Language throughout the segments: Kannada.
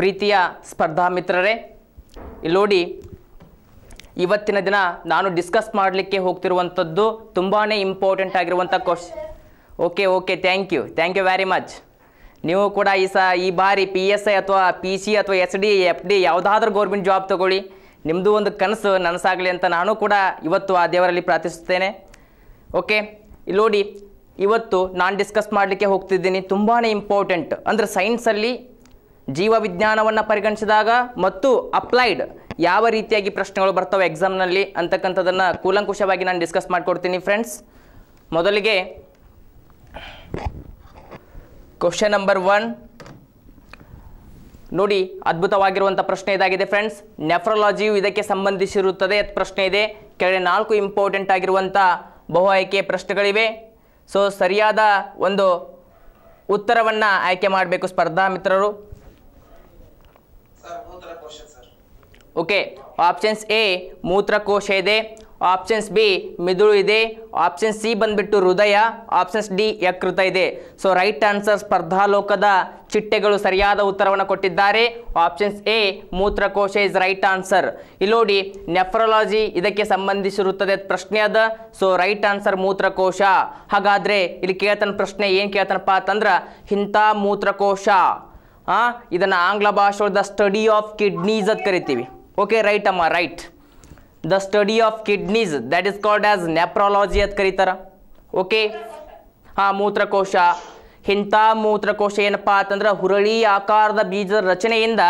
ಪ್ರೀತಿಯ ಸ್ಪರ್ಧಾ ಮಿತ್ರರೇ ಇಲ್ಲಿ ನೋಡಿ ಇವತ್ತಿನ ದಿನ ನಾನು ಡಿಸ್ಕಸ್ ಮಾಡಲಿಕ್ಕೆ ಹೋಗ್ತಿರುವಂಥದ್ದು ತುಂಬಾ ಇಂಪಾರ್ಟೆಂಟ್ ಆಗಿರುವಂಥ ಕ್ವಶ್ okay okay thank you thank you very much ನೀವು ಕೂಡ ಈ ಸ ಈ ಬಾರಿ ಪಿ ಎಸ್ ಐ ಅಥವಾ ಪಿ ಸಿ ಅಥವಾ ಎಸ್ ಡಿ ಎಫ್ ಡಿ ಯಾವುದಾದ್ರೂ ಗೌರ್ಮೆಂಟ್ ಜಾಬ್ ತೊಗೊಳ್ಳಿ ನಿಮ್ಮದು ಒಂದು ಕನಸು ನನಸಾಗಲಿ ಅಂತ ನಾನು ಕೂಡ ಇವತ್ತು ಆ ದೇವರಲ್ಲಿ ಪ್ರಾರ್ಥಿಸುತ್ತೇನೆ ಓಕೆ ಇಲ್ಲಿ ನೋಡಿ ಇವತ್ತು ನಾನು ಡಿಸ್ಕಸ್ ಮಾಡಲಿಕ್ಕೆ ಹೋಗ್ತಿದ್ದೀನಿ ತುಂಬಾ ಇಂಪಾರ್ಟೆಂಟ್ ಅಂದರೆ ಸೈನ್ಸಲ್ಲಿ ಜೀವವಿಜ್ಞಾನವನ್ನು ಪರಿಗಣಿಸಿದಾಗ ಮತ್ತು ಅಪ್ಲೈಡ್ ಯಾವ ರೀತಿಯಾಗಿ ಪ್ರಶ್ನೆಗಳು ಬರ್ತವೆ ಎಕ್ಸಾಮ್ನಲ್ಲಿ ಅಂತಕ್ಕಂಥದ್ದನ್ನು ಕೂಲಂಕುಷವಾಗಿ ನಾನು ಡಿಸ್ಕಸ್ ಮಾಡಿಕೊಡ್ತೀನಿ ಫ್ರೆಂಡ್ಸ್ ಮೊದಲಿಗೆ ಕ್ವಶನ್ ನಂಬರ್ ಒನ್ ನೋಡಿ ಅದ್ಭುತವಾಗಿರುವಂಥ ಪ್ರಶ್ನೆ ಇದಾಗಿದೆ ಫ್ರೆಂಡ್ಸ್ ನೆಫ್ರಾಲಜಿಯು ಇದಕ್ಕೆ ಸಂಬಂಧಿಸಿರುತ್ತದೆ ಪ್ರಶ್ನೆ ಇದೆ ಕೆಳಗೆ ನಾಲ್ಕು ಇಂಪಾರ್ಟೆಂಟ್ ಆಗಿರುವಂಥ ಬಹು ಆಯ್ಕೆ ಪ್ರಶ್ನೆಗಳಿವೆ ಸೊ ಸರಿಯಾದ ಒಂದು ಉತ್ತರವನ್ನು ಆಯ್ಕೆ ಮಾಡಬೇಕು ಸ್ಪರ್ಧಾ ಮಿತ್ರರು ಓಕೆ ಆಪ್ಷನ್ಸ್ ಎ ಮೂತ್ರಕೋಶ ಇದೆ ಆಪ್ಷನ್ಸ್ ಬಿ ಮಿದುಳು ಇದೆ ಆಪ್ಷನ್ ಸಿ ಬಂದ್ಬಿಟ್ಟು ಹೃದಯ ಆಪ್ಷನ್ಸ್ ಡಿ ಯಕೃತ ಇದೆ ಸೊ ರೈಟ್ ಆನ್ಸರ್ ಸ್ಪರ್ಧಾಲೋಕದ ಚಿಟ್ಟೆಗಳು ಸರಿಯಾದ ಉತ್ತರವನ್ನು ಕೊಟ್ಟಿದ್ದಾರೆ ಆಪ್ಷನ್ಸ್ ಎ ಮೂತ್ರಕೋಶ ಇಸ್ ರೈಟ್ ಆನ್ಸರ್ ಇಲ್ಲಿ ನೋಡಿ ನೆಫ್ರಾಲಜಿ ಇದಕ್ಕೆ ಸಂಬಂಧಿಸಿರುತ್ತದೆ ಪ್ರಶ್ನೆ ಅದ ಸೊ ರೈಟ್ ಆನ್ಸರ್ ಮೂತ್ರಕೋಶ ಹಾಗಾದರೆ ಇಲ್ಲಿ ಕೇಳ್ತಾನೆ ಪ್ರಶ್ನೆ ಏನು ಕೇಳ್ತಾನಪ್ಪ ಅಂತಂದ್ರೆ ಇಂಥ ಮೂತ್ರಕೋಶ ಇದನ್ನು ಆಂಗ್ಲ ಭಾಷೆ ದ ಸ್ಟಡಿ ಆಫ್ ಕಿಡ್ನೀಸ್ ಅಂತ ಕರಿತೀವಿ ಓಕೆ ರೈಟ್ ಅಮ್ಮ right the study of kidneys that is called as nephrology ಅಂತ ಕರೀತಾರ ಓಕೆ ಹಾಂ ಮೂತ್ರಕೋಶ ಇಂಥ ಮೂತ್ರಕೋಶ ಏನಪ್ಪಾ ಅಂತಂದ್ರೆ ಹುರಳಿ ಆಕಾರದ ಬೀಜದ ರಚನೆಯಿಂದ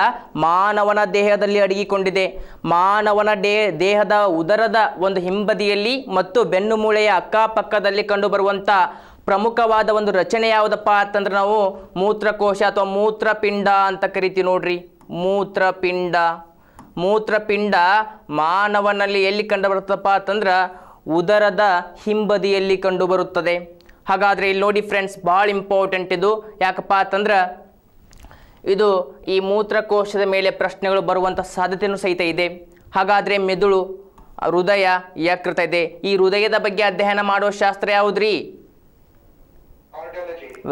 ಮಾನವನ ದೇಹದಲ್ಲಿ ಅಡಗಿಕೊಂಡಿದೆ ಮಾನವನ ಡೇ ದೇಹದ ಉದರದ ಒಂದು ಹಿಂಬದಿಯಲ್ಲಿ ಮತ್ತು ಬೆನ್ನು ಮೂಳೆಯ ಅಕ್ಕಪಕ್ಕದಲ್ಲಿ ಕಂಡುಬರುವಂಥ ಪ್ರಮುಖವಾದ ಒಂದು ರಚನೆ ಯಾವುದಪ್ಪ ಅಂತಂದ್ರೆ ನಾವು ಮೂತ್ರಕೋಶ ಅಥವಾ ಮೂತ್ರಪಿಂಡ ಅಂತ ಕರಿತೀವಿ ನೋಡ್ರಿ ಮೂತ್ರಪಿಂಡ ಮೂತ್ರಪಿಂಡ ಮಾನವನಲ್ಲಿ ಎಲ್ಲಿ ಬರುತ್ತಪ್ಪ ಅಂತಂದ್ರೆ ಉದರದ ಹಿಂಬದಿಯಲ್ಲಿ ಕಂಡುಬರುತ್ತದೆ ಹಾಗಾದರೆ ಇಲ್ಲಿ ನೋಡಿ ಫ್ರೆಂಡ್ಸ್ ಭಾಳ ಇಂಪಾರ್ಟೆಂಟ್ ಇದು ಯಾಕಪ್ಪ ಅಂತಂದ್ರೆ ಇದು ಈ ಮೂತ್ರಕೋಶದ ಮೇಲೆ ಪ್ರಶ್ನೆಗಳು ಬರುವಂಥ ಸಾಧ್ಯತೆಯೂ ಸಹಿತ ಇದೆ ಹಾಗಾದರೆ ಮೆದುಳು ಹೃದಯ ಯಕೃತ ಇದೆ ಈ ಹೃದಯದ ಬಗ್ಗೆ ಅಧ್ಯಯನ ಮಾಡುವ ಶಾಸ್ತ್ರ ಯಾವುದ್ರಿ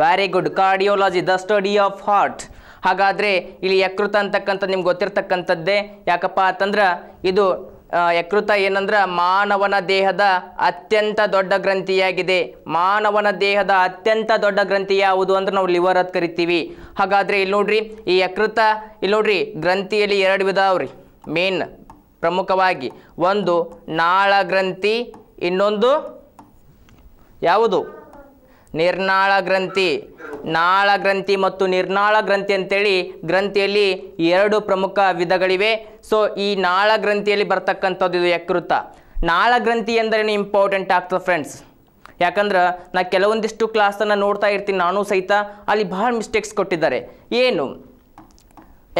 very good cardiology the study of heart ಹಾಗಾದರೆ ಇಲ್ಲಿ ಯಕೃತ ಅಂತಕ್ಕಂಥ ನಿಮ್ಗೆ ಗೊತ್ತಿರ್ತಕ್ಕಂಥದ್ದೇ ಯಾಕಪ್ಪ ಅಂತಂದ್ರೆ ಇದು ಯಕೃತ ಏನಂದ್ರೆ ಮಾನವನ ದೇಹದ ಅತ್ಯಂತ ದೊಡ್ಡ ಗ್ರಂಥಿಯಾಗಿದೆ ಮಾನವನ ದೇಹದ ಅತ್ಯಂತ ದೊಡ್ಡ ಗ್ರಂಥಿ ಯಾವುದು ಅಂದ್ರೆ ನಾವು ಲಿವರ್ ಅಂತ ಕರಿತೀವಿ ಹಾಗಾದರೆ ಇಲ್ಲಿ ನೋಡ್ರಿ ಈ ಯಕೃತ ಇಲ್ಲಿ ನೋಡ್ರಿ ಗ್ರಂಥಿಯಲ್ಲಿ ಎರಡು ವಿಧ ಅವ್ರಿ ಮೇನ್ ಪ್ರಮುಖವಾಗಿ ಒಂದು ನಾಳ ಗ್ರಂಥಿ ಇನ್ನೊಂದು ಯಾವುದು ನಿರ್ನಾಳ ಗ್ರಂಥಿ ನಾಳ ಗ್ರಂಥಿ ಮತ್ತು ನಿರ್ನಾಳ ಗ್ರಂಥಿ ಅಂತೇಳಿ ಗ್ರಂಥಿಯಲ್ಲಿ ಎರಡು ಪ್ರಮುಖ ವಿಧಗಳಿವೆ ಸೊ ಈ ನಾಳ ಗ್ರಂಥಿಯಲ್ಲಿ ಬರ್ತಕ್ಕಂಥದ್ದು ಇದು ಯಕೃತ ನಾಳ ಗ್ರಂಥಿ ಎಂದ್ರೆ ಇಂಪಾರ್ಟೆಂಟ್ ಆಗ್ತದೆ ಫ್ರೆಂಡ್ಸ್ ಯಾಕಂದ್ರೆ ನಾ ಕೆಲವೊಂದಿಷ್ಟು ಕ್ಲಾಸನ್ನು ನೋಡ್ತಾ ಇರ್ತೀನಿ ನಾನು ಸಹಿತ ಅಲ್ಲಿ ಭಾಳ ಮಿಸ್ಟೇಕ್ಸ್ ಕೊಟ್ಟಿದ್ದಾರೆ ಏನು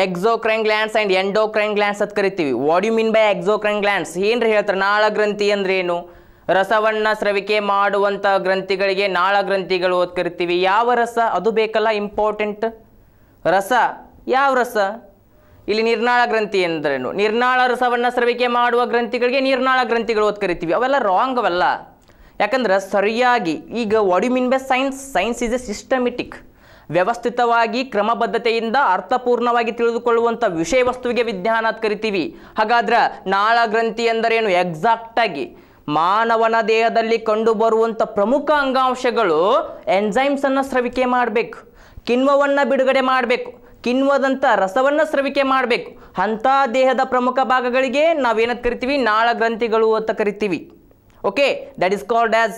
exocrine glands and endocrine glands ಅಂತ ಕರಿತೀವಿ what you mean by exocrine glands ಏನ್ರಿ ಹೇಳ್ತಾರೆ ನಾಳ ಗ್ರಂಥಿ ಅಂದ್ರೆ ಏನು ರಸವನ್ನ ಸ್ರವಿಕೆ ಮಾಡುವಂಥ ಗ್ರಂಥಿಗಳಿಗೆ ನಾಳ ಗ್ರಂಥಿಗಳು ಓದ್ ಕರಿತೀವಿ ಯಾವ ರಸ ಅದು ಬೇಕಲ್ಲ ಇಂಪಾರ್ಟೆಂಟ್ ರಸ ಯಾವ ರಸ ಇಲ್ಲಿ ನಿರ್ನಾಳ ಗ್ರಂಥಿ ಎಂದ್ರೇನು ನಿರ್ನಾಳ ರಸವನ್ನು ಸ್ರವಿಕೆ ಮಾಡುವ ಗ್ರಂಥಿಗಳಿಗೆ ನಿರ್ನಾಳ ಗ್ರಂಥಿಗಳು ಓದ್ ಕರಿತೀವಿ ಅವೆಲ್ಲ ರಾಂಗ್ ಅವೆಲ್ಲ ಯಾಕಂದ್ರೆ ಸರಿಯಾಗಿ ಈಗ what by science science is a systematic ವ್ಯವಸ್ಥಿತವಾಗಿ ಕ್ರಮಬದ್ಧತೆಯಿಂದ ಅರ್ಥಪೂರ್ಣವಾಗಿ ತಿಳಿದುಕೊಳ್ಳುವಂಥ ವಿಷಯ ವಸ್ತುವಿಗೆ ವಿಜ್ಞಾನ ಕರಿತೀವಿ ಹಾಗಾದ್ರೆ ನಾಳ ಗ್ರಂಥಿ ಎಂದರೇನು ಎಕ್ಸಾಕ್ಟಾಗಿ ಮಾನವನ ದೇಹದಲ್ಲಿ ಕಂಡುಬರುವಂಥ ಪ್ರಮುಖ ಅಂಗಾಂಶಗಳು ಎಂಜೈಮ್ಸನ್ನು ಸ್ರವಿಕೆ ಮಾಡಬೇಕು ಕಿಣ್ವವನ್ನು ಬಿಡುಗಡೆ ಮಾಡಬೇಕು ಕಿಣ್ವದಂಥ ರಸವನ್ನು ಸ್ರವಿಕೆ ಮಾಡಬೇಕು ಅಂಥ ದೇಹದ ಪ್ರಮುಖ ಭಾಗಗಳಿಗೆ ನಾವೇನಂತ ಕರಿತೀವಿ ನಾಳ ಗ್ರಂಥಿಗಳು ಅಂತ ಕರಿತೀವಿ okay that is called as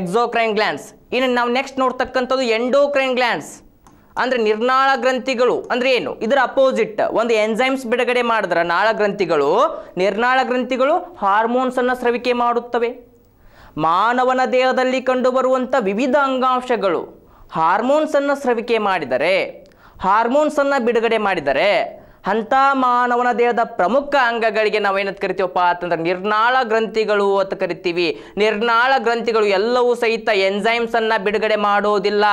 exocrine glands ಇನ್ನು ನಾವು ನೆಕ್ಸ್ಟ್ ನೋಡ್ತಕ್ಕಂಥದ್ದು ಎಂಡೋಕ್ರೈನ್ ಗ್ಲ್ಯಾನ್ಸ್ ಅಂದ್ರೆ ನಿರ್ನಾಳ ಗ್ರಂಥಿಗಳು ಅಂದ್ರೆ ಏನು ಇದರ ಅಪೋಸಿಟ್ ಒಂದು ಎನ್ಸೈಮ್ಸ್ ಬಿಡುಗಡೆ ಮಾಡಿದ್ರ ನಾಳ ಗ್ರಂಥಿಗಳು ನಿರ್ನಾಳ ಗ್ರಂಥಿಗಳು ಹಾರ್ಮೋನ್ಸ್ ಅನ್ನು ಸ್ರವಿಕೆ ಮಾಡುತ್ತವೆ ಮಾನವನ ದೇಹದಲ್ಲಿ ಕಂಡುಬರುವಂಥ ವಿವಿಧ ಅಂಗಾಂಶಗಳು ಹಾರ್ಮೋನ್ಸನ್ನು ಸ್ರವಿಕೆ ಮಾಡಿದರೆ ಹಾರ್ಮೋನ್ಸನ್ನು ಬಿಡುಗಡೆ ಮಾಡಿದರೆ ಅಂಥ ಮಾನವನ ದೇಹದ ಪ್ರಮುಖ ಅಂಗಗಳಿಗೆ ನಾವು ಏನಂತ ಕರಿತೀವಪ್ಪ ಅಂತಂದ್ರೆ ನಿರ್ನಾಳ ಗ್ರಂಥಿಗಳು ಅಂತ ಕರಿತೀವಿ ನಿರ್ನಾಳ ಗ್ರಂಥಿಗಳು ಎಲ್ಲವೂ ಸಹಿತ ಎಂಜೈಮ್ಸ್ ಅನ್ನ ಬಿಡುಗಡೆ ಮಾಡೋದಿಲ್ಲ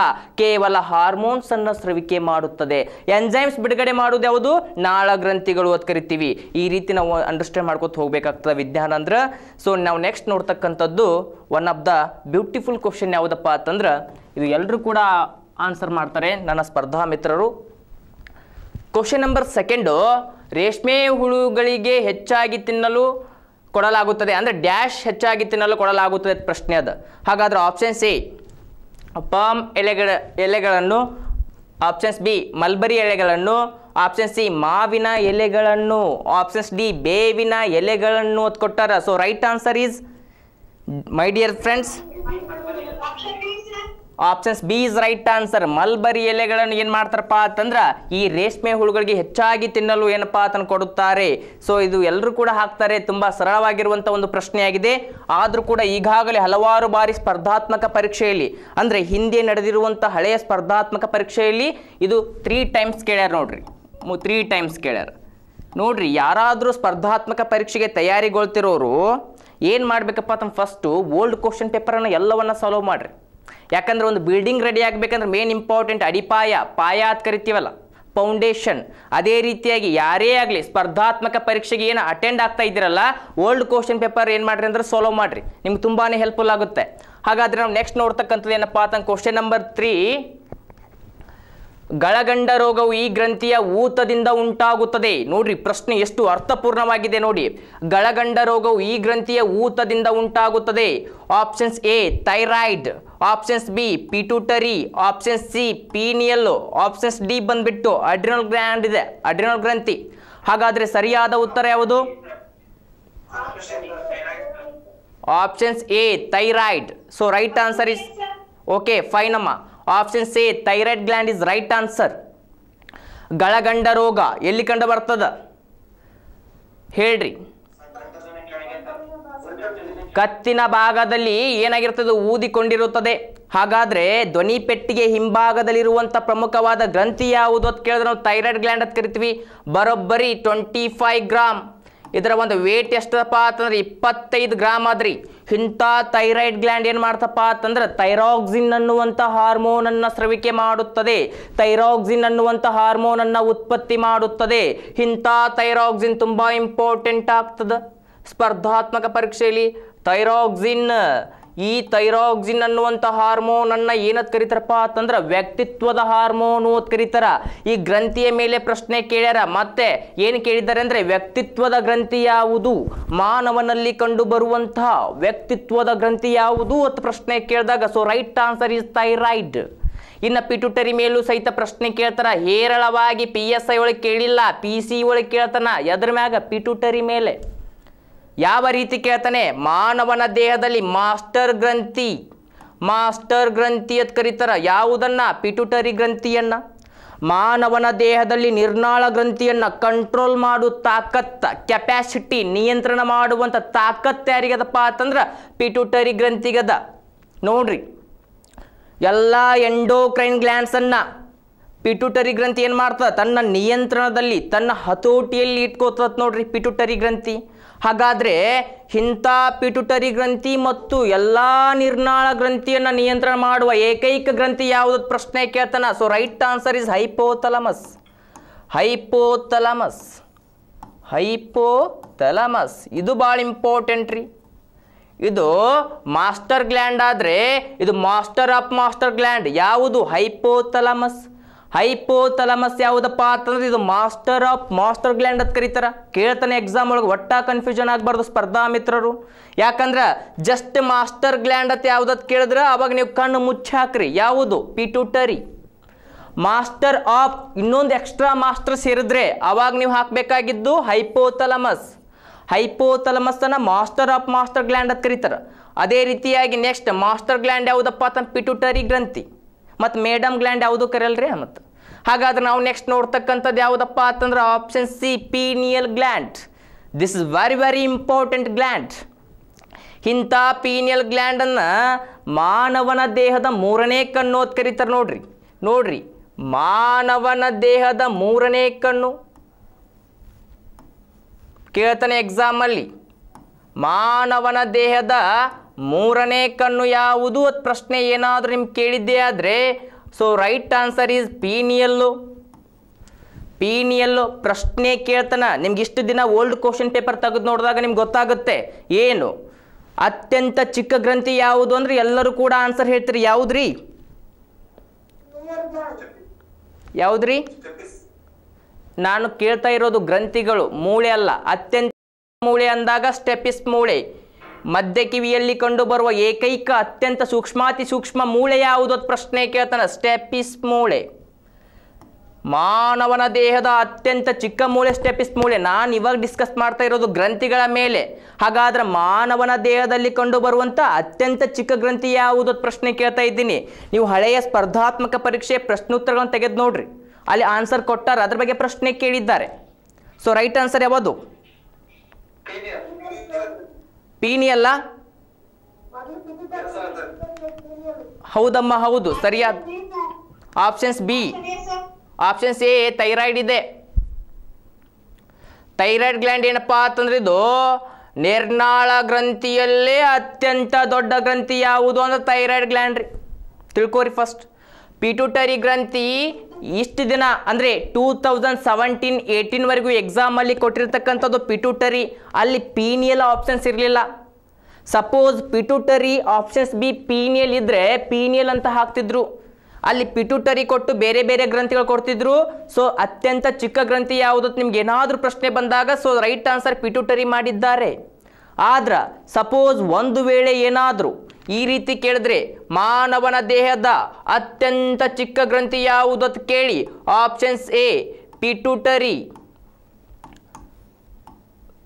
ಕೇವಲ ಹಾರ್ಮೋನ್ಸ್ ಅನ್ನ ಸ್ರವಿಕೆ ಮಾಡುತ್ತದೆ ಎಂಜೈಮ್ಸ್ ಬಿಡುಗಡೆ ಮಾಡೋದು ಯಾವುದು ನಾಳ ಗ್ರಂಥಿಗಳು ಅಂತ ಕರಿತೀವಿ ಈ ರೀತಿ ನಾವು ಅಂಡರ್ಸ್ಟ್ಯಾಂಡ್ ಮಾಡ್ಕೊತ ಹೋಗ್ಬೇಕಾಗ್ತದೆ ವಿಜ್ಞಾನ ಅಂದ್ರೆ ಸೊ ನಾವು ನೆಕ್ಸ್ಟ್ ನೋಡ್ತಕ್ಕಂಥದ್ದು one of the beautiful question ಯಾವುದಪ್ಪ ಅಂತಂದ್ರೆ ಇದು ಎಲ್ಲರೂ ಕೂಡ ಆನ್ಸರ್ ಮಾಡ್ತಾರೆ ನನ್ನ ಸ್ಪರ್ಧಾ ಮಿತ್ರರು ಕ್ವಶನ್ ನಂಬರ್ ಸೆಕೆಂಡು ರೇಷ್ಮೆ ಹುಳುಗಳಿಗೆ ಹೆಚ್ಚಾಗಿ ತಿನ್ನಲು ಕೊಡಲಾಗುತ್ತದೆ ಅಂದರೆ ಡ್ಯಾಶ್ ಹೆಚ್ಚಾಗಿ ತಿನ್ನಲು ಕೊಡಲಾಗುತ್ತದೆ ಪ್ರಶ್ನೆ ಅದು ಹಾಗಾದರೆ ಆಪ್ಷನ್ಸ್ ಎ ಪಾಮ್ ಎಲೆಗಳ ಎಲೆಗಳನ್ನು ಆಪ್ಷನ್ಸ್ ಬಿ ಮಲ್ಬರಿ ಎಲೆಗಳನ್ನು ಆಪ್ಷನ್ ಸಿ ಮಾವಿನ ಎಲೆಗಳನ್ನು ಆಪ್ಷನ್ಸ್ ಡಿ ಬೇವಿನ ಎಲೆಗಳನ್ನು ಅಂತ ಕೊಟ್ಟಾರ so right answer is my dear friends options B is right answer mulberry ಎಲೆಗಳನ್ನು ಏನು ಮಾಡ್ತಾರಪ್ಪ ಅಂತಂದ್ರೆ ಈ ರೇಷ್ಮೆ ಹುಳುಗಳಿಗೆ ಹೆಚ್ಚಾಗಿ ತಿನ್ನಲು ಏನಪ್ಪಾ ಅದನ್ನು ಕೊಡುತ್ತಾರೆ ಸೊ ಇದು ಎಲ್ಲರೂ ಕೂಡ ಹಾಕ್ತಾರೆ ತುಂಬ ಸರಳವಾಗಿರುವಂಥ ಒಂದು ಪ್ರಶ್ನೆಯಾಗಿದೆ ಆದರೂ ಕೂಡ ಈಗಾಗಲೇ ಹಲವಾರು ಬಾರಿ ಸ್ಪರ್ಧಾತ್ಮಕ ಪರೀಕ್ಷೆಯಲ್ಲಿ ಅಂದರೆ ಹಿಂದೆ ನಡೆದಿರುವಂಥ ಹಳೆಯ ಸ್ಪರ್ಧಾತ್ಮಕ ಪರೀಕ್ಷೆಯಲ್ಲಿ ಇದು ತ್ರೀ ಟೈಮ್ಸ್ ಕೇಳ್ಯಾರ ನೋಡ್ರಿ ತ್ರೀ ಟೈಮ್ಸ್ ಕೇಳ್ಯಾರ ನೋಡ್ರಿ ಯಾರಾದರೂ ಸ್ಪರ್ಧಾತ್ಮಕ ಪರೀಕ್ಷೆಗೆ ತಯಾರಿಗೊಳ್ತಿರೋರು ಏನು ಮಾಡಬೇಕಪ್ಪ ತಮ್ಮ ಫಸ್ಟು ಓಲ್ಡ್ ಕ್ವಶನ್ ಪೇಪರನ್ನು ಎಲ್ಲವನ್ನು ಸಾಲ್ವ್ ಮಾಡಿರಿ ಯಾಕಂದ್ರೆ ಒಂದು ಬಿಲ್ಡಿಂಗ್ ರೆಡಿ ಆಗಬೇಕಂದ್ರೆ ಮೇನ್ ಇಂಪಾರ್ಟೆಂಟ್ ಅಡಿಪಾಯ ಪಾಯ ಅಂತ ಕರಿತೀವಲ್ಲ ಫೌಂಡೇಶನ್ ಅದೇ ರೀತಿಯಾಗಿ ಯಾರೇ ಆಗಲಿ ಸ್ಪರ್ಧಾತ್ಮಕ ಪರೀಕ್ಷೆಗೆ ಏನು ಅಟೆಂಡ್ ಆಗ್ತಾ ಇದ್ದೀರಲ್ಲ ಓಲ್ಡ್ ಕ್ವಶನ್ ಪೇಪರ್ ಏನು ಮಾಡ್ರಿ ಅಂದ್ರೆ ಸೋಲೋ ಮಾಡಿರಿ ನಿಮ್ಗೆ ತುಂಬಾ ಹೆಲ್ಪ್ಫುಲ್ ಆಗುತ್ತೆ ಹಾಗಾದ್ರೆ ನಾವು ನೆಕ್ಸ್ಟ್ ನೋಡ್ತಕ್ಕಂಥದ್ದು ಏನಪ್ಪ ಅಂತ ಕ್ವಶನ್ ನಂಬರ್ ತ್ರೀ ಗಳಗಂಡ ರೋಗವು ಈ ಗ್ರಂಥಿಯ ಊತದಿಂದ ಉಂಟಾಗುತ್ತದೆ ನೋಡ್ರಿ ಪ್ರಶ್ನೆ ಎಷ್ಟು ಅರ್ಥಪೂರ್ಣವಾಗಿದೆ ನೋಡಿ ಗಳಗಂಡ ರೋಗವು ಈ ಗ್ರಂಥಿಯ ಊತದಿಂದ ಉಂಟಾಗುತ್ತದೆ options A thyroid options B pituitary options C pineal options D ಬಂದ್ಬಿಟ್ಟು ಅಡ್ರಿನಲ್ ಗ್ರ್ಯಾಂಡ್ ಇದೆ ಅಡ್ರಿನಲ್ ಗ್ರಂಥಿ ಹಾಗಾದ್ರೆ ಸರಿಯಾದ ಉತ್ತರ ಯಾವುದು options A thyroid so right answer is okay ಫೈನಮ್ಮ option C thyroid gland is right answer ಗಳಗಂಡ ರೋಗ ಎಲ್ಲಿ ಕಂಡು ಬರ್ತದ ಹೇಳ್ರಿ ಕತ್ತಿನ ಭಾಗದಲ್ಲಿ ಏನಾಗಿರ್ತದೆ ಊದಿಕೊಂಡಿರುತ್ತದೆ ಹಾಗಾದ್ರೆ ಧ್ವನಿ ಪೆಟ್ಟಿಗೆ ಹಿಂಭಾಗದಲ್ಲಿರುವಂಥ ಪ್ರಮುಖವಾದ ಗ್ರಂಥಿ ಯಾವುದು ಅಂತ ಕೇಳಿದ್ರೆ ನಾವು ಥೈರಾಯ್ಡ್ ಗ್ಲ್ಯಾಂಡ್ ಅಂತ ಕರಿತೀವಿ ಬರೋಬ್ಬರಿ ಟ್ವೆಂಟಿ ಫೈವ್ ಗ್ರಾಮ್ ಇದರ ಒಂದು ವೇಟ್ ಎಷ್ಟಪ್ಪ ಅಂತಂದ್ರೆ ಇಪ್ಪತ್ತೈದು ಗ್ರಾಮ್ ಆದ್ರಿ ಇಂಥ ಥೈರಾಯ್ಡ್ ಗ್ಲ್ಯಾಂಡ್ ಏನು ಮಾಡ್ತಪ್ಪ ಅಂತಂದ್ರೆ ಥೈರಾಕ್ಸಿನ್ ಅನ್ನುವಂಥ ಹಾರ್ಮೋನನ್ನು ಸ್ರವಿಕೆ ಮಾಡುತ್ತದೆ ಥೈರಾಕ್ಸಿನ್ ಅನ್ನುವಂಥ ಹಾರ್ಮೋನನ್ನು ಉತ್ಪತ್ತಿ ಮಾಡುತ್ತದೆ ಇಂಥ ಥೈರಾಕ್ಸಿನ್ ತುಂಬ ಇಂಪಾರ್ಟೆಂಟ್ ಆಗ್ತದೆ ಸ್ಪರ್ಧಾತ್ಮಕ ಪರೀಕ್ಷೆಯಲ್ಲಿ ಥೈರಾಕ್ಸಿನ್ ಈ ಥೈರಾಕ್ಸಿನ್ ಅನ್ನುವಂಥ ಹಾರ್ಮೋನನ್ನು ಏನತ್ ಕರೀತಾರಪ್ಪ ಅಂತಂದ್ರೆ ವ್ಯಕ್ತಿತ್ವದ ಹಾರ್ಮೋನು ಅಂತ ಕರೀತಾರ ಈ ಗ್ರಂಥಿಯ ಮೇಲೆ ಪ್ರಶ್ನೆ ಕೇಳ್ಯಾರ ಮತ್ತೆ ಏನು ಕೇಳಿದ್ದಾರೆ ಅಂದರೆ ವ್ಯಕ್ತಿತ್ವದ ಗ್ರಂಥಿ ಯಾವುದು ಮಾನವನಲ್ಲಿ ಬರುವಂತಹ ವ್ಯಕ್ತಿತ್ವದ ಗ್ರಂಥಿ ಯಾವುದು ಅಂತ ಪ್ರಶ್ನೆ ಕೇಳಿದಾಗ so right answer is thyroid ಇನ್ನು ಪಿಟುಟರಿ ಮೇಲೂ ಸಹಿತ ಪ್ರಶ್ನೆ ಕೇಳ್ತಾರ ಹೇರಳವಾಗಿ ಪಿ ಎಸ್ ಐ ಒಳಗೆ ಕೇಳಿಲ್ಲ ಪಿ ಸಿ ಒಳಗೆ ಕೇಳ್ತಾನ ಎದ್ರ ಮ್ಯಾಗ ಪಿಟುಟರಿ ಮೇಲೆ ಯಾವ ರೀತಿ ಕೇಳ್ತಾನೆ ಮಾನವನ ದೇಹದಲ್ಲಿ ಮಾಸ್ಟರ್ ಗ್ರಂಥಿ ಮಾಸ್ಟರ್ ಗ್ರಂಥಿ ಅಂತ ಕರೀತಾರ ಯಾವುದನ್ನು ಪಿಟುಟರಿ ಗ್ರಂಥಿಯನ್ನು ಮಾನವನ ದೇಹದಲ್ಲಿ ನಿರ್ನಾಳ ಗ್ರಂಥಿಯನ್ನು ಕಂಟ್ರೋಲ್ ಮಾಡು ತಾಕತ್ತ ಕೆಪ್ಯಾಸಿಟಿ ನಿಯಂತ್ರಣ ಮಾಡುವಂಥ ತಾಕತ್ತು ಯಾರಿಗದಪ್ಪ ಅಂತಂದ್ರೆ ಪಿಟುಟರಿ ಗ್ರಂಥಿಗದ ನೋಡ್ರಿ ಎಲ್ಲ ಎಂಡೋಕ್ರೈನ್ ಅನ್ನ ಪಿಟುಟರಿ ಗ್ರಂಥಿ ಏನು ಮಾಡ್ತದ ತನ್ನ ನಿಯಂತ್ರಣದಲ್ಲಿ ತನ್ನ ಹತೋಟಿಯಲ್ಲಿ ಇಟ್ಕೋತದ ನೋಡ್ರಿ ಪಿಟುಟರಿ ಗ್ರಂಥಿ ಹಾಗಾದರೆ ಇಂಥ ಪಿಟುಟರಿ ಗ್ರಂಥಿ ಮತ್ತು ಎಲ್ಲ ನಿರ್ನಾಳ ಗ್ರಂಥಿಯನ್ನು ನಿಯಂತ್ರಣ ಮಾಡುವ ಏಕೈಕ ಗ್ರಂಥಿ ಯಾವುದು ಪ್ರಶ್ನೆ ಕೇಳ್ತಾನ so right answer is hypothalamus hypothalamus hypothalamus ಇದು ಭಾಳ ಇಂಪಾರ್ಟೆಂಟ್ ರೀ ಇದು ಮಾಸ್ಟರ್ ಗ್ಲ್ಯಾಂಡ್ ಆದರೆ ಇದು ಮಾಸ್ಟರ್ ಆಫ್ ಮಾಸ್ಟರ್ ಗ್ಲ್ಯಾಂಡ್ ಯಾವುದು ಹೈಪೋಥಲಮಸ್ ಹೈಪೋತಲಮಸ್ ಯಾವುದಪ್ಪ ಅಂತಂದ್ರೆ ಇದು ಮಾಸ್ಟರ್ ಆಫ್ ಮಾಸ್ಟರ್ ಗ್ಲ್ಯಾಂಡ್ ಅಂತ ಕರೀತಾರ ಕೇಳ್ತಾನೆ ಎಕ್ಸಾಮ್ ಒಳಗೆ ಒಟ್ಟ ಕನ್ಫ್ಯೂಷನ್ ಆಗಬಾರ್ದು ಸ್ಪರ್ಧಾ ಮಿತ್ರರು ಯಾಕಂದ್ರೆ ಜಸ್ಟ್ ಮಾಸ್ಟರ್ ಗ್ಲ್ಯಾಂಡ್ ಅಂತ ಯಾವುದತ್ ಕೇಳಿದ್ರೆ ಅವಾಗ ನೀವು ಕಣ್ಣು ಮುಚ್ಚಾಕ್ರಿ ಯಾವುದು ಪಿಟುಟರಿ ಮಾಸ್ಟರ್ ಆಫ್ ಇನ್ನೊಂದು ಎಕ್ಸ್ಟ್ರಾ ಮಾಸ್ಟರ್ ಸೇರಿದ್ರೆ ಅವಾಗ ನೀವು ಹಾಕಬೇಕಾಗಿದ್ದು ಹೈಪೋತಲಮಸ್ ಅನ್ನ ಮಾಸ್ಟರ್ ಆಫ್ ಮಾಸ್ಟರ್ ಗ್ಲ್ಯಾಂಡ್ ಅಂತ ಕರೀತಾರೆ ಅದೇ ರೀತಿಯಾಗಿ ನೆಕ್ಸ್ಟ್ ಮಾಸ್ಟರ್ ಗ್ಲ್ಯಾಂಡ್ ಯಾವುದಪ್ಪ ಅಂತ ಪಿಟುಟರಿ ಗ್ರಂಥಿ ಮತ್ತು ಮೇಡಮ್ ಗ್ಲ್ಯಾಂಡ್ ಯಾವುದು ಕರೆಯಲ್ರಿ ಮತ್ತು ಹಾಗಾದ್ರೆ ನಾವು ನೆಕ್ಸ್ಟ್ ನೋಡ್ತಕ್ಕಂಥದ್ದು ಯಾವುದಪ್ಪ ಅಂತಂದ್ರೆ option C pineal gland this is very very important gland ಇಂಥ ಪೀನಿಯಲ್ ಗ್ಲ್ಯಾಂಡನ್ನು ಮಾನವನ ದೇಹದ ಮೂರನೇ ಕಣ್ಣು ಅಂತ ಕರೀತಾರೆ ನೋಡ್ರಿ ನೋಡ್ರಿ ಮಾನವನ ದೇಹದ ಮೂರನೇ ಕಣ್ಣು ಕೇಳ್ತಾನೆ ಎಕ್ಸಾಮಲ್ಲಿ ಮಾನವನ ದೇಹದ ಮೂರನೇ ಕಣ್ಣು ಯಾವುದು ಅದು ಪ್ರಶ್ನೆ ಏನಾದರೂ ನಿಮ್ಗೆ ಕೇಳಿದ್ದೇ ಆದರೆ so right answer is pineal pineal ಪ್ರಶ್ನೆ ಕೇಳ್ತಾನೆ ನಿಮ್ಗೆ ಇಷ್ಟು ದಿನ ಓಲ್ಡ್ ಕ್ವಶನ್ ಪೇಪರ್ ತೆಗೆದು ನೋಡಿದಾಗ ನಿಮ್ಗೆ ಗೊತ್ತಾಗುತ್ತೆ ಏನು ಅತ್ಯಂತ ಚಿಕ್ಕ ಗ್ರಂಥಿ ಯಾವುದು ಅಂದ್ರೆ ಎಲ್ಲರೂ ಕೂಡ ಆನ್ಸರ್ ಹೇಳ್ತೀರಿ ಯಾವುದ್ರಿ ಯಾವುದ್ರಿ ನಾನು ಕೇಳ್ತಾ ಇರೋದು ಗ್ರಂಥಿಗಳು ಮೂಳೆ ಅಲ್ಲ ಅತ್ಯಂತ ಮೂಳೆ ಅಂದಾಗ ಸ್ಟೆಪಿಸ್ ಮೂಳೆ ಮಧ್ಯ ಕಿವಿಯಲ್ಲಿ ಕಂಡುಬರುವ ಏಕೈಕ ಅತ್ಯಂತ ಸೂಕ್ಷ್ಮಾತಿ ಸೂಕ್ಷ್ಮ ಮೂಳೆ ಯಾವುದೋ ಪ್ರಶ್ನೆ ಕೇಳ್ತಾನೆ ಸ್ಟೆಪಿಸ್ ಮೂಳೆ ಮಾನವನ ದೇಹದ ಅತ್ಯಂತ ಚಿಕ್ಕ ಮೂಳೆ ಸ್ಟೆಪಿಸ್ ಮೂಳೆ ನಾನು ಇವಾಗ ಡಿಸ್ಕಸ್ ಮಾಡ್ತಾ ಇರೋದು ಗ್ರಂಥಿಗಳ ಮೇಲೆ ಹಾಗಾದ್ರೆ ಮಾನವನ ದೇಹದಲ್ಲಿ ಕಂಡುಬರುವಂಥ ಅತ್ಯಂತ ಚಿಕ್ಕ ಗ್ರಂಥಿ ಯಾವುದು ಪ್ರಶ್ನೆ ಕೇಳ್ತಾ ಇದ್ದೀನಿ ನೀವು ಹಳೆಯ ಸ್ಪರ್ಧಾತ್ಮಕ ಪರೀಕ್ಷೆ ಪ್ರಶ್ನೋತ್ತರಗಳನ್ನು ತೆಗೆದು ನೋಡ್ರಿ ಅಲ್ಲಿ ಆನ್ಸರ್ ಕೊಟ್ಟಾರ ಅದ್ರ ಬಗ್ಗೆ ಪ್ರಶ್ನೆ ಕೇಳಿದ್ದಾರೆ ಸೊ ರೈಟ್ ಆನ್ಸರ್ ಯಾವುದು ಪೀನಿ ಅಲ್ಲ ಹೌದಮ್ಮ ಹೌದು ಸರಿಯಾದ options B options A thyroid ಇದೆ ಥೈರಾಯ್ಡ್ ಗ್ಲ್ಯಾಂಡ್ ಏನಪ್ಪ ಅಂತಂದ್ರೆ ಇದು ನಿರ್ನಾಳ ಗ್ರಂಥಿಯಲ್ಲೇ ಅತ್ಯಂತ ದೊಡ್ಡ ಗ್ರಂಥಿ ಯಾವುದು ಅಂದ್ರೆ ಥೈರಾಯ್ಡ್ ಗ್ಲ್ಯಾಂಡ್ ರೀ ತಿಳ್ಕೋರಿ ಫಸ್ಟ್ ಪಿಟುಟರಿ ಗ್ರಂಥಿ ಇಷ್ಟು ದಿನ ಅಂದರೆ ಟೂ ತೌಸಂಡ್ ಸೆವೆಂಟೀನ್ ಏಯ್ಟೀನ್ವರೆಗೂ ಎಕ್ಸಾಮಲ್ಲಿ ಕೊಟ್ಟಿರ್ತಕ್ಕಂಥದ್ದು ಪಿಟುಟರಿ ಅಲ್ಲಿ ಪೀನಿಯಲ್ ಆಪ್ಷನ್ಸ್ ಇರಲಿಲ್ಲ suppose pituitary options B pineal ಇದ್ದರೆ ಪೀನಿಯಲ್ ಅಂತ ಹಾಕ್ತಿದ್ರು ಅಲ್ಲಿ ಪಿಟುಟರಿ ಕೊಟ್ಟು ಬೇರೆ ಬೇರೆ ಗ್ರಂಥಿಗಳು ಕೊಡ್ತಿದ್ರು ಸೊ ಅತ್ಯಂತ ಚಿಕ್ಕ ಗ್ರಂಥಿ ಯಾವುದು ನಿಮ್ಗೆ ಏನಾದರೂ ಪ್ರಶ್ನೆ ಬಂದಾಗ ಸೊ ರೈಟ್ ಆನ್ಸರ್ ಪಿಟ್ಯೂಟರಿ ಮಾಡಿದ್ದಾರೆ ಆದ್ರೆ ಸಪೋಸ್ ಒಂದು ವೇಳೆ ಏನಾದರೂ ಈ ರೀತಿ ಕೇಳಿದ್ರೆ ಮಾನವನ ದೇಹದ ಅತ್ಯಂತ ಚಿಕ್ಕ ಗ್ರಂಥಿ ಅಂತ ಕೇಳಿ options A pituitary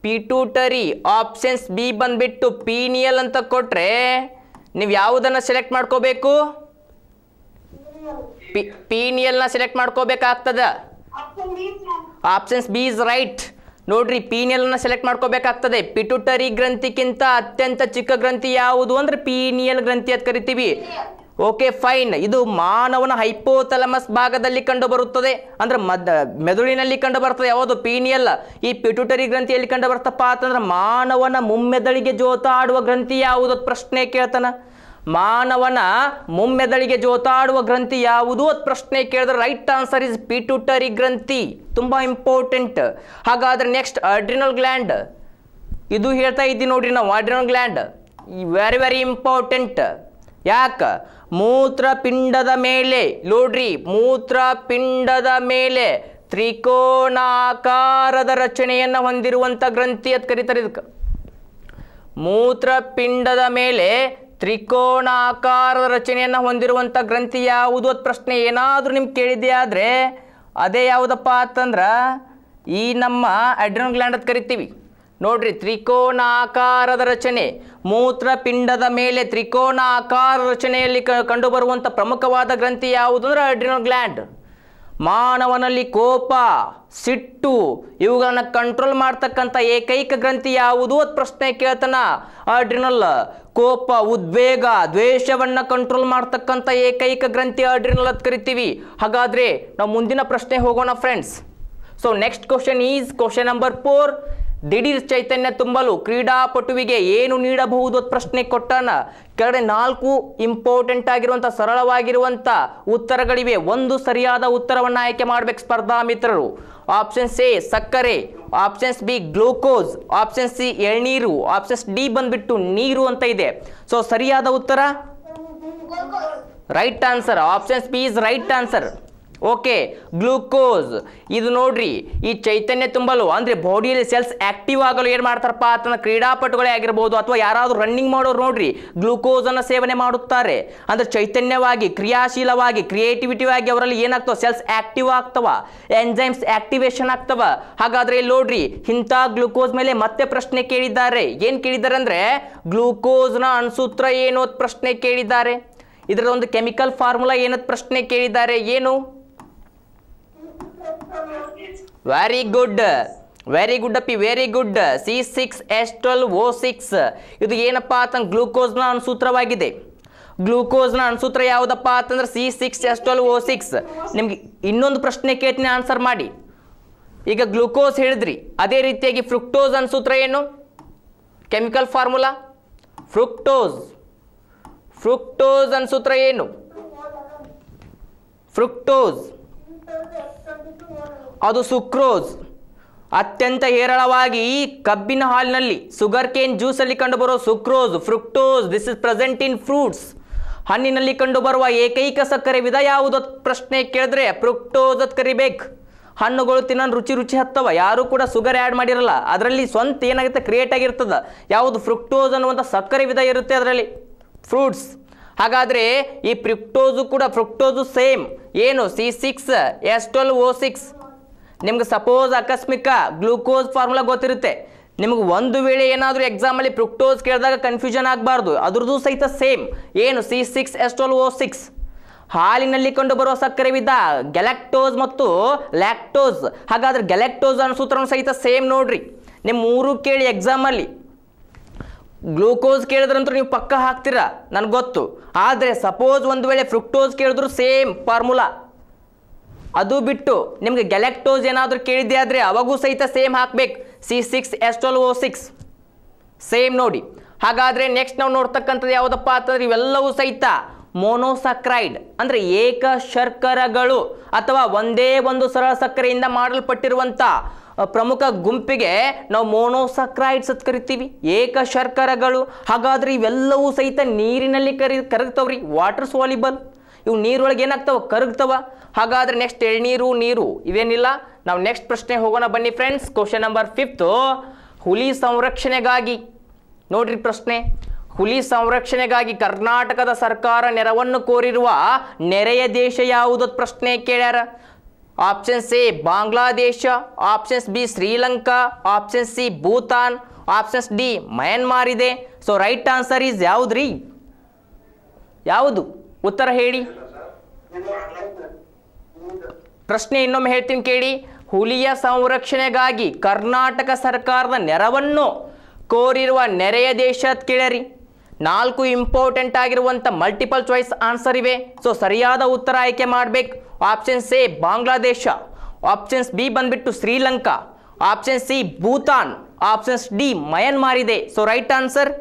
pituitary options B ಬಂದ್ಬಿಟ್ಟು ಪೀನಿಯಲ್ ಅಂತ ಕೊಟ್ರೆ ನೀವು ಯಾವುದನ್ನು ಸೆಲೆಕ್ಟ್ ಮಾಡ್ಕೋಬೇಕು ಪಿ ಪೀನಿಯಲ್ನ ಸೆಲೆಕ್ಟ್ ಮಾಡ್ಕೋಬೇಕಾಗ್ತದ ಆಪ್ಷನ್ಸ್ ಬಿ ಇಸ್ ರೈಟ್ ನೋಡ್ರಿ ಅನ್ನ ಸೆಲೆಕ್ಟ್ ಮಾಡ್ಕೋಬೇಕಾಗ್ತದೆ ಪಿಟುಟರಿ ಗ್ರಂಥಿಗಿಂತ ಅತ್ಯಂತ ಚಿಕ್ಕ ಗ್ರಂಥಿ ಯಾವುದು ಅಂದ್ರೆ ಪೀನಿಯಲ್ ಗ್ರಂಥಿ ಅಂತ ಕರಿತೀವಿ ಓಕೆ ಫೈನ್ ಇದು ಮಾನವನ ಹೈಪೋಥಲಮಸ್ ಭಾಗದಲ್ಲಿ ಕಂಡು ಬರುತ್ತದೆ ಅಂದ್ರೆ ಮದ್ ಮೆದುಳಿನಲ್ಲಿ ಕಂಡು ಬರ್ತದೆ ಯಾವುದು ಪೀನಿಯಲ್ ಈ ಪಿಟುಟರಿ ಗ್ರಂಥಿಯಲ್ಲಿ ಕಂಡು ಬರ್ತಪ್ಪ ಅಂತಂದ್ರೆ ಮಾನವನ ಮುಮ್ಮೆದಳಿಗೆ ಜೋತಾಡುವ ಆಡುವ ಗ್ರಂಥಿ ಯಾವುದು ಪ್ರಶ್ನೆ ಕೇಳ್ತಾನ ಮಾನವನ ಮುಮ್ಮೆದಳಿಗೆ ಜೋತಾಡುವ ಗ್ರಂಥಿ ಯಾವುದು ಅದು ಪ್ರಶ್ನೆ ಕೇಳಿದ್ರೆ ರೈಟ್ ಆನ್ಸರ್ ಇಸ್ ಪಿಟ್ಯೂಟರಿ ಗ್ರಂಥಿ ತುಂಬ ಇಂಪಾರ್ಟೆಂಟ್ ಹಾಗಾದ್ರೆ ನೆಕ್ಸ್ಟ್ ಅಡ್ರಿನಲ್ ಗ್ಲ್ಯಾಂಡ್ ಇದು ಹೇಳ್ತಾ ಇದ್ದೀನಿ ನೋಡ್ರಿ ನಾವು adrenal gland very very important ಯಾಕೆ ಮೂತ್ರಪಿಂಡದ ಮೇಲೆ ನೋಡ್ರಿ ಮೂತ್ರಪಿಂಡದ ಮೇಲೆ ತ್ರಿಕೋಣಾಕಾರದ ರಚನೆಯನ್ನು ಹೊಂದಿರುವಂಥ ಗ್ರಂಥಿ ಅಂತ ಕರೀತಾರೆ ಇದಕ್ಕೆ ಮೂತ್ರಪಿಂಡದ ಮೇಲೆ ತ್ರಿಕೋಣಾಕಾರದ ರಚನೆಯನ್ನು ಹೊಂದಿರುವಂಥ ಗ್ರಂಥಿ ಯಾವುದು ಅದು ಪ್ರಶ್ನೆ ಏನಾದರೂ ನಿಮ್ಗೆ ಕೇಳಿದ್ದೆ ಆದರೆ ಅದೇ ಯಾವುದಪ್ಪ ಅಂತಂದ್ರೆ ಈ ನಮ್ಮ ಅಡ್ರಿನಲ್ ಗ್ಲ್ಯಾಂಡ್ ಅಂತ ಕರಿತೀವಿ ನೋಡ್ರಿ ಆಕಾರದ ರಚನೆ ಮೂತ್ರಪಿಂಡದ ಮೇಲೆ ತ್ರಿಕೋಣಾಕಾರ ರಚನೆಯಲ್ಲಿ ಬರುವಂಥ ಪ್ರಮುಖವಾದ ಗ್ರಂಥಿ ಯಾವುದು ಅಂದ್ರೆ ಅಡ್ರಿನಲ್ ಗ್ಲ್ಯಾಂಡ್ ಮಾನವನಲ್ಲಿ ಕೋಪ ಸಿಟ್ಟು ಇವುಗಳನ್ನು ಕಂಟ್ರೋಲ್ ಮಾಡ್ತಕ್ಕಂಥ ಏಕೈಕ ಗ್ರಂಥಿ ಯಾವುದು ಅದು ಪ್ರಶ್ನೆ ಕೇಳ್ತಾನ ಅಡ್ರಿನಲ್ ಕೋಪ ಉದ್ವೇಗ ದ್ವೇಷವನ್ನು ಕಂಟ್ರೋಲ್ ಮಾಡ್ತಕ್ಕಂಥ ಏಕೈಕ ಗ್ರಂಥಿ ಅಡ್ರಿನಲ್ ಕರಿತೀವಿ ಹಾಗಾದ್ರೆ ನಾವು ಮುಂದಿನ ಪ್ರಶ್ನೆ ಹೋಗೋಣ friends so next question is question number four ದಿಢೀರ್ ಚೈತನ್ಯ ತುಂಬಲು ಕ್ರೀಡಾಪಟುವಿಗೆ ಏನು ನೀಡಬಹುದು ಪ್ರಶ್ನೆ ಕೊಟ್ಟಾನ ಕೆಳಗಡೆ ನಾಲ್ಕು ಇಂಪಾರ್ಟೆಂಟ್ ಆಗಿರುವಂಥ ಸರಳವಾಗಿರುವಂತ ಉತ್ತರಗಳಿವೆ ಒಂದು ಸರಿಯಾದ ಉತ್ತರವನ್ನು ಆಯ್ಕೆ ಮಾಡಬೇಕು ಸ್ಪರ್ಧಾ ಮಿತ್ರರು ಆಪ್ಷನ್ಸ್ ಎ ಸಕ್ಕರೆ options B glucose option C ಎಳ್ನೀರು ಆಪ್ಷನ್ಸ್ ಡಿ ಬಂದ್ಬಿಟ್ಟು ನೀರು ಅಂತ ಇದೆ ಸೊ ಸರಿಯಾದ ಉತ್ತರ right answer options B is right answer okay glucose ಇದು ನೋಡ್ರಿ ಈ ಚೈತನ್ಯ ತುಂಬಲು ಅಂದರೆ ಬಾಡಿಯಲ್ಲಿ ಸೆಲ್ಸ್ ಆಕ್ಟಿವ್ ಆಗಲು ಏನು ಮಾಡ್ತಾರಪ್ಪ ಆತನ ಕ್ರೀಡಾಪಟುಗಳೇ ಆಗಿರ್ಬೋದು ಅಥವಾ ಯಾರಾದರೂ ರನ್ನಿಂಗ್ ಮಾಡೋರು ನೋಡ್ರಿ ಗ್ಲೂಕೋಸನ್ನು ಸೇವನೆ ಮಾಡುತ್ತಾರೆ ಅಂದ್ರೆ ಚೈತನ್ಯವಾಗಿ ಕ್ರಿಯಾಶೀಲವಾಗಿ ಕ್ರಿಯೇಟಿವಿಟಿವಾಗಿ ಅವರಲ್ಲಿ ಏನಾಗ್ತವ ಸೆಲ್ಸ್ ಆಕ್ಟಿವ್ ಆಗ್ತವ ಎಂಜೈಮ್ಸ್ ಆಕ್ಟಿವೇಶನ್ ಆಗ್ತವ ಹಾಗಾದ್ರೆ ಇಲ್ಲಿ ನೋಡ್ರಿ ಇಂಥ ಗ್ಲೂಕೋಸ್ ಮೇಲೆ ಮತ್ತೆ ಪ್ರಶ್ನೆ ಕೇಳಿದ್ದಾರೆ ಏನು ಕೇಳಿದ್ದಾರೆ ಅಂದ್ರೆ ಅಂದರೆ ನ ಅಣಸೂತ್ರ ಏನೋ ಪ್ರಶ್ನೆ ಕೇಳಿದ್ದಾರೆ ಇದರ ಒಂದು ಕೆಮಿಕಲ್ ಫಾರ್ಮುಲಾ ಏನದ ಪ್ರಶ್ನೆ ಕೇಳಿದ್ದಾರೆ ಏನು ವೆರಿ ಗುಡ್ ವೆರಿ ಗುಡ್ ಅಪ್ಪಿ very good C six S twelve O six ಇದು ಏನಪ್ಪ ಅಂತಂದ್ರೆ ಗ್ಲೂಕೋಸ್ನ ಅನ್ಸೂತ್ರವಾಗಿದೆ ಗ್ಲೂಕೋಸ್ನ ಅನುಸೂತ್ರ ಯಾವುದಪ್ಪ ಅಂತಂದ್ರೆ C six S twelve O six ನಿಮ್ಗೆ ಇನ್ನೊಂದು ಪ್ರಶ್ನೆ ಕೇಳ್ತೀನಿ ಆನ್ಸರ್ ಮಾಡಿ ಈಗ ಗ್ಲೂಕೋಸ್ ಹೇಳಿದ್ರಿ ಅದೇ ರೀತಿಯಾಗಿ ಫ್ರುಕ್ಟೋಸ್ ಅನ್ಸೂತ್ರ ಏನು ಕೆಮಿಕಲ್ ಫಾರ್ಮುಲಾ ಫ್ರುಕ್ಟೋಸ್ ಫ್ರುಕ್ಟೋಸ್ ಅನ್ಸೂತ್ರ ಏನು ಫ್ರುಕ್ಟೋಸ್ ಅದು ಸುಕ್ರೋಸ್ ಅತ್ಯಂತ ಹೇರಳವಾಗಿ ಈ ಕಬ್ಬಿನ ಹಾಲಿನಲ್ಲಿ ಸುಗರ್ ಕೇನ್ ಜ್ಯೂಸಲ್ಲಿ ಕಂಡುಬರುವ sucrose fructose this is present in fruits ಹಣ್ಣಿನಲ್ಲಿ ಕಂಡುಬರುವ ಏಕೈಕ ಸಕ್ಕರೆ ವಿಧ ಯಾವುದು ಪ್ರಶ್ನೆ ಕೇಳಿದ್ರೆ ಫ್ರುಕ್ಟೋಸ್ ಅಂತ ಕರಿಬೇಕು ಹಣ್ಣುಗಳು ತಿನ್ನ ರುಚಿ ರುಚಿ ಹತ್ತವ ಯಾರು ಕೂಡ ಸುಗರ್ ಆ್ಯಡ್ ಮಾಡಿರಲ್ಲ ಅದರಲ್ಲಿ ಸ್ವಂತ ಏನಾಗುತ್ತೆ ಕ್ರಿಯೇಟ್ ಆಗಿರ್ತದೆ ಯಾವುದು ಫ್ರುಕ್ಟೋಸ್ ಅನ್ನುವಂಥ ಸಕ್ಕರೆ ವಿಧ ಇರುತ್ತೆ ಅದರಲ್ಲಿ ಫ್ರೂಟ್ಸ್ ಹಾಗಾದರೆ ಈ ಫ್ರುಕ್ಟೋಸು ಕೂಡ ಫ್ರುಕ್ಟೋಸು ಸೇಮ್ ಏನು C six S O six ನಿಮ್ಗೆ ಸಪೋಸ್ ಆಕಸ್ಮಿಕ ಗ್ಲೂಕೋಸ್ ಫಾರ್ಮುಲಾ ಗೊತ್ತಿರುತ್ತೆ ನಿಮ್ಗೆ ಒಂದು ವೇಳೆ ಏನಾದರೂ ಎಕ್ಸಾಮಲ್ಲಿ ಫ್ರುಕ್ಟೋಸ್ ಕೇಳಿದಾಗ ಕನ್ಫ್ಯೂಷನ್ ಆಗಬಾರ್ದು ಅದ್ರದ್ದು ಸಹಿತ ಸೇಮ್ ಏನು C six S O six ಹಾಲಿನಲ್ಲಿ ಕಂಡುಬರುವ ಸಕ್ಕರೆ ವಿಧ ಗೆಲೆಕ್ಟೋಸ್ ಮತ್ತು ಲ್ಯಾಕ್ಟೋಸ್ ಹಾಗಾದ್ರೆ ಗೆಲೆಕ್ಟೋಸ್ ಅನ್ನೋ ಸೂತ್ರ ಸಹಿತ ಸೇಮ್ ನೋಡ್ರಿ ನಿಮ್ಮ ಮೂರು ಕೇಳಿ ಎಕ್ಸಾಮಲ್ಲಿ ಗ್ಲೂಕೋಸ್ ಕೇಳಿದ್ರಂತೂ ನೀವು ಪಕ್ಕ ಹಾಕ್ತೀರ ನನಗೆ ಗೊತ್ತು ಆದರೆ ಸಪೋಸ್ ಒಂದು ವೇಳೆ ಫ್ರುಕ್ಟೋಸ್ ಕೇಳಿದ್ರು ಸೇಮ್ ಫಾರ್ಮುಲಾ ಅದು ಬಿಟ್ಟು ನಿಮಗೆ ಗ್ಯಾಲೆಕ್ಟೋಸ್ ಏನಾದರೂ ಕೇಳಿದ್ದೆ ಆದರೆ ಅವಾಗೂ ಸಹಿತ ಸೇಮ್ ಹಾಕಬೇಕು ಸಿ ಸಿಕ್ಸ್ ಎಸ್ಟೋಲ್ ಓ ಸಿಕ್ಸ್ ಸೇಮ್ ನೋಡಿ ಹಾಗಾದರೆ ನೆಕ್ಸ್ಟ್ ನಾವು ನೋಡ್ತಕ್ಕಂಥದ್ದು ಯಾವುದಪ್ಪ ಅಂತಂದ್ರೆ ಇವೆಲ್ಲವೂ ಸಹಿತ ಮೋನೋಸಕ್ರೈಡ್ ಅಂದರೆ ಏಕ ಶರ್ಕರಗಳು ಅಥವಾ ಒಂದೇ ಒಂದು ಸರಳ ಸಕ್ಕರೆಯಿಂದ ಮಾಡಲ್ಪಟ್ಟಿರುವಂಥ ಪ್ರಮುಖ ಗುಂಪಿಗೆ ನಾವು ಮೋನೋಸಕ್ರೈಡ್ಸ್ ಅಂತ ಕರಿತೀವಿ ಏಕ ಶರ್ಕರಗಳು ಹಾಗಾದ್ರೆ ಇವೆಲ್ಲವೂ ಸಹಿತ ನೀರಿನಲ್ಲಿ ಕರಿ ಕರಗ್ತವ್ರಿ ವಾಟರ್ ಸೋಲಿಬಲ್ ಇವು ನೀರೊಳಗೆ ಏನಾಗ್ತವ ಕರಗ್ತಾವ ಹಾಗಾದ್ರೆ ನೆಕ್ಸ್ಟ್ ಎಳ್ನೀರು ನೀರು ಇವೇನಿಲ್ಲ ನಾವು ನೆಕ್ಸ್ಟ್ ಪ್ರಶ್ನೆ ಹೋಗೋಣ ಬನ್ನಿ ಫ್ರೆಂಡ್ಸ್ ಕ್ವಶನ್ ನಂಬರ್ ಫಿಫ್ತ್ ಹುಲಿ ಸಂರಕ್ಷಣೆಗಾಗಿ ನೋಡ್ರಿ ಪ್ರಶ್ನೆ ಹುಲಿ ಸಂರಕ್ಷಣೆಗಾಗಿ ಕರ್ನಾಟಕದ ಸರ್ಕಾರ ನೆರವನ್ನು ಕೋರಿರುವ ನೆರೆಯ ದೇಶ ಯಾವುದು ಪ್ರಶ್ನೆ ಕೇಳ್ಯಾರ options C Bangladesh options B Sri Lanka option C Bhutan options D Myanmar ಇದೆ ಸೊ ರೈಟ್ ಆನ್ಸರ್ ಈಸ್ ರೀ ಯಾವುದು ಉತ್ತರ ಹೇಳಿ ಪ್ರಶ್ನೆ ಇನ್ನೊಮ್ಮೆ ಹೇಳ್ತೀನಿ ಕೇಳಿ ಹುಲಿಯ ಸಂರಕ್ಷಣೆಗಾಗಿ ಕರ್ನಾಟಕ ಸರ್ಕಾರದ ನೆರವನ್ನು ಕೋರಿರುವ ನೆರೆಯ ದೇಶ ಕೇಳರಿ ನಾಲ್ಕು ಇಂಪಾರ್ಟೆಂಟ್ ಆಗಿರುವಂಥ ಮಲ್ಟಿಪಲ್ ಚಾಯ್ಸ್ ಆನ್ಸರ್ ಇವೆ ಸೊ ಸರಿಯಾದ ಉತ್ತರ ಆಯ್ಕೆ ಮಾಡಬೇಕು options A Bangladesh options B ಬಂದ್ಬಿಟ್ಟು Sri Lanka option C Bhutan options D Myanmar ಇದೆ ಸೊ ರೈಟ್ ಆನ್ಸರ್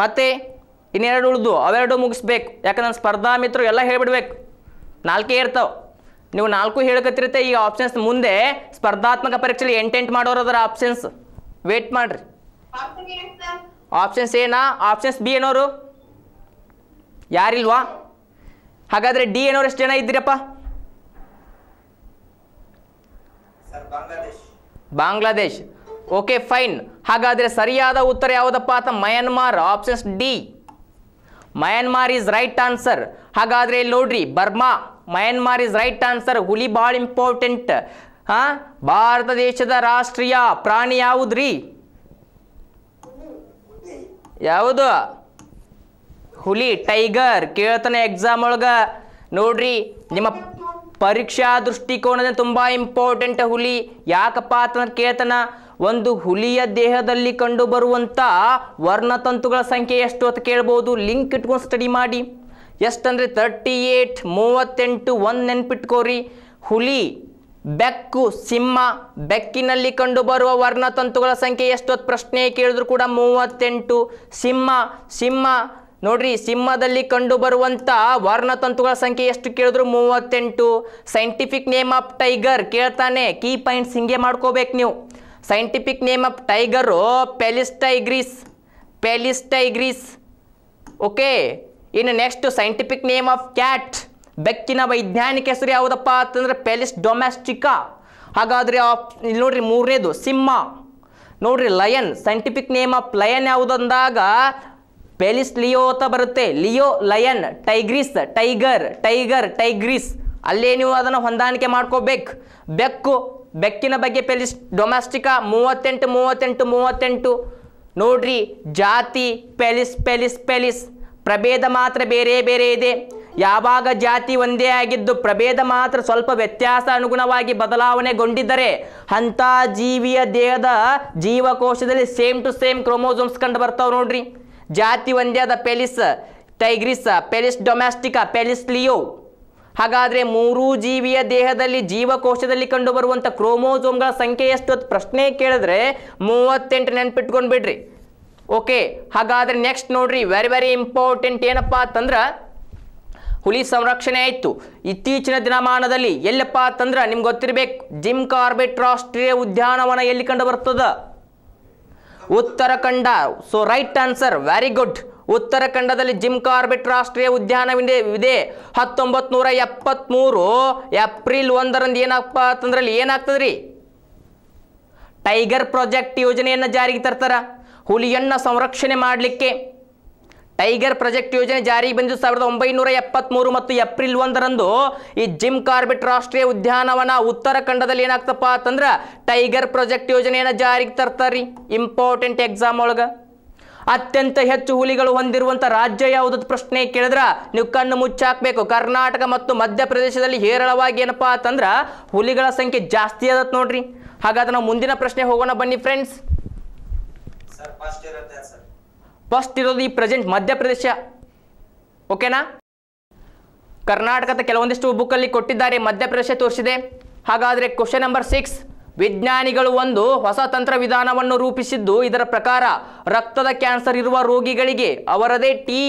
ಮತ್ತೆ ಇನ್ನೆರಡು ಉಳಿದು ಅವೆರಡು ಮುಗಿಸ್ಬೇಕು ಯಾಕಂದ್ರೆ ಸ್ಪರ್ಧಾ ಮಿತ್ರರು ಎಲ್ಲ ಹೇಳ್ಬಿಡ್ಬೇಕು ನಾಲ್ಕೇ ಇರ್ತಾವೆ ನೀವು ನಾಲ್ಕು ಹೇಳ್ಕತ್ತಿರುತ್ತೆ ಈ ಆಪ್ಷನ್ಸ್ ಮುಂದೆ ಸ್ಪರ್ಧಾತ್ಮಕ ಪರೀಕ್ಷೆಯಲ್ಲಿ ಎಂಟೆಂಟ್ ಮಾಡೋರು ಅದರ ಆಪ್ಷನ್ಸ್ ವೇಟ್ ಮಾಡ್ರಿ ಆಪ್ಷನ್ಸ್ ಏನಾ ಆಪ್ಷನ್ಸ್ ಬಿ ಏನೋರು ಯಾರಿಲ್ವಾ ಹಾಗಾದ್ರೆ ಡಿ ಏನೋರು ಎಷ್ಟು ಜನ ಇದ್ದೀರಪ್ಪ ಬಾಂಗ್ಲಾದೇಶ್ ಓಕೆ ಫೈನ್ ಹಾಗಾದ್ರೆ ಸರಿಯಾದ ಉತ್ತರ ಯಾವುದಪ್ಪ ಅಂತ Myanmar options D Myanmar is right answer ಹಾಗಾದ್ರೆ ಇಲ್ಲಿ ನೋಡ್ರಿ Burma Myanmar is right answer ಹುಲಿ ಭಾಳ ಇಂಪಾರ್ಟೆಂಟ್ ಹಾ ಭಾರತ ದೇಶದ ರಾಷ್ಟ್ರೀಯ ಪ್ರಾಣಿ ಯಾವುದ್ರಿ ಯಾವುದು ಹುಲಿ ಟೈಗರ್ ಕೇಳ್ತಾನೆ ಎಕ್ಸಾಮ್ ಒಳಗ ನೋಡ್ರಿ ನಿಮ್ಮ ಪರೀಕ್ಷಾ ದೃಷ್ಟಿಕೋನ ತುಂಬಾ ಇಂಪಾರ್ಟೆಂಟ್ ಹುಲಿ ಯಾಕಪ್ಪ ಅಂತ ಕೇಳ್ತಾನ ಒಂದು ಹುಲಿಯ ದೇಹದಲ್ಲಿ ಕಂಡು ಬರುವಂತ ವರ್ಣತಂತುಗಳ ಸಂಖ್ಯೆ ಎಷ್ಟು ಅಂತ ಕೇಳ್ಬೋದು ಲಿಂಕ್ ಇಟ್ಕೊಂಡು ಸ್ಟಡಿ ಮಾಡಿ ಎಷ್ಟಂದ್ರೆ ತರ್ಟಿ ಏಟ್ ಮೂವತ್ತೆಂಟು ಒಂದು ನೆನ್ಪಿಟ್ಕೋರಿ ಹುಲಿ ಬೆಕ್ಕು ಸಿಂಹ ಬೆಕ್ಕಿನಲ್ಲಿ ಕಂಡುಬರುವ ವರ್ಣತಂತುಗಳ ಸಂಖ್ಯೆ ಎಷ್ಟೊತ್ತು ಪ್ರಶ್ನೆ ಕೇಳಿದ್ರು ಕೂಡ ಮೂವತ್ತೆಂಟು ಸಿಂಹ ಸಿಂಹ ನೋಡ್ರಿ ಸಿಂಹದಲ್ಲಿ ಕಂಡು ಬರುವಂತ ವರ್ಣತಂತುಗಳ ಸಂಖ್ಯೆ ಎಷ್ಟು ಕೇಳಿದ್ರು ಮೂವತ್ತೆಂಟು ಸೈಂಟಿಫಿಕ್ ನೇಮ್ ಆಫ್ ಟೈಗರ್ ಕೇಳ್ತಾನೆ ಕೀ ಪಾಯಿಂಟ್ಸ್ ಹಿಂಗೆ ಮಾಡ್ಕೋಬೇಕು ನೀವು scientific name of tiger Felis tigris Felis tigris okay ಇನ್ನು next scientific name of cat ಬೆಕ್ಕಿನ ವೈಜ್ಞಾನಿಕ ಹೆಸರು ಯಾವುದಪ್ಪ ಅಂತಂದ್ರೆ ಪೆಲಿಸ್ ಡೊಮ್ಯಾಸ್ಟಿಕಾ ಹಾಗಾದ್ರೆ ಇಲ್ಲಿ ನೋಡ್ರಿ ಮೂರನೇದು ಸಿಂಹ ನೋಡ್ರಿ lion scientific name of lion ಯಾವುದಂದಾಗ ಪೆಲಿಸ್ ಲಿಯೋ ಅಂತ ಬರುತ್ತೆ leo lion tigris tiger tiger tigris ಅಲ್ಲೇ ನೀವು ಅದನ್ನು ಹೊಂದಾಣಿಕೆ ಮಾಡ್ಕೋಬೇಕು ಬೆಕ್ಕು ಬೆಕ್ಕಿನ ಬಗ್ಗೆ ಪೆಲಿಸ್ ಡೊಮ್ಯಾಸ್ಟಿಕಾ ಮೂವತ್ತೆಂಟು ಮೂವತ್ತೆಂಟು ಮೂವತ್ತೆಂಟು ನೋಡ್ರಿ ಜಾತಿ ಪೆಲಿಸ್ ಪೆಲಿಸ್ ಪೆಲಿಸ್ ಪ್ರಭೇದ ಮಾತ್ರ ಬೇರೆ ಬೇರೆ ಇದೆ ಯಾವಾಗ ಜಾತಿ ಒಂದೇ ಆಗಿದ್ದು ಪ್ರಭೇದ ಮಾತ್ರ ಸ್ವಲ್ಪ ವ್ಯತ್ಯಾಸ ಅನುಗುಣವಾಗಿ ಬದಲಾವಣೆಗೊಂಡಿದ್ದರೆ ಅಂತ ಜೀವಿಯ ದೇಹದ ಜೀವಕೋಶದಲ್ಲಿ ಸೇಮ್ ಟು ಸೇಮ್ ಕ್ರೋಮೋಸೋಮ್ಸ್ ಕಂಡು ಬರ್ತಾವೆ ನೋಡ್ರಿ ಜಾತಿ ಒಂದೇ ಪೆಲಿಸ್ ಟೈಗ್ರಿಸ್ ಪೆಲಿಸ್ ಡೊಮ್ಯಾಸ್ಟಿಕಾ ಪೆಲಿಸ್ ಲಿಯೋ ಹಾಗಾದರೆ ಮೂರೂ ಜೀವಿಯ ದೇಹದಲ್ಲಿ ಜೀವಕೋಶದಲ್ಲಿ ಕಂಡುಬರುವಂಥ ಕ್ರೋಮೋಸೋಮ್ಗಳ ಸಂಖ್ಯೆ ಎಷ್ಟು ಅಂತ ಪ್ರಶ್ನೆ ಕೇಳಿದ್ರೆ ಮೂವತ್ತೆಂಟು ನೆನ್ಪಿಟ್ಕೊಂಡು ಬಿಡ್ರಿ ಓಕೆ ಹಾಗಾದ್ರೆ ನೆಕ್ಸ್ಟ್ ನೋಡ್ರಿ ವೆರಿ ವೆರಿ ಇಂಪಾರ್ಟೆಂಟ್ ಏನಪ್ಪ ಅಂತಂದ್ರೆ ಹುಲಿ ಸಂರಕ್ಷಣೆ ಆಯಿತು ಇತ್ತೀಚಿನ ದಿನಮಾನದಲ್ಲಿ ಎಲ್ಲಪ್ಪ ಅಂತಂದ್ರೆ ನಿಮ್ಗೆ ಗೊತ್ತಿರಬೇಕು ಜಿಮ್ ಕಾರ್ಬೆಟ್ ರಾಷ್ಟ್ರೀಯ ಉದ್ಯಾನವನ ಎಲ್ಲಿ ಕಂಡು ಬರ್ತದ Uttarakhand so right answer very good ಉತ್ತರಖಂಡದಲ್ಲಿ ಜಿಮ್ ಕಾರ್ಬೆಟ್ ರಾಷ್ಟ್ರೀಯ ಉದ್ಯಾನವಿದೆ ಹತ್ತೊಂಬತ್ತು ನೂರ ಎಪ್ಪತ್ತ್ಮೂರು ಏಪ್ರಿಲ್ ಒಂದರಂದು ಏನಪ್ಪ ಅಂತಂದ್ರೆ ಏನಾಗ್ತದ್ರಿ ಟೈಗರ್ ಪ್ರಾಜೆಕ್ಟ್ ಯೋಜನೆಯನ್ನು ಜಾರಿಗೆ ತರ್ತಾರ ಹುಲಿಯನ್ನ ಸಂರಕ್ಷಣೆ ಮಾಡಲಿಕ್ಕೆ ಟೈಗರ್ ಪ್ರಾಜೆಕ್ಟ್ ಯೋಜನೆ ಜಾರಿಗೆ ಬಂದಿದ್ದು ಸಾವಿರದ ಒಂಬೈನೂರ ಎಪ್ಪತ್ಮೂರು ಮತ್ತು ಏಪ್ರಿಲ್ ಒಂದರಂದು ಈ ಜಿಮ್ ಕಾರ್ಬೆಟ್ ರಾಷ್ಟ್ರೀಯ ಉದ್ಯಾನವನ ಉತ್ತರಾಖಂಡದಲ್ಲಿ ಏನಾಗ್ತಪ್ಪ ಅಂತಂದ್ರೆ ಟೈಗರ್ ಪ್ರಾಜೆಕ್ಟ್ ಯೋಜನೆಯನ್ನು ಜಾರಿಗೆ ತರ್ತಾರ್ರಿ ಇಂಪಾರ್ಟೆಂಟ್ ಎಕ್ಸಾಮ್ ಒಳಗೆ ಅತ್ಯಂತ ಹೆಚ್ಚು ಹುಲಿಗಳು ಹೊಂದಿರುವಂಥ ರಾಜ್ಯ ಯಾವುದದ ಪ್ರಶ್ನೆ ಕೇಳಿದ್ರ ನೀವು ಕಣ್ಣು ಮುಚ್ಚಾಕಬೇಕು ಕರ್ನಾಟಕ ಮತ್ತು ಮಧ್ಯಪ್ರದೇಶದಲ್ಲಿ ಹೇರಳವಾಗಿ ಏನಪ್ಪಾ ಅಂತಂದ್ರ ಹುಲಿಗಳ ಸಂಖ್ಯೆ ಜಾಸ್ತಿ ಆದತ್ ನೋಡ್ರಿ ಹಾಗಾದ್ರೆ ನಾವು ಮುಂದಿನ ಪ್ರಶ್ನೆ ಹೋಗೋಣ ಬನ್ನಿ ಫ್ರೆಂಡ್ಸ್ ಫಸ್ಟ್ ಇರೋದು ಈ ಪ್ರೆಸೆಂಟ್ ಮಧ್ಯಪ್ರದೇಶ ಓಕೆನಾ ಕರ್ನಾಟಕದ ಕೆಲವೊಂದಿಷ್ಟು ಬುಕ್ಕಲ್ಲಿ ಕೊಟ್ಟಿದ್ದಾರೆ ಮಧ್ಯಪ್ರದೇಶ ತೋರಿಸಿದೆ ಹಾಗಾದರೆ ಕ್ವಶನ್ ನಂಬರ್ ಸಿಕ್ಸ್ ವಿಜ್ಞಾನಿಗಳು ಒಂದು ಹೊಸ ತಂತ್ರ ವಿಧಾನವನ್ನು ರೂಪಿಸಿದ್ದು ಇದರ ಪ್ರಕಾರ ರಕ್ತದ ಕ್ಯಾನ್ಸರ್ ಇರುವ ರೋಗಿಗಳಿಗೆ ಅವರದೇ ಟಿ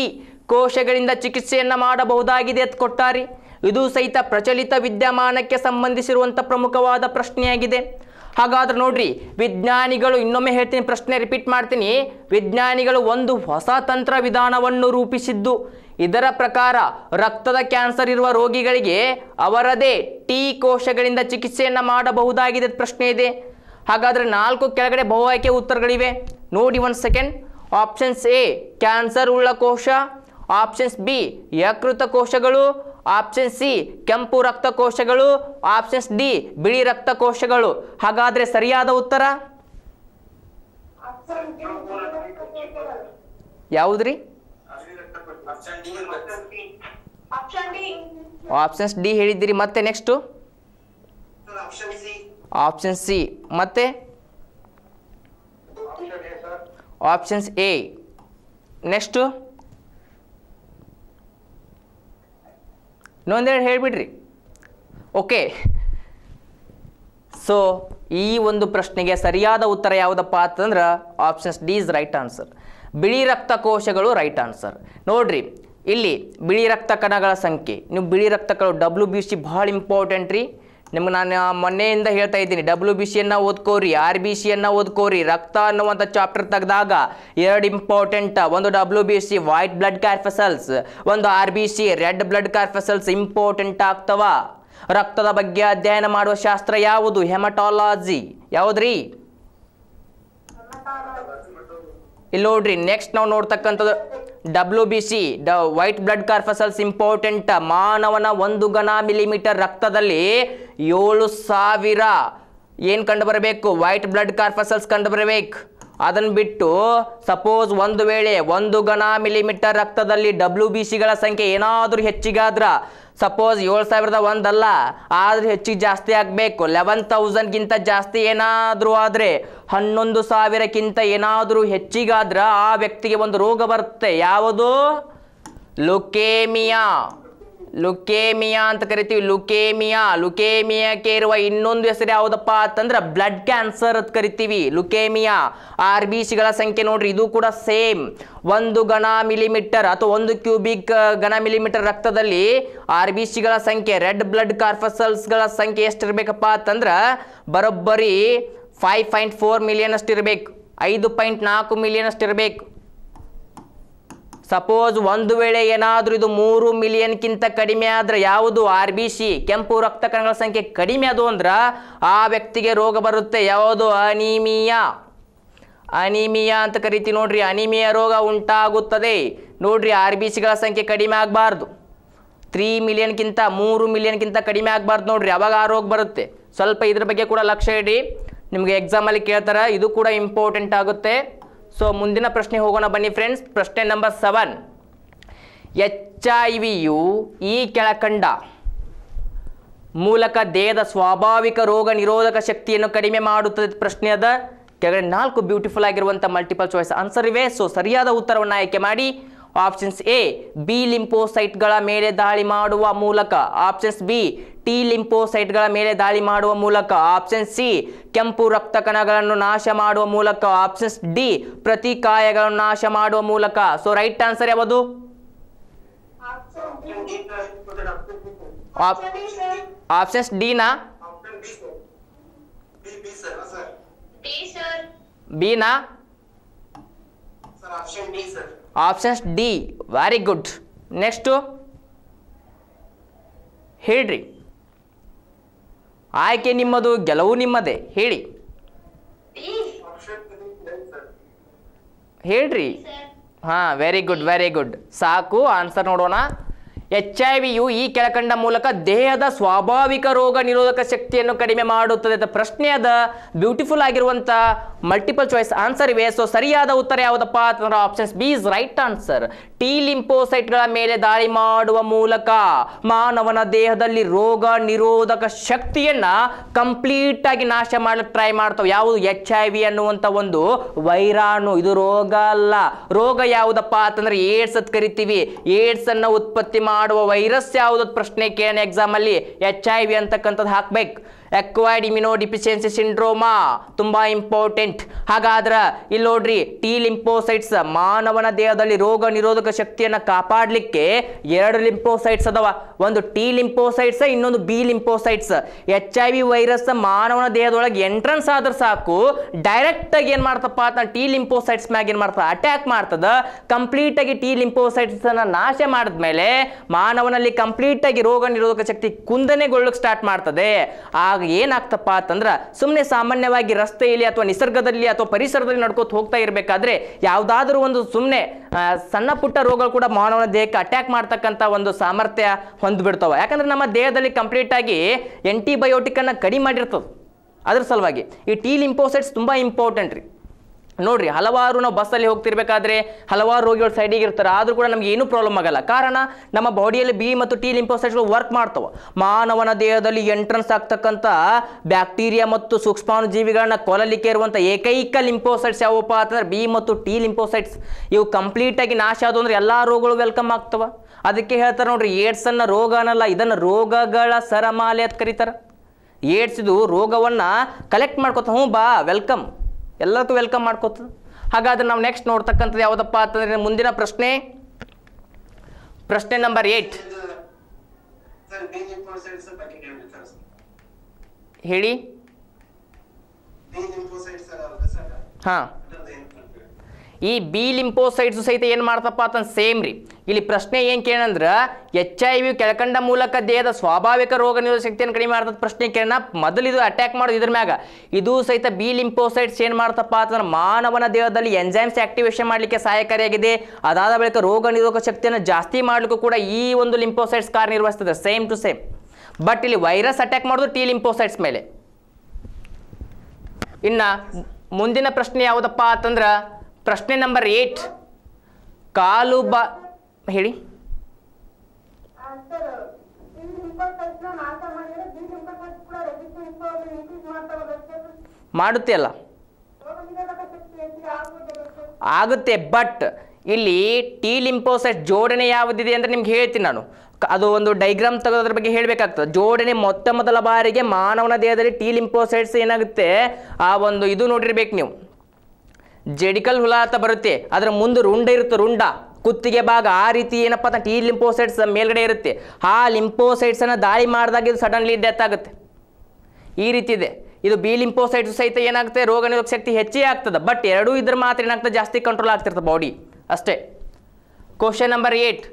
ಕೋಶಗಳಿಂದ ಚಿಕಿತ್ಸೆಯನ್ನು ಮಾಡಬಹುದಾಗಿದೆ ಅಂತ ಕೊಟ್ಟಾರೆ ಇದು ಸಹಿತ ಪ್ರಚಲಿತ ವಿದ್ಯಮಾನಕ್ಕೆ ಸಂಬಂಧಿಸಿರುವಂಥ ಪ್ರಮುಖವಾದ ಪ್ರಶ್ನೆಯಾಗಿದೆ ಹಾಗಾದ್ರೆ ನೋಡ್ರಿ ವಿಜ್ಞಾನಿಗಳು ಇನ್ನೊಮ್ಮೆ ಹೇಳ್ತೀನಿ ಪ್ರಶ್ನೆ ರಿಪೀಟ್ ಮಾಡ್ತೀನಿ ವಿಜ್ಞಾನಿಗಳು ಒಂದು ಹೊಸ ತಂತ್ರ ವಿಧಾನವನ್ನು ರೂಪಿಸಿದ್ದು ಇದರ ಪ್ರಕಾರ ರಕ್ತದ ಕ್ಯಾನ್ಸರ್ ಇರುವ ರೋಗಿಗಳಿಗೆ ಅವರದೇ ಟಿ ಕೋಶಗಳಿಂದ ಚಿಕಿತ್ಸೆಯನ್ನು ಮಾಡಬಹುದಾಗಿದೆ ಪ್ರಶ್ನೆ ಇದೆ ಹಾಗಾದ್ರೆ ನಾಲ್ಕು ಕೆಳಗಡೆ ಬಹು ಆಯ್ಕೆ ಉತ್ತರಗಳಿವೆ ನೋಡಿ ಒಂದು ಸೆಕೆಂಡ್ ಆಪ್ಷನ್ಸ್ ಎ ಕ್ಯಾನ್ಸರ್ ಉಳ್ಳ ಕೋಶ ಆಪ್ಷನ್ಸ್ ಬಿ ಯಕೃತ ಕೋಶಗಳು ಆಪ್ಷನ್ ಸಿ ಕೆಂಪು ರಕ್ತಕೋಶಗಳು ಆಪ್ಷನ್ಸ್ ಡಿ ಬಿಳಿ ರಕ್ತಕೋಶಗಳು ಹಾಗಾದ್ರೆ ಸರಿಯಾದ ಉತ್ತರ ಯಾವುದ್ರಿ ಆಪ್ಷನ್ಸ್ ಡಿ ಹೇಳಿದ್ದೀರಿ ಮತ್ತೆ ನೆಕ್ಸ್ಟು ಆಪ್ಷನ್ ಸಿ ಮತ್ತೆ ಆಪ್ಷನ್ಸ್ ಎ ನೆಕ್ಸ್ಟು ಇನ್ನೊಂದೆರಡು ಹೇಳಿಬಿಡ್ರಿ ಓಕೆ ಸೊ ಈ ಒಂದು ಪ್ರಶ್ನೆಗೆ ಸರಿಯಾದ ಉತ್ತರ ಯಾವುದಪ್ಪ ಅಂತಂದ್ರೆ options D is right answer ಬಿಳಿ ರಕ್ತ ಕೋಶಗಳು ರೈಟ್ ಆನ್ಸರ್ ನೋಡ್ರಿ ಇಲ್ಲಿ ಬಿಳಿ ರಕ್ತ ಕಣಗಳ ಸಂಖ್ಯೆ ನೀವು ಬಿಳಿ ರಕ್ತ ಕಣ ಡಬ್ಲ್ಯೂ ಬಿ ಸಿ ಭಾಳ ಇಂಪಾರ್ಟೆಂಟ್ ರೀ ನಿಮ್ಗೆ ನಾನು ಮೊನ್ನೆಯಿಂದ ಹೇಳ್ತಾ ಇದ್ದೀನಿ ಡಬ್ಲ್ಯೂ ಬಿ ಸಿಯನ್ನು ಓದ್ಕೋರಿ ಆರ್ ಬಿ ಸಿಯನ್ನು ಓದ್ಕೋರಿ ರಕ್ತ ಅನ್ನುವಂಥ ಚಾಪ್ಟರ್ ತೆಗೆದಾಗ ಎರಡು ಇಂಪಾರ್ಟೆಂಟ್ ಒಂದು W B C white blood corpuscles ಒಂದು R B C red blood corpuscles important ಆಗ್ತವ ರಕ್ತದ ಬಗ್ಗೆ ಅಧ್ಯಯನ ಮಾಡುವ ಶಾಸ್ತ್ರ ಯಾವುದು ಹೆಮಟಾಲಜಿ ಯಾವುದ್ರಿ ಇಲ್ಲಿ ನೋಡ್ರಿ ನೆಕ್ಸ್ಟ್ ನಾವು ನೋಡ್ತಕ್ಕಂಥದ್ದು W B C the white blood corpuscles important ಮಾನವನ ಒಂದು ಘನ ಮಿಲಿಮೀಟರ್ ರಕ್ತದಲ್ಲಿ ಏಳು ಸಾವಿರ ಏನು ಕಂಡು ಬರಬೇಕು ವೈಟ್ ಬ್ಲಡ್ ಕಾರ್ಫಸಲ್ಸ್ ಕಂಡು ಬರಬೇಕು ಅದನ್ನ ಬಿಟ್ಟು ಸಪೋಸ್ ಒಂದು ವೇಳೆ ಒಂದು ಗಣ ಮಿಲಿಮೀಟರ್ ರಕ್ತದಲ್ಲಿ ಡಬ್ಲ್ಯೂ ಬಿ ಸಿಗಳ ಸಂಖ್ಯೆ ಏನಾದರೂ ಹೆಚ್ಚಿಗಾದ್ರ ಸಪೋಸ್ ಏಳು ಸಾವಿರದ ಒಂದಲ್ಲ ಆದ್ರೆ ಹೆಚ್ಚಿಗೆ ಜಾಸ್ತಿ ಆಗಬೇಕು ಲೆವೆನ್ ತೌಸಂಡ್ಗಿಂತ ಜಾಸ್ತಿ ಏನಾದರೂ ಆದರೆ ಹನ್ನೊಂದು ಸಾವಿರಕ್ಕಿಂತ ಏನಾದರೂ ಹೆಚ್ಚಿಗಾದ್ರೆ ಆ ವ್ಯಕ್ತಿಗೆ ಒಂದು ರೋಗ ಬರುತ್ತೆ ಯಾವುದು ಲುಕೇಮಿಯಾ ಲುಕೇಮಿಯಾ ಅಂತ ಕರಿತೀವಿ ಲುಕೇಮಿಯಾ ಲುಕೇಮಿಯಾಕ್ಕೆ ಇರುವ ಇನ್ನೊಂದು ಹೆಸರು ಯಾವುದಪ್ಪ ಅಂತಂದ್ರೆ ಬ್ಲಡ್ ಕ್ಯಾನ್ಸರ್ ಅಂತ ಕರಿತೀವಿ ಲುಕೇಮಿಯಾ ಆರ್ ಬಿ ಸಿಗಳ ಸಂಖ್ಯೆ ನೋಡ್ರಿ ಇದು ಕೂಡ ಸೇಮ್ ಒಂದು ಘನ ಮಿಲಿಮೀಟರ್ ಅಥವಾ ಒಂದು ಕ್ಯೂಬಿಕ್ ಘನ ಮಿಲಿಮೀಟರ್ ರಕ್ತದಲ್ಲಿ ಆರ್ ಬಿ ಸಿಗಳ ಸಂಖ್ಯೆ ರೆಡ್ ಬ್ಲಡ್ ಗಳ ಸಂಖ್ಯೆ ಎಷ್ಟಿರ್ಬೇಕಪ್ಪ ಅಂತಂದ್ರೆ ಬರೋಬ್ಬರಿ ಫೈವ್ ಪಾಯಿಂಟ್ ಫೋರ್ ಮಿಲಿಯನ್ ಅಷ್ಟಿರ್ಬೇಕು ಐದು ಪಾಯಿಂಟ್ ನಾಲ್ಕು ಮಿಲಿಯನ್ ಅಷ್ಟಿರ್ಬೇಕು ಸಪೋಸ್ ಒಂದು ವೇಳೆ ಏನಾದರೂ ಇದು ಮೂರು ಮಿಲಿಯನ್ಗಿಂತ ಕಡಿಮೆ ಆದ್ರೆ ಯಾವುದು ಆರ್ ಬಿ ಸಿ ಕೆಂಪು ರಕ್ತ ಕಣಗಳ ಸಂಖ್ಯೆ ಕಡಿಮೆ ಅದು ಅಂದ್ರೆ ಆ ವ್ಯಕ್ತಿಗೆ ರೋಗ ಬರುತ್ತೆ ಯಾವುದು ಅನಿಮಿಯಾ ಅನಿಮಿಯಾ ಅಂತ ಕರಿತೀವಿ ನೋಡ್ರಿ ಅನಿಮಿಯಾ ರೋಗ ಉಂಟಾಗುತ್ತದೆ ನೋಡ್ರಿ ಆರ್ ಬಿ ಸಿಗಳ ಸಂಖ್ಯೆ ಕಡಿಮೆ ಆಗಬಾರ್ದು ತ್ರೀ ಮಿಲಿಯನ್ಗಿಂತ ಮೂರು ಮಿಲಿಯನ್ಗಿಂತ ಕಡಿಮೆ ಆಗಬಾರ್ದು ನೋಡ್ರಿ ಅವಾಗ ಆ ರೋಗ ಬರುತ್ತೆ ಸ್ವಲ್ಪ ಇದ್ರ ಬಗ್ಗೆ ಕೂಡ ಲಕ್ಷ್ಯ ಇಡಿ ನಿಮ್ಗೆ ಎಕ್ಸಾಮಲ್ಲಿ ಕೇಳ್ತಾರೆ ಇದು ಕೂಡ ಇಂಪಾರ್ಟೆಂಟ್ ಆಗುತ್ತೆ ಸೊ ಮುಂದಿನ ಪ್ರಶ್ನೆ ಹೋಗೋಣ ಬನ್ನಿ ಫ್ರೆಂಡ್ಸ್ ಪ್ರಶ್ನೆ number seven H I V ಈ ಕೆಳಕಂಡ ಮೂಲಕ ದೇಹದ ಸ್ವಾಭಾವಿಕ ರೋಗ ನಿರೋಧಕ ಶಕ್ತಿಯನ್ನು ಕಡಿಮೆ ಮಾಡುತ್ತದೆ ಪ್ರಶ್ನೆ ಅದ ಕೆಳಗಡೆ ನಾಲ್ಕು ಬ್ಯೂಟಿಫುಲ್ ಆಗಿರುವಂಥ ಮಲ್ಟಿಪಲ್ ಚಾಯ್ಸ್ ಆನ್ಸರ್ ಇವೆ ಸೊ ಸರಿಯಾದ ಉತ್ತರವನ್ನು ಆಯ್ಕೆ ಮಾಡಿ ಆಪ್ಷನ್ಸ್ ಎ ಬಿ ಲಿಂಪೋಸೈಟ್ಗಳ ಮೇಲೆ ದಾಳಿ ಮಾಡುವ ಮೂಲಕ ಆಪ್ಷನ್ಸ್ ಬಿ ಟಿ ಲಿಂಪೋಸೈಟ್ಗಳ ಮೇಲೆ ದಾಳಿ ಮಾಡುವ ಮೂಲಕ ಆಪ್ಷನ್ ಸಿ ಕೆಂಪು ರಕ್ತ ಕಣಗಳನ್ನು ನಾಶ ಮಾಡುವ ಮೂಲಕ ಆಪ್ಷನ್ಸ್ ಡಿ ಪ್ರತಿಕಾಯಗಳನ್ನು ನಾಶ ಮಾಡುವ ಮೂಲಕ ಸೊ ರೈಟ್ ಆನ್ಸರ್ ಯಾವುದು ಆಪ್ಷನ್ಸ್ ಡಿ ನಾ ಬಿ ನಾ options D very good next ಹೇಳ್ರಿ ಆಯ್ಕೆ ನಿಮ್ಮದು ಗೆಲುವು ನಿಮ್ಮದೇ ಹೇಳಿ ಹೇಳ್ರಿ ಹಾಂ ವೆರಿ ಗುಡ್ ವೆರಿ ಗುಡ್ ಸಾಕು ಆನ್ಸರ್ ನೋಡೋಣ ಎಚ್ ಐ ವಿಯು ಈ ಕೆಳಕಂಡ ಮೂಲಕ ದೇಹದ ಸ್ವಾಭಾವಿಕ ರೋಗ ನಿರೋಧಕ ಶಕ್ತಿಯನ್ನು ಕಡಿಮೆ ಮಾಡುತ್ತದೆ ಅಂತ ಪ್ರಶ್ನೆ ಅದ ಬ್ಯೂಟಿಫುಲ್ ಆಗಿರುವಂತಹ ಮಲ್ಟಿಪಲ್ ಚಾಯ್ಸ್ ಆನ್ಸರ್ ಇವೆ ಸೊ ಸರಿಯಾದ ಉತ್ತರ ಯಾವುದಪ್ಪ ಅಂತಂದ್ರೆ options B is right answer T ಲಿಂಪೋಸೈಟ್ಗಳ ಮೇಲೆ ದಾಳಿ ಮಾಡುವ ಮೂಲಕ ಮಾನವನ ದೇಹದಲ್ಲಿ ರೋಗ ನಿರೋಧಕ ಶಕ್ತಿಯನ್ನ ಕಂಪ್ಲೀಟ್ ಆಗಿ ನಾಶ ಮಾಡ್ಲಿಕ್ಕೆ ಟ್ರೈ ಮಾಡ್ತಾವೆ ಯಾವುದು ಎಚ್ ಐ ವಿ ಅನ್ನುವಂಥ ಒಂದು ವೈರಾಣು ಇದು ರೋಗ ಅಲ್ಲ ರೋಗ ಯಾವುದಪ್ಪ ಅಂತಂದ್ರೆ ಏಡ್ಸ್ ಅಂತ ಕರಿತೀವಿ ಏಡ್ಸ್ ಅನ್ನ ಉತ್ಪತ್ತಿ ಮಾಡುವ ವೈರಸ್ ಯಾವುದು ಪ್ರಶ್ನೆ ಕೇಳಿ ಎಕ್ಸಾಮ್ ಅಲ್ಲಿ ಎಚ್ ಐ ವಿ ಅಂತಕ್ಕಂಥದ್ದು ಹಾಕ್ಬೇಕು ಅಕ್ವೈರ್ಡ್ ಇಮ್ಯುನೋ ಡಿಫಿಷಿಯನ್ಸಿ ಸಿಂಡ್ರೋಮಾ ತುಂಬಾ ಇಂಪಾರ್ಟೆಂಟ್ ಹಾಗಾದ್ರೆ ಇಲ್ಲಿ ನೋಡ್ರಿ ಟಿ ಲಿಂಪೋಸೈಟ್ಸ್ ಮಾನವನ ದೇಹದಲ್ಲಿ ರೋಗ ನಿರೋಧಕ ಶಕ್ತಿಯನ್ನು ಕಾಪಾಡಲಿಕ್ಕೆ ಎರಡು ಲಿಂಪೋಸೈಟ್ಸ್ ಅದಾವ ಒಂದು ಟಿ ಲಿಂಪೋಸೈಟ್ಸ್ ಇನ್ನೊಂದು B lymphocytes H I V virus ಮಾನವನ ದೇಹದೊಳಗೆ ಎಂಟ್ರೆನ್ಸ್ ಆದ್ರೆ ಸಾಕು ಡೈರೆಕ್ಟ್ ಆಗಿ ಏನ್ ಮಾಡ್ತಪ್ಪ ಅಂತ ಟಿ ಲಿಂಪೋಸೈಟ್ಸ್ ಮ್ಯಾಗ ಏನ್ ಮಾಡ್ತದೆ ಅಟ್ಯಾಕ್ ಮಾಡ್ತದ ಕಂಪ್ಲೀಟ್ ಆಗಿ ಟಿ ಲಿಂಪೋಸೈಟ್ಸ್ ಅನ್ನ ನಾಶ ಮಾಡಿದ್ಮೇಲೆ ಮಾನವನಲ್ಲಿ ಕಂಪ್ಲೀಟ್ ಆಗಿ ರೋಗ ನಿರೋಧಕ ಶಕ್ತಿ ಕುಂದನೆಗೊಳ್ಳಕ್ಕೆ ಸ್ಟಾರ್ಟ್ ಮಾಡ್ತದೆ ಆಗ ಆಗ ಏನಾಗ್ತಪ್ಪ ಅಂತಂದ್ರೆ ಸುಮ್ಮನೆ ಸಾಮಾನ್ಯವಾಗಿ ರಸ್ತೆಯಲ್ಲಿ ಅಥವಾ ನಿಸರ್ಗದಲ್ಲಿ ಅಥವಾ ಪರಿಸರದಲ್ಲಿ ನಡ್ಕೋತ ಹೋಗ್ತಾ ಇರಬೇಕಾದ್ರೆ ಯಾವುದಾದ್ರೂ ಒಂದು ಸುಮ್ಮನೆ ಸಣ್ಣ ಪುಟ್ಟ ರೋಗಗಳು ಕೂಡ ಮಾನವನ ದೇಹಕ್ಕೆ ಅಟ್ಯಾಕ್ ಮಾಡ್ತಕ್ಕಂಥ ಒಂದು ಸಾಮರ್ಥ್ಯ ಹೊಂದ್ಬಿಡ್ತಾವೆ ಯಾಕಂದ್ರೆ ನಮ್ಮ ದೇಹದಲ್ಲಿ ಕಂಪ್ಲೀಟಾಗಿ ಆಗಿ ಅನ್ನ ಕಡಿಮೆ ಮಾಡಿರ್ತದೆ ಅದ್ರ ಸಲುವಾಗಿ ಈ ಟೀಲ್ ಇಂಪೋಸೆಟ್ಸ್ ತುಂಬ ಇಂಪಾರ್ಟೆಂಟ್ ರೀ ನೋಡ್ರಿ ಹಲವಾರು ನಾವು ಬಸ್ಸಲ್ಲಿ ಹೋಗ್ತಿರ್ಬೇಕಾದ್ರೆ ಹಲವಾರು ರೋಗಿಗಳು ಸೈಡಿಗೆ ಇರ್ತಾರೆ ಆದರೂ ಕೂಡ ನಮಗೆ ಏನು ಪ್ರಾಬ್ಲಮ್ ಆಗಲ್ಲ ಕಾರಣ ನಮ್ಮ ಬಾಡಿಯಲ್ಲಿ ಬಿ ಮತ್ತು ಟಿ ಲಿಂಪೋಸೈಟ್ಗಳು ವರ್ಕ್ ಮಾಡ್ತವೆ ಮಾನವನ ದೇಹದಲ್ಲಿ ಎಂಟ್ರನ್ಸ್ ಆಗ್ತಕ್ಕಂಥ ಬ್ಯಾಕ್ಟೀರಿಯಾ ಮತ್ತು ಸೂಕ್ಷ್ಮಾಣುಜೀವಿಗಳನ್ನ ಕೊಲಲಿಕ್ಕೆ ಇರುವಂಥ ಏಕೈಕ ಲಿಂಪೋಸೈಟ್ಸ್ ಯಾವಪ್ಪ ಅಂತಂದ್ರೆ ಬಿ ಮತ್ತು ಟಿ ಲಿಂಪೋಸೈಟ್ಸ್ ಇವು ಕಂಪ್ಲೀಟಾಗಿ ನಾಶ ಆದವು ಅಂದ್ರೆ ಎಲ್ಲ ರೋಗಗಳು ವೆಲ್ಕಮ್ ಆಗ್ತವೆ ಅದಕ್ಕೆ ಹೇಳ್ತಾರೆ ನೋಡ್ರಿ ಏಡ್ಸನ್ನು ರೋಗ ಅನ್ನಲ್ಲ ಇದನ್ನು ರೋಗಗಳ ಸರಮಾಲೆ ಅಂತ ಕರೀತಾರೆ ಏಡ್ಸ್ ಇದು ರೋಗವನ್ನು ಕಲೆಕ್ಟ್ ಮಾಡ್ಕೊತ ಹ್ಞೂ ಬಾ ವೆಲ್ಕಮ್ ಎಲ್ಲದಕ್ಕೂ ವೆಲ್ಕಮ್ ಮಾಡ್ಕೋತದ ಹಾಗಾದ್ರೆ ನಾವು ನೆಕ್ಸ್ಟ್ ನೋಡ್ತಕ್ಕಂಥದ್ದು ಯಾವುದಪ್ಪ ಅಂತಂದ್ರೆ ಮುಂದಿನ ಪ್ರಶ್ನೆ ಪ್ರಶ್ನೆ ನಂಬರ್ ಏಟ್ ಹೇಳಿ ಹಾ ಈ ಬಿ ಲಿಂಪೋಸೈಟ್ಸು ಸಹಿತ ಏನು ಮಾಡ್ತಪ್ಪ ಅಂತ ಸೇಮ್ ರೀ ಇಲ್ಲಿ ಪ್ರಶ್ನೆ ಏನು ಕೇಳಂದ್ರೆ ಎಚ್ ಐ ವಿ ಕೆಳಕಂಡ ಮೂಲಕ ದೇಹದ ಸ್ವಾಭಾವಿಕ ರೋಗ ನಿರೋಧಕ ಶಕ್ತಿಯನ್ನು ಕಡಿಮೆ ಮಾಡ್ತದ ಪ್ರಶ್ನೆ ಕೇಳೋಣ ಮೊದಲು ಇದು ಅಟ್ಯಾಕ್ ಮಾಡೋದು ಇದ್ರ ಮ್ಯಾಗ ಇದು ಸಹಿತ ಬಿ ಲಿಂಪೋಸೈಟ್ಸ್ ಏನು ಮಾಡ್ತಪ್ಪ ಅಂತಂದ್ರೆ ಮಾನವನ ದೇಹದಲ್ಲಿ ಎಂಜೈಮ್ಸ್ ಆಕ್ಟಿವೇಷನ್ ಮಾಡಲಿಕ್ಕೆ ಸಹಾಯಕಾರಿಯಾಗಿದೆ ಅದಾದ ಬಳಿಕ ರೋಗ ನಿರೋಧಕ ಶಕ್ತಿಯನ್ನು ಜಾಸ್ತಿ ಮಾಡಲಿಕ್ಕೂ ಕೂಡ ಈ ಒಂದು ಲಿಂಪೋಸೈಟ್ಸ್ ಕಾರ್ಯನಿರ್ವಹಿಸ್ತದೆ ಸೇಮ್ ಟು ಸೇಮ್ ಬಟ್ ಇಲ್ಲಿ ವೈರಸ್ ಅಟ್ಯಾಕ್ ಮಾಡೋದು ಟಿ ಲಿಂಪೋಸೈಟ್ಸ್ ಮೇಲೆ ಇನ್ನು ಮುಂದಿನ ಪ್ರಶ್ನೆ ಯಾವುದಪ್ಪ ಅಂತಂದ್ರೆ ಪ್ರಶ್ನೆ ನಂಬರ್ ಏಟ್ ಕಾಲು ಬಾ ಹೇಳಿ ಮಾಡುತ್ತೆ ಅಲ್ಲ ಆಗುತ್ತೆ ಬಟ್ ಇಲ್ಲಿ ಟಿ ಲಿಂಪೋಸೈಟ್ ಜೋಡಣೆ ಯಾವುದಿದೆ ಅಂತ ನಿಮ್ಗೆ ಹೇಳ್ತೀನಿ ನಾನು ಅದು ಒಂದು ಡೈಗ್ರಾಮ್ ತಗೋದ್ರ ಬಗ್ಗೆ ಹೇಳಬೇಕಾಗ್ತದೆ ಜೋಡಣೆ ಮೊತ್ತ ಮೊದಲ ಬಾರಿಗೆ ಮಾನವನ ದೇಹದಲ್ಲಿ ಟಿ ಲಿಂಪೋಸೈಟ್ಸ್ ಏನಾಗುತ್ತೆ ಆ ಒಂದು ಇದು ನೋಡಿರ್ಬೇಕು ನೀವು ಜೆಡಿಕಲ್ ಹುಳ ಅಂತ ಬರುತ್ತೆ ಅದರ ಮುಂದೆ ರುಂಡ ಇರುತ್ತೆ ರುಂಡ ಕುತ್ತಿಗೆ ಭಾಗ ಆ ರೀತಿ ಏನಪ್ಪ ಅಂತ ಟಿ ಲಿಂಪೋಸೈಡ್ಸ್ ಮೇಲ್ಗಡೆ ಇರುತ್ತೆ ಆ ಅನ್ನ ದಾಳಿ ಮಾಡಿದಾಗ ಇದು ಸಡನ್ಲಿ ಡೆತ್ ಆಗುತ್ತೆ ಈ ರೀತಿ ಇದೆ ಇದು ಬಿ ಲಿಂಪೋಸೈಡ್ಸ್ ಸಹಿತ ಏನಾಗುತ್ತೆ ರೋಗ ನಿರೋಧಕ ಶಕ್ತಿ ಹೆಚ್ಚೇ ಆಗ್ತದೆ ಬಟ್ ಎರಡೂ ಇದ್ರ ಮಾತ್ರ ಏನಾಗ್ತದೆ ಜಾಸ್ತಿ ಕಂಟ್ರೋಲ್ ಆಗ್ತಿರ್ತದೆ ಬಾಡಿ ಅಷ್ಟೇ ಕ್ವಶನ್ ನಂಬರ್ ಏಟ್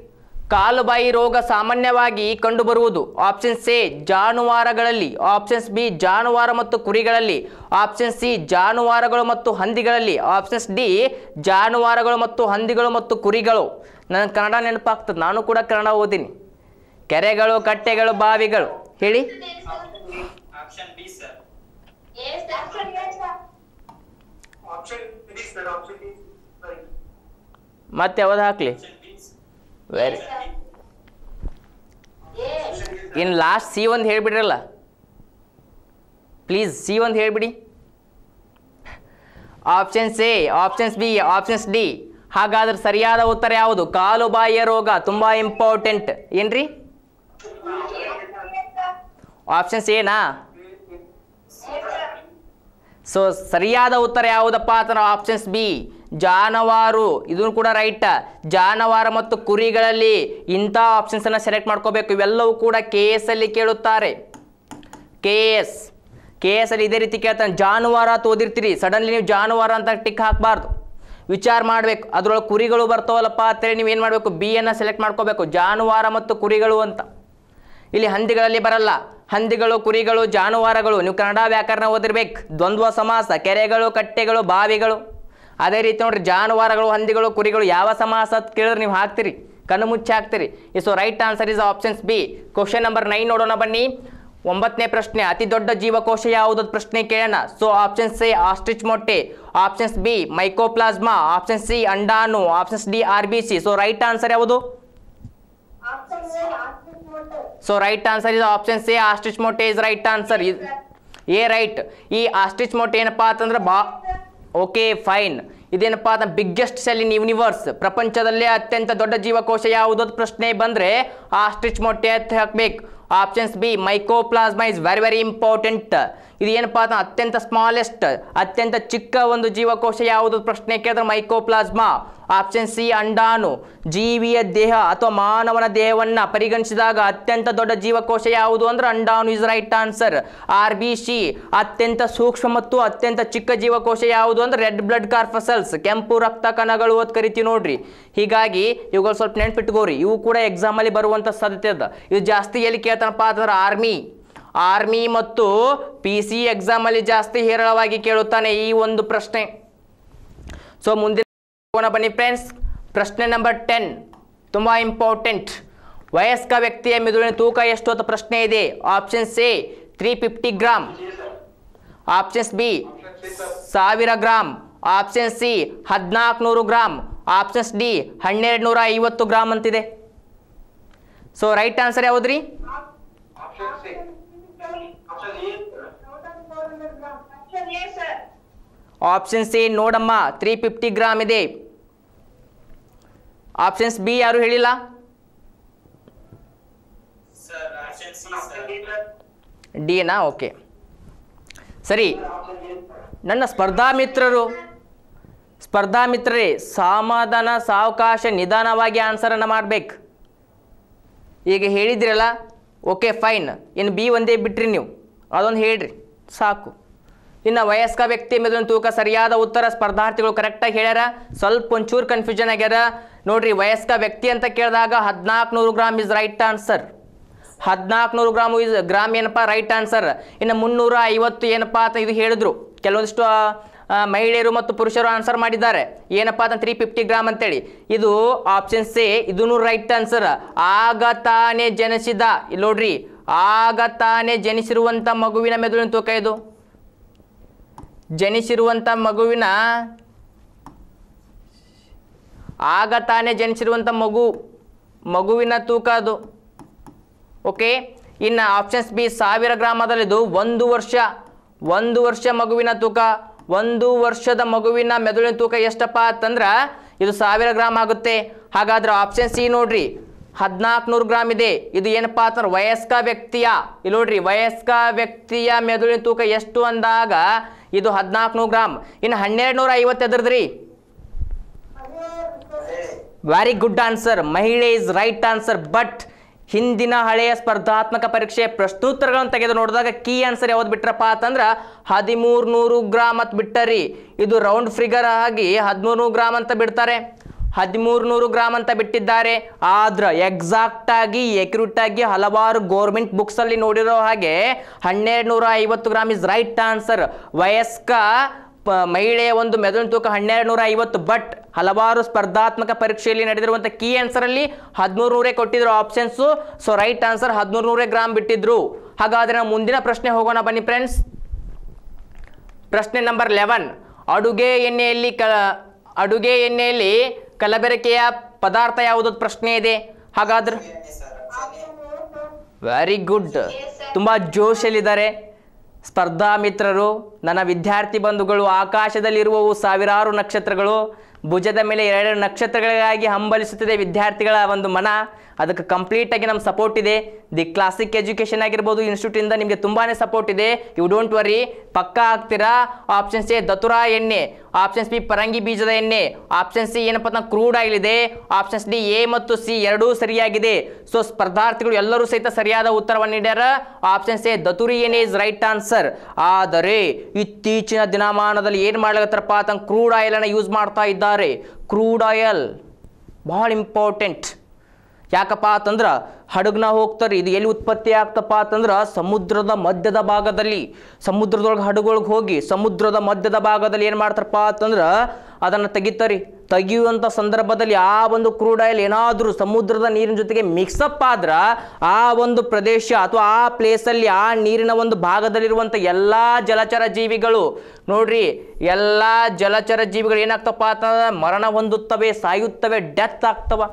ಕಾಲುಬಾಯಿ ರೋಗ ಸಾಮಾನ್ಯವಾಗಿ ಕಂಡುಬರುವುದು ಆಪ್ಷನ್ ಎ ಜಾನುವಾರುಗಳಲ್ಲಿ ಆಪ್ಷನ್ಸ್ ಬಿ ಜಾನುವಾರು ಮತ್ತು ಕುರಿಗಳಲ್ಲಿ ಆಪ್ಷನ್ ಸಿ ಜಾನುವಾರುಗಳು ಮತ್ತು ಹಂದಿಗಳಲ್ಲಿ ಆಪ್ಷನ್ಸ್ ಡಿ ಜಾನುವಾರುಗಳು ಮತ್ತು ಹಂದಿಗಳು ಮತ್ತು ಕುರಿಗಳು ನನ್ನ ಕನ್ನಡ ನೆನಪಾಗ್ತದೆ ನಾನು ಕೂಡ ಕನ್ನಡ ಓದಿನಿ ಕೆರೆಗಳು ಕಟ್ಟೆಗಳು ಬಾವಿಗಳು ಹೇಳಿ ಮತ್ತೆ ಯಾವ್ದು ಹಾಕ್ಲಿ ವೆರಿ ಇನ್ ಲಾಸ್ಟ್ ಸಿ ಒಂದು ಹೇಳಿಬಿಡ್ರಲ್ಲ ಪ್ಲೀಸ್ ಸಿ ಒಂದು ಹೇಳಿಬಿಡಿ options A options B options D ಹಾಗಾದ್ರೆ ಸರಿಯಾದ ಉತ್ತರ ಯಾವುದು ಕಾಲು ರೋಗ ತುಂಬ ಇಂಪಾರ್ಟೆಂಟ್ ಏನ್ರಿ ಆಪ್ಷನ್ಸ್ ಏನಾ ಸೊ ಸರಿಯಾದ ಉತ್ತರ ಯಾವುದಪ್ಪ ಅಂದ್ರೆ ಆಪ್ಷನ್ಸ್ ಬಿ ಜಾನುವಾರು ಇದನ್ನು ಕೂಡ ರೈಟ್ ಜಾನುವಾರು ಮತ್ತು ಕುರಿಗಳಲ್ಲಿ ಇಂಥ ಆಪ್ಷನ್ಸನ್ನು ಸೆಲೆಕ್ಟ್ ಮಾಡ್ಕೋಬೇಕು ಇವೆಲ್ಲವೂ ಕೂಡ ಕೆ ಎಸ್ ಅಲ್ಲಿ ಕೇಳುತ್ತಾರೆ ಕೆ ಎಸ್ ಕೆ ಎಸ್ ಅಲ್ಲಿ ಇದೇ ರೀತಿ ಕೇಳ್ತಾನೆ ಜಾನುವಾರು ಅಂತ ಓದಿರ್ತೀರಿ ಸಡನ್ಲಿ ನೀವು ಜಾನುವಾರು ಅಂತ ಟಿಕ್ ಹಾಕಬಾರ್ದು ವಿಚಾರ ಮಾಡಬೇಕು ಅದರೊಳಗೆ ಕುರಿಗಳು ಬರ್ತಾವಲ್ಲಪ್ಪ ಅಂತೇಳಿ ನೀವು ಏನು ಮಾಡಬೇಕು ಬಿ ಅನ್ನು ಸೆಲೆಕ್ಟ್ ಮಾಡ್ಕೋಬೇಕು ಜಾನುವಾರ ಮತ್ತು ಕುರಿಗಳು ಅಂತ ಇಲ್ಲಿ ಹಂದಿಗಳಲ್ಲಿ ಬರಲ್ಲ ಹಂದಿಗಳು ಕುರಿಗಳು ಜಾನುವಾರುಗಳು ನೀವು ಕನ್ನಡ ವ್ಯಾಕರಣ ಓದಿರ್ಬೇಕು ದ್ವಂದ್ವ ಸಮಾಸ ಕೆರೆಗಳು ಕಟ್ಟೆಗಳು ಬಾವಿಗಳು ಅದೇ ರೀತಿ ನೋಡ್ರಿ ಜಾನುವಾರುಗಳು ಹಂದಿಗಳು ಕುರಿಗಳು ಯಾವ ಸಮಾಸ ಕೇಳಿದ್ರೆ ನೀವು ಹಾಕ್ತೀರಿ ಕಣ್ಣು ಮುಚ್ಚಿ ಹಾಕ್ತೀರಿ so right answer is options B question number nine ನೋಡೋಣ ಬನ್ನಿ ಒಂಬತ್ತನೇ ಪ್ರಶ್ನೆ ಅತಿ ದೊಡ್ಡ ಜೀವಕೋಶ ಯಾವುದು ಪ್ರಶ್ನೆ ಕೇಳೋಣ ಸೊ ಆಪ್ಷನ್ಸ್ ಎ ಆಸ್ಟ್ರಿಚ್ ಮೊಟ್ಟೆ options B mycoplasma option C ಅಂಡಾನು options D R B C so right answer ಯಾವುದು so right answer is options A ostrich ಮೊಟ್ಟೆ is right answer A right ಈ ಆಸ್ಟ್ರಿಚ್ ಮೊಟ್ಟೆ ಏನಪ್ಪಾ ಅಂತಂದ್ರೆ ಬಾ ಓಕೆ ಫೈನ್ ಇದೇನಪ್ಪ ಅದ ಬಿಗ್ಗೆಸ್ಟ್ ಸೆಲ್ ಇನ್ ಯೂನಿವರ್ಸ್ ಪ್ರಪಂಚದಲ್ಲೇ ಅತ್ಯಂತ ದೊಡ್ಡ ಜೀವಕೋಶ ಯಾವುದೋ ಪ್ರಶ್ನೆ ಬಂದ್ರೆ ಆ ಸ್ಟ್ರಿಚ್ ಮೊಟ್ಟೆ ಹಾಕ್ಬೇಕು options B mycoplasma is very very important ಇದು ಏನಪ್ಪಾ ಅಂತ ಅತ್ಯಂತ ಸ್ಮಾಲೆಸ್ಟ್ ಅತ್ಯಂತ ಚಿಕ್ಕ ಒಂದು ಜೀವಕೋಶ ಯಾವುದು ಪ್ರಶ್ನೆ ಕೇಳಿದ್ರೆ ಮೈಕೋಪ್ಲಾಸ್ಮಾ ಆಪ್ಷನ್ ಸಿ ಅಂಡಾನು ಜೀವಿಯ ದೇಹ ಅಥವಾ ಮಾನವನ ದೇಹವನ್ನು ಪರಿಗಣಿಸಿದಾಗ ಅತ್ಯಂತ ದೊಡ್ಡ ಜೀವಕೋಶ ಯಾವುದು ಅಂದ್ರೆ ಅಂಡಾನು is right answer R B C ಅತ್ಯಂತ ಸೂಕ್ಷ್ಮ ಮತ್ತು ಅತ್ಯಂತ ಚಿಕ್ಕ ಜೀವಕೋಶ ಯಾವುದು ಅಂದ್ರೆ ರೆಡ್ ಬ್ಲಡ್ ಕಾರ್ಫಸಲ್ಸ್ ಕೆಂಪು ರಕ್ತ ಕಣಗಳು ಅಂತ ಕರಿತೀವಿ ನೋಡ್ರಿ ಹೀಗಾಗಿ ಇವುಗಳು ಸ್ವಲ್ಪ ನೆನ್ಪಿಟ್ಕೋರಿ ಇವು ಕೂಡ ಎಕ್ಸಾಮಲ್ಲಿ ಬರುವಂಥ ಸಾಧ್ಯತೆ ಅದ ಇದು ಜಾಸ್ತಿ ಎಲ್ಲಿ ಕೇಳ್ತಾನಪ್ಪ ಅಂದ್ರೆ ಆರ್ಮಿ ಆರ್ಮಿ ಮತ್ತು ಪಿ ಸಿ ಎಕ್ಸಾಮ್ ಅಲ್ಲಿ ಜಾಸ್ತಿ ಹೇರಳವಾಗಿ ಕೇಳುತ್ತಾನೆ ಈ ಒಂದು ಪ್ರಶ್ನೆ ಸೊ ಮುಂದಿನ ಬನ್ನಿ ಫ್ರೆಂಡ್ಸ್ ಪ್ರಶ್ನೆ ನಂಬರ್ ಟೆನ್ ತುಂಬ ಇಂಪಾರ್ಟೆಂಟ್ ವಯಸ್ಕ ವ್ಯಕ್ತಿಯ ಮಿದುಳಿನ ತೂಕ ಎಷ್ಟು ಅಂತ ಪ್ರಶ್ನೆ ಇದೆ options A three fifty gram options B ಸಾವಿರ ಗ್ರಾಮ್ ಆಪ್ಷನ್ ಸಿ ಹದಿನಾಲ್ಕು ಗ್ರಾಮ್ ಆಪ್ಷನ್ಸ್ ಡಿ ಹನ್ನೆರಡು ನೂರ ಐವತ್ತು ಗ್ರಾಮ್ ಅಂತಿದೆ ಸೊ ರೈಟ್ ಆನ್ಸರ್ ಯಾವುದ್ರಿ ಆಪ್ಷನ್ಸ್ ಸಿ ನೋಡಮ್ಮ ತ್ರೀ ಫಿಫ್ಟಿ ಗ್ರಾಮ್ ಇದೆ ಆಪ್ಷನ್ಸ್ ಬಿ ಯಾರು ಹೇಳಿಲ್ಲ ಡಿ ನಾ ಓಕೆ ಸರಿ ನನ್ನ ಸ್ಪರ್ಧಾ ಮಿತ್ರರು ಸ್ಪರ್ಧಾ ಮಿತ್ರರೇ ಸಮಾಧಾನ ಸಾವಕಾಶ ನಿಧಾನವಾಗಿ ಆನ್ಸರನ್ನು ಮಾಡಬೇಕು ಈಗ ಹೇಳಿದ್ರಲ್ಲ ಓಕೆ ಫೈನ್ ಇನ್ನು ಬಿ ಒಂದೇ ಬಿಟ್ರಿ ನೀವು ಅದೊಂದು ಹೇಳ್ರಿ ಸಾಕು ಇನ್ನು ವಯಸ್ಕ ವ್ಯಕ್ತಿ ಮೆದುಳಿನ ತೂಕ ಸರಿಯಾದ ಉತ್ತರ ಸ್ಪರ್ಧಾರ್ಥಿಗಳು ಕರೆಕ್ಟಾಗಿ ಹೇಳ್ಯಾರ ಸ್ವಲ್ಪ ಒಂಚೂರು ಕನ್ಫ್ಯೂಷನ್ ಆಗ್ಯಾರ ನೋಡ್ರಿ ವಯಸ್ಕ ವ್ಯಕ್ತಿ ಅಂತ ಕೇಳಿದಾಗ ಹದಿನಾಲ್ಕು ನೂರು ಗ್ರಾಮ್ ಇಸ್ ರೈಟ್ ಆನ್ಸರ್ ಹದಿನಾಲ್ಕು ನೂರು ಗ್ರಾಮ್ ಇಸ್ ಗ್ರಾಮ್ ಏನಪ್ಪ ರೈಟ್ ಆನ್ಸರ್ ಇನ್ನು ಮುನ್ನೂರ ಐವತ್ತು ಏನಪ್ಪಾ ಅಂತ ಇದು ಹೇಳಿದ್ರು ಕೆಲವೊಂದಿಷ್ಟು ಮಹಿಳೆಯರು ಮತ್ತು ಪುರುಷರು ಆನ್ಸರ್ ಮಾಡಿದ್ದಾರೆ ಏನಪ್ಪಾ ಅಂತ ತ್ರೀ ಫಿಫ್ಟಿ ಗ್ರಾಮ್ ಅಂತೇಳಿ ಇದು ಆಪ್ಷನ್ ಸಿ ಇದೂ ರೈಟ್ ಆನ್ಸರ್ ಆಗ ತಾನೇ ಜನಿಸಿದ ನೋಡ್ರಿ ಆಗ ತಾನೇ ಜನಿಸಿರುವಂಥ ಮಗುವಿನ ಮೆದುಳಿನ ತೂಕ ಇದು ಜನಿಸಿರುವಂಥ ಮಗುವಿನ ಆಗ ತಾನೇ ಜನಿಸಿರುವಂಥ ಮಗು ಮಗುವಿನ ತೂಕ ಅದು ಓಕೆ ಇನ್ನು ಆಪ್ಷನ್ಸ್ ಬಿ ಸಾವಿರ ಗ್ರಾಮದಲ್ಲಿದ್ದು ಒಂದು ವರ್ಷ ಒಂದು ವರ್ಷ ಮಗುವಿನ ತೂಕ ಒಂದು ವರ್ಷದ ಮಗುವಿನ ಮೆದುಳಿನ ತೂಕ ಎಷ್ಟಪ್ಪ ಅಂತಂದ್ರೆ ಇದು ಸಾವಿರ ಗ್ರಾಮ್ ಆಗುತ್ತೆ ಹಾಗಾದ್ರೆ ಆಪ್ಷನ್ ಸಿ ನೋಡ್ರಿ ಹದಿನಾಲ್ಕು ನೂರು ಗ್ರಾಮ್ ಇದೆ ಇದು ಏನಪ್ಪಾ ಅಂತಂದ್ರೆ ವಯಸ್ಕ ವ್ಯಕ್ತಿಯ ಇಲ್ಲಿ ನೋಡ್ರಿ ವಯಸ್ಕ ವ್ಯಕ್ತಿಯ ಮೆದುಳಿನ ತೂಕ ಎಷ್ಟು ಅಂದಾಗ ಇದು ಹದಿನಾಲ್ಕು ಗ್ರಾಮ್ ಇನ್ನು ಹನ್ನೆರಡು ನೂರ ಐವತ್ತೆದ್ರದ್ರಿ ವೆರಿ ಗುಡ್ ಆನ್ಸರ್ ಮಹಿಳೆ ಇಸ್ ರೈಟ್ ಆನ್ಸರ್ ಬಟ್ ಹಿಂದಿನ ಹಳೆಯ ಸ್ಪರ್ಧಾತ್ಮಕ ಪರೀಕ್ಷೆ ಪ್ರಶ್ನೋತ್ತರಗಳನ್ನು ತೆಗೆದು ನೋಡಿದಾಗ ಕೀ ಆನ್ಸರ್ ಯಾವ್ದು ಬಿಟ್ರಪ್ಪ ಅಂತಂದ್ರೆ ಹದಿಮೂರು ನೂರು ಗ್ರಾಮ್ ಅಂತ ಬಿಟ್ಟರಿ ಇದು ರೌಂಡ್ ಫಿಗರ್ ಆಗಿ ಹದಿಮೂರು ನೂರು ಗ್ರಾಮ್ ಅಂತ ಬಿಡ್ತಾರೆ ಹದಿಮೂರು ನೂರು ಗ್ರಾಮ್ ಅಂತ ಬಿಟ್ಟಿದ್ದಾರೆ ಆದ್ರೆ ಎಕ್ಸಾಕ್ಟ್ ಆಗಿ ಎಕ್ಯೂರೇಟ್ ಆಗಿ ಹಲವಾರು ಗೋರ್ಮೆಂಟ್ ಬುಕ್ಸ್ ಅಲ್ಲಿ ನೋಡಿರೋ ಹಾಗೆ ಹನ್ನೆರಡು ನೂರ ಐವತ್ತು ಗ್ರಾಮ್ ಇಸ್ ರೈಟ್ ಆನ್ಸರ್ ವಯಸ್ಕ ಮಹಿಳೆಯ ಒಂದು ಮೆದುಳಿನ ತೂಕ ಹನ್ನೆರಡು ನೂರ ಐವತ್ತು ಬಟ್ ಹಲವಾರು ಸ್ಪರ್ಧಾತ್ಮಕ ಪರೀಕ್ಷೆಯಲ್ಲಿ ನಡೆದಿರುವಂತ ಕೀ ಆನ್ಸರ್ ಅಲ್ಲಿ ಹದಿಮೂರು ನೂರೇ ಕೊಟ್ಟಿದ್ರು ಆಪ್ಷನ್ಸ್ ಸೊ ರೈಟ್ ಆನ್ಸರ್ ಹದಿಮೂರು ನೂರೇ ಗ್ರಾಮ್ ಬಿಟ್ಟಿದ್ರು ಹಾಗಾದ್ರೆ ನಾವು ಮುಂದಿನ ಪ್ರಶ್ನೆ ಹೋಗೋಣ ಬನ್ನಿ ಫ್ರೆಂಡ್ಸ್ ಪ್ರಶ್ನೆ ನಂಬರ್ ಲೆವೆನ್ ಅಡುಗೆ ಎಣ್ಣೆಯಲ್ಲಿ ಅಡುಗೆ ಎಣ್ಣೆಯಲ್ಲಿ ಕಲಬೆರಕೆಯ ಪದಾರ್ಥ ಯಾವುದು ಪ್ರಶ್ನೆ ಇದೆ ಹಾಗಾದ್ರೆ ವೆರಿ ಗುಡ್ ತುಂಬ ಜೋಶಲ್ಲಿದ್ದಾರೆ ಸ್ಪರ್ಧಾ ಮಿತ್ರರು ನನ್ನ ವಿದ್ಯಾರ್ಥಿ ಬಂಧುಗಳು ಆಕಾಶದಲ್ಲಿರುವವು ಸಾವಿರಾರು ನಕ್ಷತ್ರಗಳು ಭುಜದ ಮೇಲೆ ಎರಡೆರಡು ನಕ್ಷತ್ರಗಳಿಗಾಗಿ ಹಂಬಲಿಸುತ್ತಿದೆ ವಿದ್ಯಾರ್ಥಿಗಳ ಒಂದು ಮನ ಅದಕ್ಕೆ ಕಂಪ್ಲೀಟಾಗಿ ನಮ್ಮ ಸಪೋರ್ಟ್ ಇದೆ ದಿ ಕ್ಲಾಸಿಕ್ ಎಜುಕೇಷನ್ ಆಗಿರ್ಬೋದು ಇನ್ಸ್ಟಿಟ್ಯೂಟಿಂದ ನಿಮಗೆ ತುಂಬಾ ಸಪೋರ್ಟ್ ಇದೆ ಯು ಡೋಂಟ್ ವರಿ ಪಕ್ಕಾ ಆಗ್ತೀರಾ ಆಪ್ಷನ್ಸ್ ಎ ದತುರಾ ಎಣ್ಣೆ ಆಪ್ಷನ್ಸ್ ಬಿ ಪರಂಗಿ ಬೀಜದ ಎಣ್ಣೆ ಆಪ್ಷನ್ ಸಿ ಏನಪ್ಪ ಅಂತ ಕ್ರೂಡ್ ಇದೆ ಆಪ್ಷನ್ಸ್ ಡಿ ಎ ಮತ್ತು ಸಿ ಎರಡೂ ಸರಿಯಾಗಿದೆ ಸೊ ಸ್ಪರ್ಧಾರ್ಥಿಗಳು ಎಲ್ಲರೂ ಸಹಿತ ಸರಿಯಾದ ಉತ್ತರವನ್ನು ನೀಡ್ಯಾರ ಆಪ್ಷನ್ಸ್ ಎ ದತುರಿ ಎಣ್ಣೆ ಇಸ್ ರೈಟ್ ಆನ್ಸರ್ ಆದರೆ ಇತ್ತೀಚಿನ ದಿನಮಾನದಲ್ಲಿ ಏನು ಮಾಡ್ಲಾಗತ್ತಾರಪ್ಪ ಅಂತ ಕ್ರೂಡ್ ಆಯಿಲನ್ನು ಯೂಸ್ ಮಾಡ್ತಾ ಇದ್ದಾರೆ ಕ್ರೂಡ್ ಆಯಿಲ್ ಭಾಳ ಇಂಪಾರ್ಟೆಂಟ್ ಯಾಕಪ್ಪ ಅಂತಂದ್ರೆ ಹಡಗ್ನ ಹೋಗ್ತಾರೆ ಇದು ಎಲ್ಲಿ ಉತ್ಪತ್ತಿ ಆಗ್ತಪ್ಪ ಅಂತಂದ್ರೆ ಸಮುದ್ರದ ಮಧ್ಯದ ಭಾಗದಲ್ಲಿ ಸಮುದ್ರದೊಳಗೆ ಹಡಗೊಳಗೆ ಹೋಗಿ ಸಮುದ್ರದ ಮಧ್ಯದ ಭಾಗದಲ್ಲಿ ಏನು ಮಾಡ್ತಾರಪ್ಪ ಅಂತಂದ್ರೆ ಅದನ್ನು ತೆಗಿತಾರೆ ತೆಗೆಯುವಂಥ ಸಂದರ್ಭದಲ್ಲಿ ಆ ಒಂದು ಕ್ರೂಡ್ ಆಯಿಲ್ ಏನಾದರೂ ಸಮುದ್ರದ ನೀರಿನ ಜೊತೆಗೆ ಮಿಕ್ಸ್ ಅಪ್ ಆದ್ರೆ ಆ ಒಂದು ಪ್ರದೇಶ ಅಥವಾ ಆ ಪ್ಲೇಸಲ್ಲಿ ಆ ನೀರಿನ ಒಂದು ಭಾಗದಲ್ಲಿರುವಂಥ ಎಲ್ಲ ಜಲಚರ ಜೀವಿಗಳು ನೋಡ್ರಿ ಎಲ್ಲ ಜಲಚರ ಜೀವಿಗಳು ಏನಾಗ್ತಪ್ಪ ಅಂತಂದ್ರೆ ಮರಣ ಹೊಂದುತ್ತವೆ ಸಾಯುತ್ತವೆ ಡೆತ್ ಆಗ್ತವೆ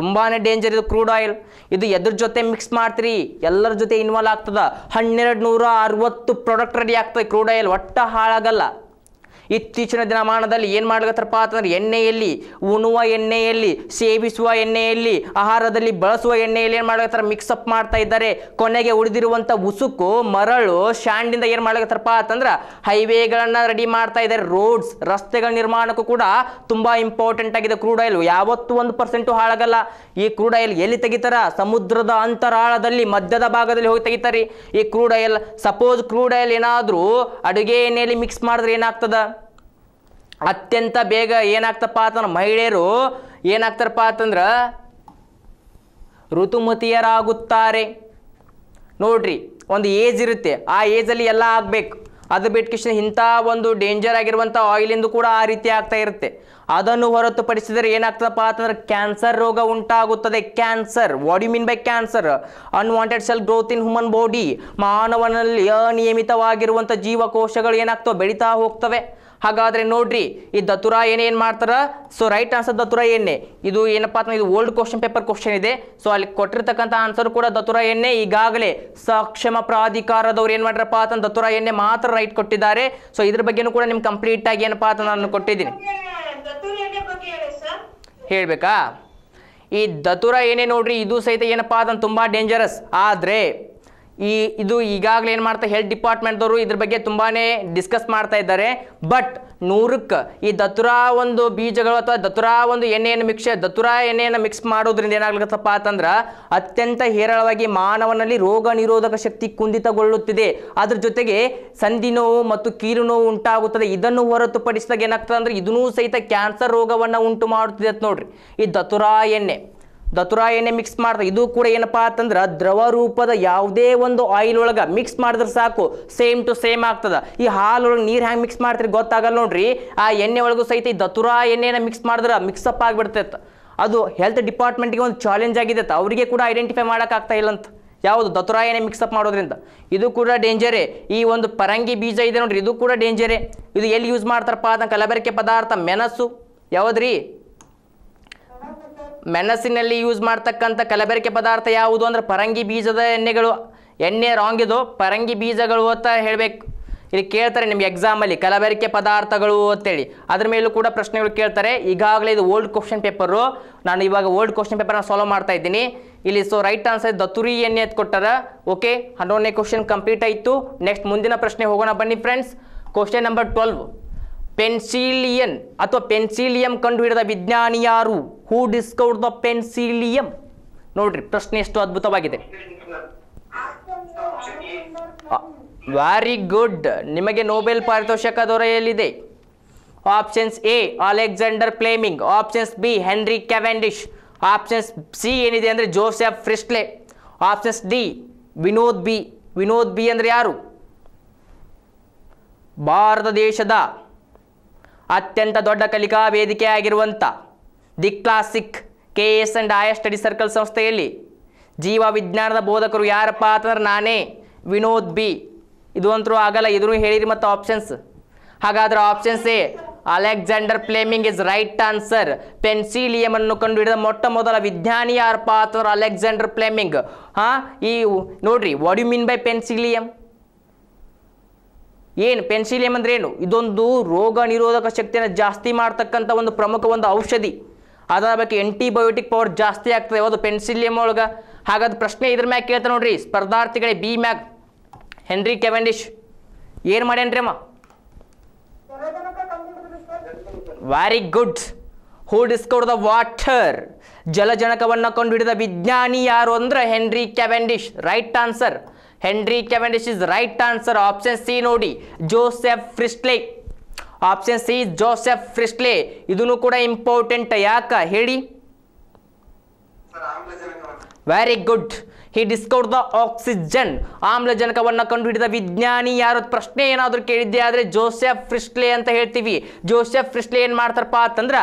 ತುಂಬಾ ಡೇಂಜರ್ ಇದು ಕ್ರೂಡ್ ಆಯಿಲ್ ಇದು ಎದ್ರ ಜೊತೆ ಮಿಕ್ಸ್ ಮಾಡ್ತೀರಿ ಎಲ್ಲರ ಜೊತೆ ಇನ್ವಾಲ್ವ್ ಆಗ್ತದ ಹನ್ನೆರಡು ನೂರ ಅರವತ್ತು ಪ್ರಾಡಕ್ಟ್ ರೆಡಿ ಆಗ್ತದೆ ಕ್ರೂಡ್ ಆಯಿಲ್ ಒಟ್ಟ ಹಾಳಾಗಲ್ಲ ಇತ್ತೀಚಿನ ದಿನಮಾನದಲ್ಲಿ ಏನು ಮಾಡ್ಲತ್ತಾರಪ್ಪ ಅಂತಂದ್ರೆ ಎಣ್ಣೆಯಲ್ಲಿ ಉಣುವ ಎಣ್ಣೆಯಲ್ಲಿ ಸೇವಿಸುವ ಎಣ್ಣೆಯಲ್ಲಿ ಆಹಾರದಲ್ಲಿ ಬಳಸುವ ಎಣ್ಣೆಯಲ್ಲಿ ಏನು ಮಾಡ್ಲತ್ತಾರ ಮಿಕ್ಸಪ್ ಮಾಡ್ತಾ ಇದ್ದಾರೆ ಕೊನೆಗೆ ಉಳಿದಿರುವಂಥ ಉಸುಕು ಮರಳು ಶ್ಯಾಂಡಿಂದ ಏನು ಮಾಡ್ಲತ್ತಾರಪ್ಪ ಅಂತಂದ್ರೆ ಹೈವೇಗಳನ್ನು ರೆಡಿ ಮಾಡ್ತಾ ಇದ್ದಾರೆ ರೋಡ್ಸ್ ರಸ್ತೆಗಳ ನಿರ್ಮಾಣಕ್ಕೂ ಕೂಡ ತುಂಬ ಇಂಪಾರ್ಟೆಂಟ್ ಆಗಿದೆ ಕ್ರೂಡ್ ಆಯಿಲ್ ಯಾವತ್ತೂ ಒಂದು ಪರ್ಸೆಂಟು ಹಾಳಾಗಲ್ಲ ಈ ಕ್ರೂಡ್ ಆಯಿಲ್ ಎಲ್ಲಿ ತೆಗಿತಾರ ಸಮುದ್ರದ ಅಂತರಾಳದಲ್ಲಿ ಮಧ್ಯದ ಭಾಗದಲ್ಲಿ ಹೋಗಿ ತೆಗಿತಾರೆ ಈ crude oil suppose crude oil ಏನಾದರೂ ಅಡುಗೆ ಎಣ್ಣೆಯಲ್ಲಿ ಮಿಕ್ಸ್ ಮಾಡಿದ್ರೆ ಏನಾಗ್ತದ ಅತ್ಯಂತ ಬೇಗ ಏನಾಗ್ತಪ್ಪ ಅಂತಂದ್ರೆ ಮಹಿಳೆಯರು ಏನಾಗ್ತಾರಪ್ಪ ಅಂತಂದ್ರೆ ಋತುಮತಿಯರಾಗುತ್ತಾರೆ ನೋಡ್ರಿ ಒಂದು ಏಜ್ ಇರುತ್ತೆ ಆ ಏಜಲ್ಲಿ ಎಲ್ಲ ಆಗಬೇಕು ಅದು ಬಿಟ್ಟು ಇಂಥ ಒಂದು ಡೇಂಜರ್ ಆಗಿರುವಂಥ ಆಯಿಲಿಂದು ಕೂಡ ಆ ರೀತಿ ಆಗ್ತಾ ಇರುತ್ತೆ ಅದನ್ನು ಹೊರತುಪಡಿಸಿದರೆ ಏನಾಗ್ತದಪ್ಪ ಅಂತಂದ್ರೆ ಕ್ಯಾನ್ಸರ್ ರೋಗ ಉಂಟಾಗುತ್ತದೆ cancer what you mean by cancer unwanted cell growth in human body ಮಾನವನಲ್ಲಿ ಅನಿಯಮಿತವಾಗಿರುವಂತಹ ಜೀವಕೋಶಗಳು ಏನಾಗ್ತವೆ ಬೆಳೀತಾ ಹೋಗ್ತವೆ ಹಾಗಾದ್ರೆ ನೋಡ್ರಿ ಈ ದತುರ ಏನೇ ಏನು ಮಾಡ್ತಾರೆ ಸೊ ರೈಟ್ ಆನ್ಸರ್ ದತುರ ಎಣ್ಣೆ ಇದು ಏನಪ್ಪಾ ಇದು ಓಲ್ಡ್ ಕ್ವಶನ್ ಪೇಪರ್ ಕ್ವಶನ್ ಇದೆ ಸೊ ಅಲ್ಲಿ ಕೊಟ್ಟಿರ್ತಕ್ಕಂಥ ಆನ್ಸರ್ ಕೂಡ ದತುರ ಎಣ್ಣೆ ಈಗಾಗಲೇ ಸಕ್ಷಮ ಪ್ರಾಧಿಕಾರದವ್ರು ಏನು ಮಾಡ್ರಪ್ಪ ಅಂತ ದತುರ ಎಣ್ಣೆ ಮಾತ್ರ ರೈಟ್ ಕೊಟ್ಟಿದ್ದಾರೆ ಸೊ ಇದ್ರ ಬಗ್ಗೆನೂ ಕೂಡ ನಿಮ್ಗೆ ಆಗಿ ಏನಪ್ಪಾ ಅಂತ ನಾನು ಕೊಟ್ಟಿದ್ದೀನಿ ಹೇಳಬೇಕಾ ಈ ದತುರ ಏನೇ ನೋಡ್ರಿ ಇದು ಸಹಿತ ಏನಪ್ಪಾ ಅದನ್ನು ತುಂಬಾ ಡೇಂಜರಸ್ ಆದ್ರೆ! ಈ ಇದು ಈಗಾಗಲೇ ಏನು ಮಾಡ್ತಾ ಹೆಲ್ತ್ ಡಿಪಾರ್ಟ್ಮೆಂಟ್ದವರು ಇದ್ರ ಬಗ್ಗೆ ತುಂಬಾ ಡಿಸ್ಕಸ್ ಮಾಡ್ತಾ ಇದ್ದಾರೆ ಬಟ್ ನೂರಕ್ಕೆ ಈ ದತ್ತುರಾ ಒಂದು ಬೀಜಗಳು ಅಥವಾ ದತ್ತುರಾ ಒಂದು ಎಣ್ಣೆಯನ್ನು ಮಿಕ್ಸ್ ದತ್ತುರಾ ಎಣ್ಣೆಯನ್ನು ಮಿಕ್ಸ್ ಮಾಡೋದ್ರಿಂದ ಏನಾಗ್ಲಿಕ್ಕಪ್ಪ ಅಂತಂದ್ರೆ ಅತ್ಯಂತ ಹೇರಳವಾಗಿ ಮಾನವನಲ್ಲಿ ರೋಗ ನಿರೋಧಕ ಶಕ್ತಿ ಕುಂದಿತಗೊಳ್ಳುತ್ತಿದೆ ಅದ್ರ ಜೊತೆಗೆ ಸಂಧಿ ನೋವು ಮತ್ತು ಕೀರು ನೋವು ಉಂಟಾಗುತ್ತದೆ ಇದನ್ನು ಹೊರತುಪಡಿಸಿದಾಗ ಏನಾಗ್ತದೆ ಅಂದ್ರೆ ಇದನ್ನೂ ಸಹಿತ ಕ್ಯಾನ್ಸರ್ ರೋಗವನ್ನು ಉಂಟು ಮಾಡುತ್ತಿದೆ ಅಂತ ನೋಡ್ರಿ ಈ ದತ್ತುರಾ ಎಣ್ಣೆ ಎಣ್ಣೆ ಮಿಕ್ಸ್ ಮಾಡಿದ ಇದು ಕೂಡ ಏನಪ್ಪಾ ಅಂತಂದ್ರೆ ದ್ರವ ರೂಪದ ಯಾವುದೇ ಒಂದು ಆಯಿಲ್ ಒಳಗೆ ಮಿಕ್ಸ್ ಮಾಡಿದ್ರೆ ಸಾಕು ಸೇಮ್ ಟು ಸೇಮ್ ಆಗ್ತದೆ ಈ ಹಾಲೊಳಗೆ ನೀರು ಹ್ಯಾಂಗೆ ಮಿಕ್ಸ್ ಮಾಡ್ತೀರಿ ಗೊತ್ತಾಗಲ್ಲ ನೋಡ್ರಿ ಆ ಎಣ್ಣೆ ಒಳಗೂ ಸಹಿತ ಈ ದತುರಾ ಎಣ್ಣೆನ ಮಿಕ್ಸ್ ಮಾಡಿದ್ರೆ ಮಿಕ್ಸಪ್ ಆಗಿಬಿಡ್ತೈತೆ ಅದು ಹೆಲ್ತ್ ಡಿಪಾರ್ಟ್ಮೆಂಟ್ಗೆ ಒಂದು ಚಾಲೆಂಜ್ ಆಗಿದೆ ಅವರಿಗೆ ಕೂಡ ಐಡೆಂಟಿಫೈ ಇಲ್ಲ ಅಂತ ಯಾವುದು ಮಿಕ್ಸ್ ಅಪ್ ಮಾಡೋದ್ರಿಂದ ಇದು ಕೂಡ ಡೇಂಜರೇ ಈ ಒಂದು ಪರಂಗಿ ಬೀಜ ಇದೆ ನೋಡ್ರಿ ಇದು ಕೂಡ ಡೇಂಜರೇ ಇದು ಎಲ್ಲಿ ಯೂಸ್ ಮಾಡ್ತಾರಪ್ಪ ಅಂತ ಕಲಬೆರಕೆ ಪದಾರ್ಥ ಮೆಣಸು ಯಾವ್ದ್ರಿ ಮೆಣಸಿನಲ್ಲಿ ಯೂಸ್ ಮಾಡ್ತಕ್ಕಂಥ ಕಲಬೆರಕೆ ಪದಾರ್ಥ ಯಾವುದು ಅಂದರೆ ಪರಂಗಿ ಬೀಜದ ಎಣ್ಣೆಗಳು ಎಣ್ಣೆ ರಾಂಗ್ ಇದು ಪರಂಗಿ ಬೀಜಗಳು ಅಂತ ಹೇಳಬೇಕು ಇಲ್ಲಿ ಕೇಳ್ತಾರೆ ನಿಮ್ಗೆ ಎಕ್ಸಾಮಲ್ಲಿ ಕಲಬೆರಕೆ ಪದಾರ್ಥಗಳು ಅಂತೇಳಿ ಅದ್ರ ಮೇಲೂ ಕೂಡ ಪ್ರಶ್ನೆಗಳು ಕೇಳ್ತಾರೆ ಈಗಾಗಲೇ ಇದು ಓಲ್ಡ್ ಕ್ವಶನ್ ಪೇಪರು ನಾನು ಇವಾಗ ಓಲ್ಡ್ ಕ್ವಶನ್ ಪೇಪರ್ನ ಸಾಲ್ವ್ ಮಾಡ್ತಾ ಇದ್ದೀನಿ ಇಲ್ಲಿ ಸೊ ರೈಟ್ ಆನ್ಸರ್ ದತುರಿ ಎಣ್ಣೆ ಅಂತ ಕೊಟ್ಟಾರ ಓಕೆ ಹನ್ನೊಂದನೇ ಕ್ವಶನ್ ಕಂಪ್ಲೀಟ್ ಆಯಿತು ನೆಕ್ಸ್ಟ್ ಮುಂದಿನ ಪ್ರಶ್ನೆ ಹೋಗೋಣ ಬನ್ನಿ friends question number twelve penicillin ಅಥವಾ ಪೆನ್ಸಿಲಿಯಂ ಕಂಡುಹಿಡಿದ ವಿಜ್ಞಾನಿ ಯಾರು ಹೂ ಡಿಸ್ಕೌಂಟ್ ದ ಪೆನ್ಸಿಲಿಯಂ ನೋಡ್ರಿ ಪ್ರಶ್ನೆ ಎಷ್ಟು ಅದ್ಭುತವಾಗಿದೆ ವೆರಿ ಗುಡ್ ನಿಮಗೆ ನೋಬೆಲ್ ಪಾರಿತೋಷಕ ದೊರೆಯಲಿದೆ options A Alexander Fleming options B Henry Cavendish options C ಏನಿದೆ ಅಂದರೆ Joseph Priestley options D Vinod B Vinod B ಅಂದರೆ ಯಾರು ಭಾರತ ದೇಶದ ಅತ್ಯಂತ ದೊಡ್ಡ ಕಲಿಕಾ ಆಗಿರುವಂಥ the classic K S and ಆಯ ಸ್ಟಡಿ ಸರ್ಕಲ್ ಸಂಸ್ಥೆಯಲ್ಲಿ ಜೀವ ವಿಜ್ಞಾನದ ಬೋಧಕರು ಯಾರಪ್ಪ ಅಂತಂದ್ರೆ ನಾನೇ ವಿನೋದ್ ಬಿ ಇದು ಅಂತರೂ ಆಗಲ್ಲ ಇದ್ರೂ ಹೇಳಿರಿ ಮತ್ತು ಆಪ್ಷನ್ಸ್ ಹಾಗಾದ್ರೆ options A Alexander Fleming is right answer penicillium ಅನ್ನು ಕಂಡುಹಿಡಿದ ಮೊಟ್ಟ ಮೊದಲ ವಿಜ್ಞಾನಿ ಯಾರಪ್ಪ ಅಂತಂದ್ರೆ ಅಲೆಕ್ಸಾಂಡರ್ ಪ್ಲೇಮಿಂಗ್ ಹಾಂ ಈ ನೋಡ್ರಿ what you mean by penicillium ಏನು ಪೆನ್ಸಿಲಿಯಂ ಅಂದರೆ ಏನು ಇದೊಂದು ರೋಗ ನಿರೋಧಕ ಶಕ್ತಿಯನ್ನು ಜಾಸ್ತಿ ಮಾಡ್ತಕ್ಕಂಥ ಒಂದು ಪ್ರಮುಖ ಒಂದು ಔಷಧಿ ಅದರ ಬಗ್ಗೆ ಆಂಟಿಬಯೋಟಿಕ್ ಪವರ್ ಜಾಸ್ತಿ ಆಗ್ತದೆ ಯಾವುದು ಪೆನ್ಸಿಲಿಯಂ ಒಳಗೆ ಹಾಗಾದ ಪ್ರಶ್ನೆ ಇದ್ರ ಮ್ಯಾಗ ಕೇಳ್ತಾರೆ ನೋಡ್ರಿ ಸ್ಪರ್ಧಾರ್ಥಿಗಳೇ ಬಿ ಮ್ಯಾಗ್ ಹೆನ್ರಿ ಕೆವೆಂಡಿಶ್ ಏನು ಮಾಡ್ಯಾನ್ರಿ ಅಮ್ಮ very good who discovered the water ಜಲಜನಕವನ್ನು ಕಂಡುಹಿಡಿದ ವಿಜ್ಞಾನಿ ಯಾರು ಅಂದ್ರೆ Henry Cavendish right answer Henry Cavendish is right answer option C ನೋಡಿ Joseph Priestley option C Joseph Priestley ಇದನ್ನು ಕೂಡ ಇಂಪಾರ್ಟೆಂಟ್ ಯಾಕ ಹೇಳಿ very good he discovered the oxygen ಆಮ್ಲಜನಕವನ್ನು ಕಂಡುಹಿಡಿದ ವಿಜ್ಞಾನಿ ಯಾರು ಪ್ರಶ್ನೆ ಏನಾದರೂ ಕೇಳಿದ್ದೆ ಆದರೆ ಜೋಸೆಫ್ ಫ್ರಿಸ್ಟ್ಲೆ ಅಂತ ಹೇಳ್ತೀವಿ ಜೋಸೆಫ್ ಫ್ರಿಸ್ಟ್ಲೆ ಏನು ಮಾಡ್ತಾರಪ್ಪ ಅಂತಂದ್ರೆ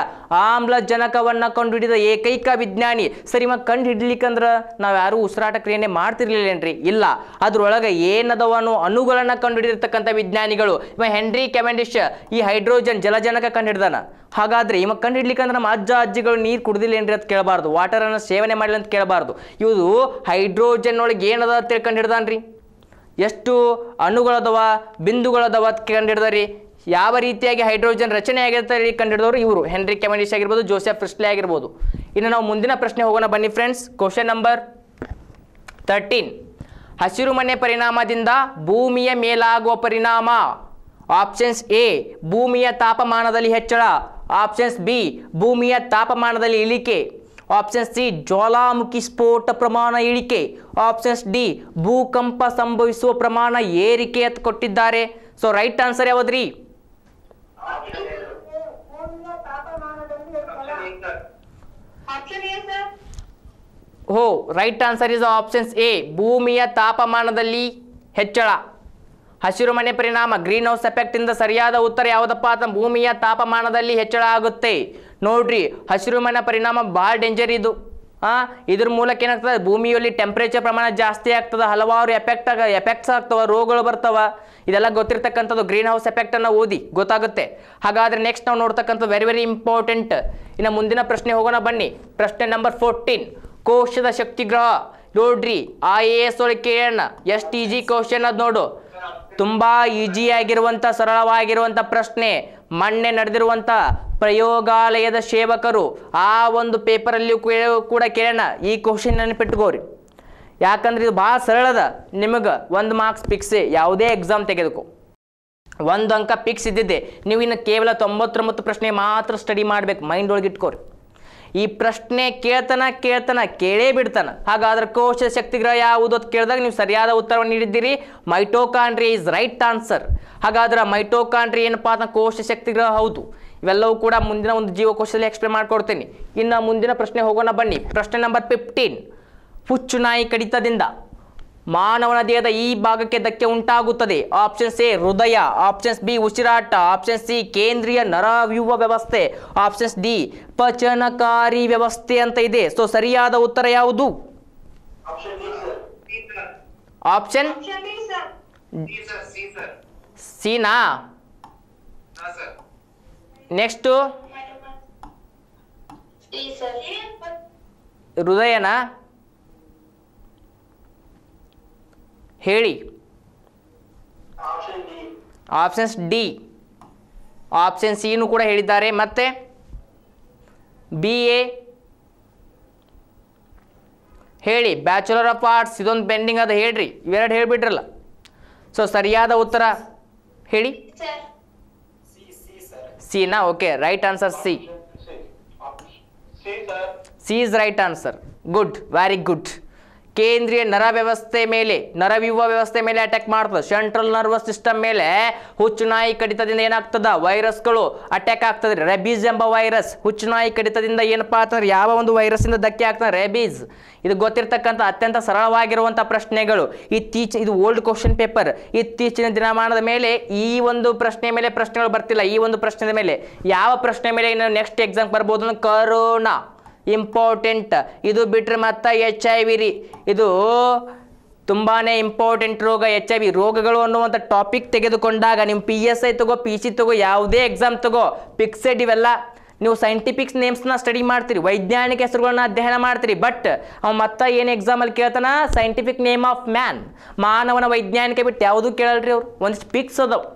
ಆಮ್ಲಜನಕವನ್ನು ಕಂಡುಹಿಡಿದ ಏಕೈಕ ವಿಜ್ಞಾನಿ ಸರಿ ಮತ್ತೆ ಕಂಡು ಹಿಡ್ಲಿಕ್ಕಂದ್ರೆ ನಾವು ಯಾರೂ ಉಸಿರಾಟ ಕ್ರಿಯೆನೇ ಮಾಡ್ತಿರ್ಲಿಲ್ಲೇನ್ರಿ ಇಲ್ಲ ಅದ್ರೊಳಗೆ ಏನದವನು ಅಣುಗಳನ್ನು ಕಂಡುಹಿಡಿದಿರ್ತಕ್ಕಂಥ ವಿಜ್ಞಾನಿಗಳು ಇವ ಹೆನ್ರಿ ಕೆಮೆಂಡಿಶ್ ಈ ಹೈಡ್ರೋಜನ್ ಜಲಜನಕ ಕಂಡುಹಿಡ್ದಾನ ಹಾಗಾದ್ರೆ ಇವಾಗ ಕಂಡು ಹಿಡ್ಲಿಕ್ಕೆ ನಮ್ಮ ಅಜ್ಜ ಅಜ್ಜಿಗಳು ನೀರು ಕುಡಿದಿಲ್ಲ ಏನ್ರಿ ಅಂತ ಕೇಳಬಾರ್ದು ವಾಟರನ್ನು ಸೇವನೆ ಮಾಡಲಿ ಅಂತ ಕೇಳಬಾರ್ದು ಇವರು ಹೈಡ್ರೋಜನ್ ಒಳಗೆ ಏನದ ಅಂತ ತಿಳ್ಕೊಂಡು ಹಿಡ್ದಾನ್ರಿ ಎಷ್ಟು ಅಣುಗಳದವ ಬಿಂದುಗಳದವ ಅಂತ ಕಂಡು ಹಿಡ್ದಾರಿ ಯಾವ ರೀತಿಯಾಗಿ ಹೈಡ್ರೋಜನ್ ರಚನೆ ಆಗಿರ್ತಾರೆ ಹೇಳಿ ಹಿಡಿದವರು ಇವರು ಹೆನ್ರಿ ಕೆಮನಿಶ್ ಆಗಿರ್ಬೋದು ಜೋಸೆಫ್ ಫ್ರಿಸ್ಲೆ ಆಗಿರ್ಬೋದು ಇನ್ನು ನಾವು ಮುಂದಿನ ಪ್ರಶ್ನೆ ಹೋಗೋಣ ಬನ್ನಿ ಫ್ರೆಂಡ್ಸ್ ಕ್ವಶನ್ ನಂಬರ್ ತರ್ಟೀನ್ ಹಸಿರು ಮನೆ ಪರಿಣಾಮದಿಂದ ಭೂಮಿಯ ಮೇಲಾಗುವ ಪರಿಣಾಮ ಆಪ್ಷನ್ಸ್ ಎ ಭೂಮಿಯ ತಾಪಮಾನದಲ್ಲಿ ಹೆಚ್ಚಳ ಆಪ್ಷನ್ಸ್ ಬಿ ಭೂಮಿಯ ತಾಪಮಾನದಲ್ಲಿ ಇಳಿಕೆ ಆಪ್ಷನ್ ಸಿ ಜ್ವಾಲಾಮುಖಿ ಸ್ಫೋಟ ಪ್ರಮಾಣ ಇಳಿಕೆ ಆಪ್ಷನ್ಸ್ ಡಿ ಭೂಕಂಪ ಸಂಭವಿಸುವ ಪ್ರಮಾಣ ಏರಿಕೆ ಅಂತ ಕೊಟ್ಟಿದ್ದಾರೆ ಸೊ ರೈಟ್ ಆನ್ಸರ್ ಯಾವುದ್ರಿ oh right answer is options A ಭೂಮಿಯ ತಾಪಮಾನದಲ್ಲಿ ಹೆಚ್ಚಳ ಹಸಿರು ಮನೆ ಪರಿಣಾಮ ಗ್ರೀನ್ ಹೌಸ್ ಎಫೆಕ್ಟ್ ಇಂದ ಸರಿಯಾದ ಉತ್ತರ ಯಾವುದಪ್ಪ ಅಂತ ಭೂಮಿಯ ತಾಪಮಾನದಲ್ಲಿ ಹೆಚ್ಚಳ ಆಗುತ್ತೆ ನೋಡ್ರಿ ಹಸಿರು ಮನೆ ಪರಿಣಾಮ ಭಾಳ ಡೇಂಜರ್ ಇದು ಆ ಇದ್ರ ಮೂಲಕ ಏನಾಗ್ತದೆ ಭೂಮಿಯಲ್ಲಿ ಟೆಂಪ್ರೇಚರ್ ಪ್ರಮಾಣ ಜಾಸ್ತಿ ಆಗ್ತದೆ ಹಲವಾರು ಎಫೆಕ್ಟ್ ಎಫೆಕ್ಟ್ಸ್ ಆಗ್ತವೆ ರೋಗಗಳು ಬರ್ತವೆ ಇದೆಲ್ಲ ಗೊತ್ತಿರ್ತಕ್ಕಂಥದ್ದು ಗ್ರೀನ್ ಹೌಸ್ ಎಫೆಕ್ಟನ್ನು ಓದಿ ಗೊತ್ತಾಗುತ್ತೆ ಹಾಗಾದ್ರೆ ನೆಕ್ಸ್ಟ್ ನಾವು ನೋಡ್ತಕ್ಕಂಥ ವೆರಿ ವೆರಿ ಇಂಪಾರ್ಟೆಂಟ್ ಇನ್ನು ಮುಂದಿನ ಪ್ರಶ್ನೆ ಹೋಗೋಣ ಬನ್ನಿ ಪ್ರಶ್ನೆ ನಂಬರ್ ಫೋರ್ಟೀನ್ ಕೋಶದ ಶಕ್ತಿಗ್ರಹ ನೋಡ್ರಿ ಆ ಎ ಎಸ್ ಒಳಗೆ ಕೇಳೋಣ ಎಷ್ಟು ಈಜಿ ಕ್ವಶನ್ ಅದು ನೋಡು ತುಂಬ ಈಜಿಯಾಗಿರುವಂಥ ಸರಳವಾಗಿರುವಂಥ ಪ್ರಶ್ನೆ ಮಣ್ಣೆ ನಡೆದಿರುವಂಥ ಪ್ರಯೋಗಾಲಯದ ಸೇವಕರು ಆ ಒಂದು ಪೇಪರಲ್ಲಿಯೂ ಕೂಡ ಕೇಳೋಣ ಈ ಕ್ವಶನ್ ನೆನಪಿಟ್ಕೋರಿ ಯಾಕಂದ್ರೆ ಇದು ಭಾಳ ಸರಳದ ನಿಮಗೆ ಒಂದು ಮಾರ್ಕ್ಸ್ ಪಿಕ್ಸ್ ಯಾವುದೇ ಎಕ್ಸಾಮ್ ತೆಗೆದುಕೋ ಒಂದು ಅಂಕ ಫಿಕ್ಸ್ ಇದ್ದಿದ್ದೆ ನೀವು ಇನ್ನು ಕೇವಲ ತೊಂಬತ್ತೊಂಬತ್ತು ಪ್ರಶ್ನೆ ಮಾತ್ರ ಸ್ಟಡಿ ಮಾಡ್ಬೇಕು ಮೈಂಡ್ ಒಳಗೆ ಇಟ್ಕೋರಿ ಈ ಪ್ರಶ್ನೆ ಕೇಳ್ತಾನ ಕೇಳ್ತಾನ ಕೇಳೇ ಬಿಡ್ತಾನ ಹಾಗಾದ್ರೆ ಕೋಶ ಶಕ್ತಿಗ್ರಹ ಯಾವುದು ಅಂತ ಕೇಳಿದಾಗ ನೀವು ಸರಿಯಾದ ಉತ್ತರವನ್ನು ನೀಡಿದ್ದೀರಿ ಮೈಟೋಕಾಂಡ್ರಿ ಇಸ್ ರೈಟ್ ಆನ್ಸರ್ ಹಾಗಾದ್ರೆ ಮೈಟೋಕಾಂಡ್ರಿ ಏನಪ್ಪಾ ಅಂತ ಕೋಶ ಶಕ್ತಿಗ್ರಹ ಹೌದು ಇವೆಲ್ಲವೂ ಕೂಡ ಮುಂದಿನ ಒಂದು ಜೀವಕೋಶದಲ್ಲಿ ಎಕ್ಸ್ಪ್ಲೇನ್ ಮಾಡ್ಕೊಡ್ತೀನಿ ಇನ್ನು ಮುಂದಿನ ಪ್ರಶ್ನೆ ಹೋಗೋಣ ಬನ್ನಿ ಪ್ರಶ್ನೆ ನಂಬರ್ ಫಿಫ್ಟೀನ್ ಹುಚ್ಚು ನಾಯಿ ಕಡಿತದಿಂದ ಮಾನವನ ದೇಹದ ಈ ಭಾಗಕ್ಕೆ ಧಕ್ಕೆ ಉಂಟಾಗುತ್ತದೆ ಆಪ್ಷನ್ ಎ ಹೃದಯ ಆಪ್ಷನ್ಸ್ ಬಿ ಉಸಿರಾಟ ಆಪ್ಷನ್ ಸಿ ಕೇಂದ್ರೀಯ ನರವ್ಯೂಹ ವ್ಯವಸ್ಥೆ ಆಪ್ಷನ್ಸ್ ಡಿ ಪಚನಕಾರಿ ವ್ಯವಸ್ಥೆ ಅಂತ ಇದೆ ಸೊ ಸರಿಯಾದ ಉತ್ತರ ಯಾವುದು ಆಪ್ಷನ್ ಸೀನಾ ನೆಕ್ಸ್ಟ್ ಹೃದಯನಾ ಹೇಳಿ ಆಪ್ಷನ್ಸ್ ಡಿ ಆಪ್ಷನ್ ಸಿನೂ ಕೂಡ ಹೇಳಿದ್ದಾರೆ ಮತ್ತೆ ಬಿ ಎ ಹೇಳಿ ಬ್ಯಾಚುಲರ್ ಆಫ್ ಆರ್ಟ್ಸ್ ಇದೊಂದು ಪೆಂಡಿಂಗ್ ಅದ ಹೇಳ್ರಿ ಇವೆರಡು ಹೇಳ್ಬಿಟ್ರಲ್ಲ ಸೊ ಸರಿಯಾದ ಉತ್ತರ ಹೇಳಿ ಸಿನಾ okay right answer C C is right answer good very good ಕೇಂದ್ರೀಯ ನರ ವ್ಯವಸ್ಥೆ ಮೇಲೆ ನರವ್ಯೂಹ ವ್ಯವಸ್ಥೆ ಮೇಲೆ ಅಟ್ಯಾಕ್ ಮಾಡ್ತದೆ ಸೆಂಟ್ರಲ್ ನರ್ವಸ್ ಸಿಸ್ಟಮ್ ಮೇಲೆ ನಾಯಿ ಕಡಿತದಿಂದ ಏನಾಗ್ತದ ವೈರಸ್ಗಳು ಅಟ್ಯಾಕ್ ಆಗ್ತದೆ ರೆಬೀಸ್ ಎಂಬ ವೈರಸ್ ನಾಯಿ ಕಡಿತದಿಂದ ಏನಪ್ಪಾ ಅಂತಂದ್ರೆ ಯಾವ ಒಂದು ವೈರಸ್ ಇಂದ ಧಕ್ಕೆ ಆಗ್ತದೆ ರೆಬೀಸ್ ಇದು ಗೊತ್ತಿರತಕ್ಕಂಥ ಅತ್ಯಂತ ಸರಳವಾಗಿರುವಂಥ ಪ್ರಶ್ನೆಗಳು ಇತ್ತೀಚಿನ ಇದು ಓಲ್ಡ್ ಕ್ವಶನ್ ಪೇಪರ್ ಇತ್ತೀಚಿನ ದಿನಮಾನದ ಮೇಲೆ ಈ ಒಂದು ಪ್ರಶ್ನೆ ಮೇಲೆ ಪ್ರಶ್ನೆಗಳು ಬರ್ತಿಲ್ಲ ಈ ಒಂದು ಪ್ರಶ್ನೆ ಮೇಲೆ ಯಾವ ಪ್ರಶ್ನೆ ಮೇಲೆ ಇನ್ನು ನೆಕ್ಸ್ಟ್ ಎಕ್ಸಾಮ್ ಬರ್ಬೋದು ಕರೋನಾ ಇಂಪಾರ್ಟೆಂಟ್ ಇದು ಬಿಟ್ಟರೆ ಮತ್ತೆ ಎಚ್ ಐ ವಿ ರೀ ಇದು ತುಂಬಾ ಇಂಪಾರ್ಟೆಂಟ್ ರೋಗ ಎಚ್ ಐ ವಿ ರೋಗಗಳು ಅನ್ನುವಂಥ ಟಾಪಿಕ್ ತೆಗೆದುಕೊಂಡಾಗ ನಿಮ್ಮ ಪಿ ಎಸ್ ಐ ತಗೋ ಪಿ ಸಿ ತಗೋ ಯಾವುದೇ ಎಕ್ಸಾಮ್ ತಗೋ ಪಿಕ್ಸೆಡ್ ಇವೆಲ್ಲ ನೀವು ಸೈಂಟಿಫಿಕ್ಸ್ ನೇಮ್ಸ್ನ ಸ್ಟಡಿ ಮಾಡ್ತೀರಿ ವೈಜ್ಞಾನಿಕ ಹೆಸರುಗಳನ್ನ ಅಧ್ಯಯನ ಮಾಡ್ತೀರಿ ಬಟ್ ಅವ ಮತ್ತೆ ಏನು ಎಕ್ಸಾಮಲ್ಲಿ ಕೇಳ್ತಾನ ಸೈಂಟಿಫಿಕ್ ನೇಮ್ ಆಫ್ ಮ್ಯಾನ್ ಮಾನವನ ವೈಜ್ಞಾನಿಕ ಬಿಟ್ಟು ಯಾವುದೂ ಕೇಳಲ್ರಿ ಅವ್ರು ಒಂದಿಷ್ಟು ಪಿಕ್ಸ್ ಅದಾವೆ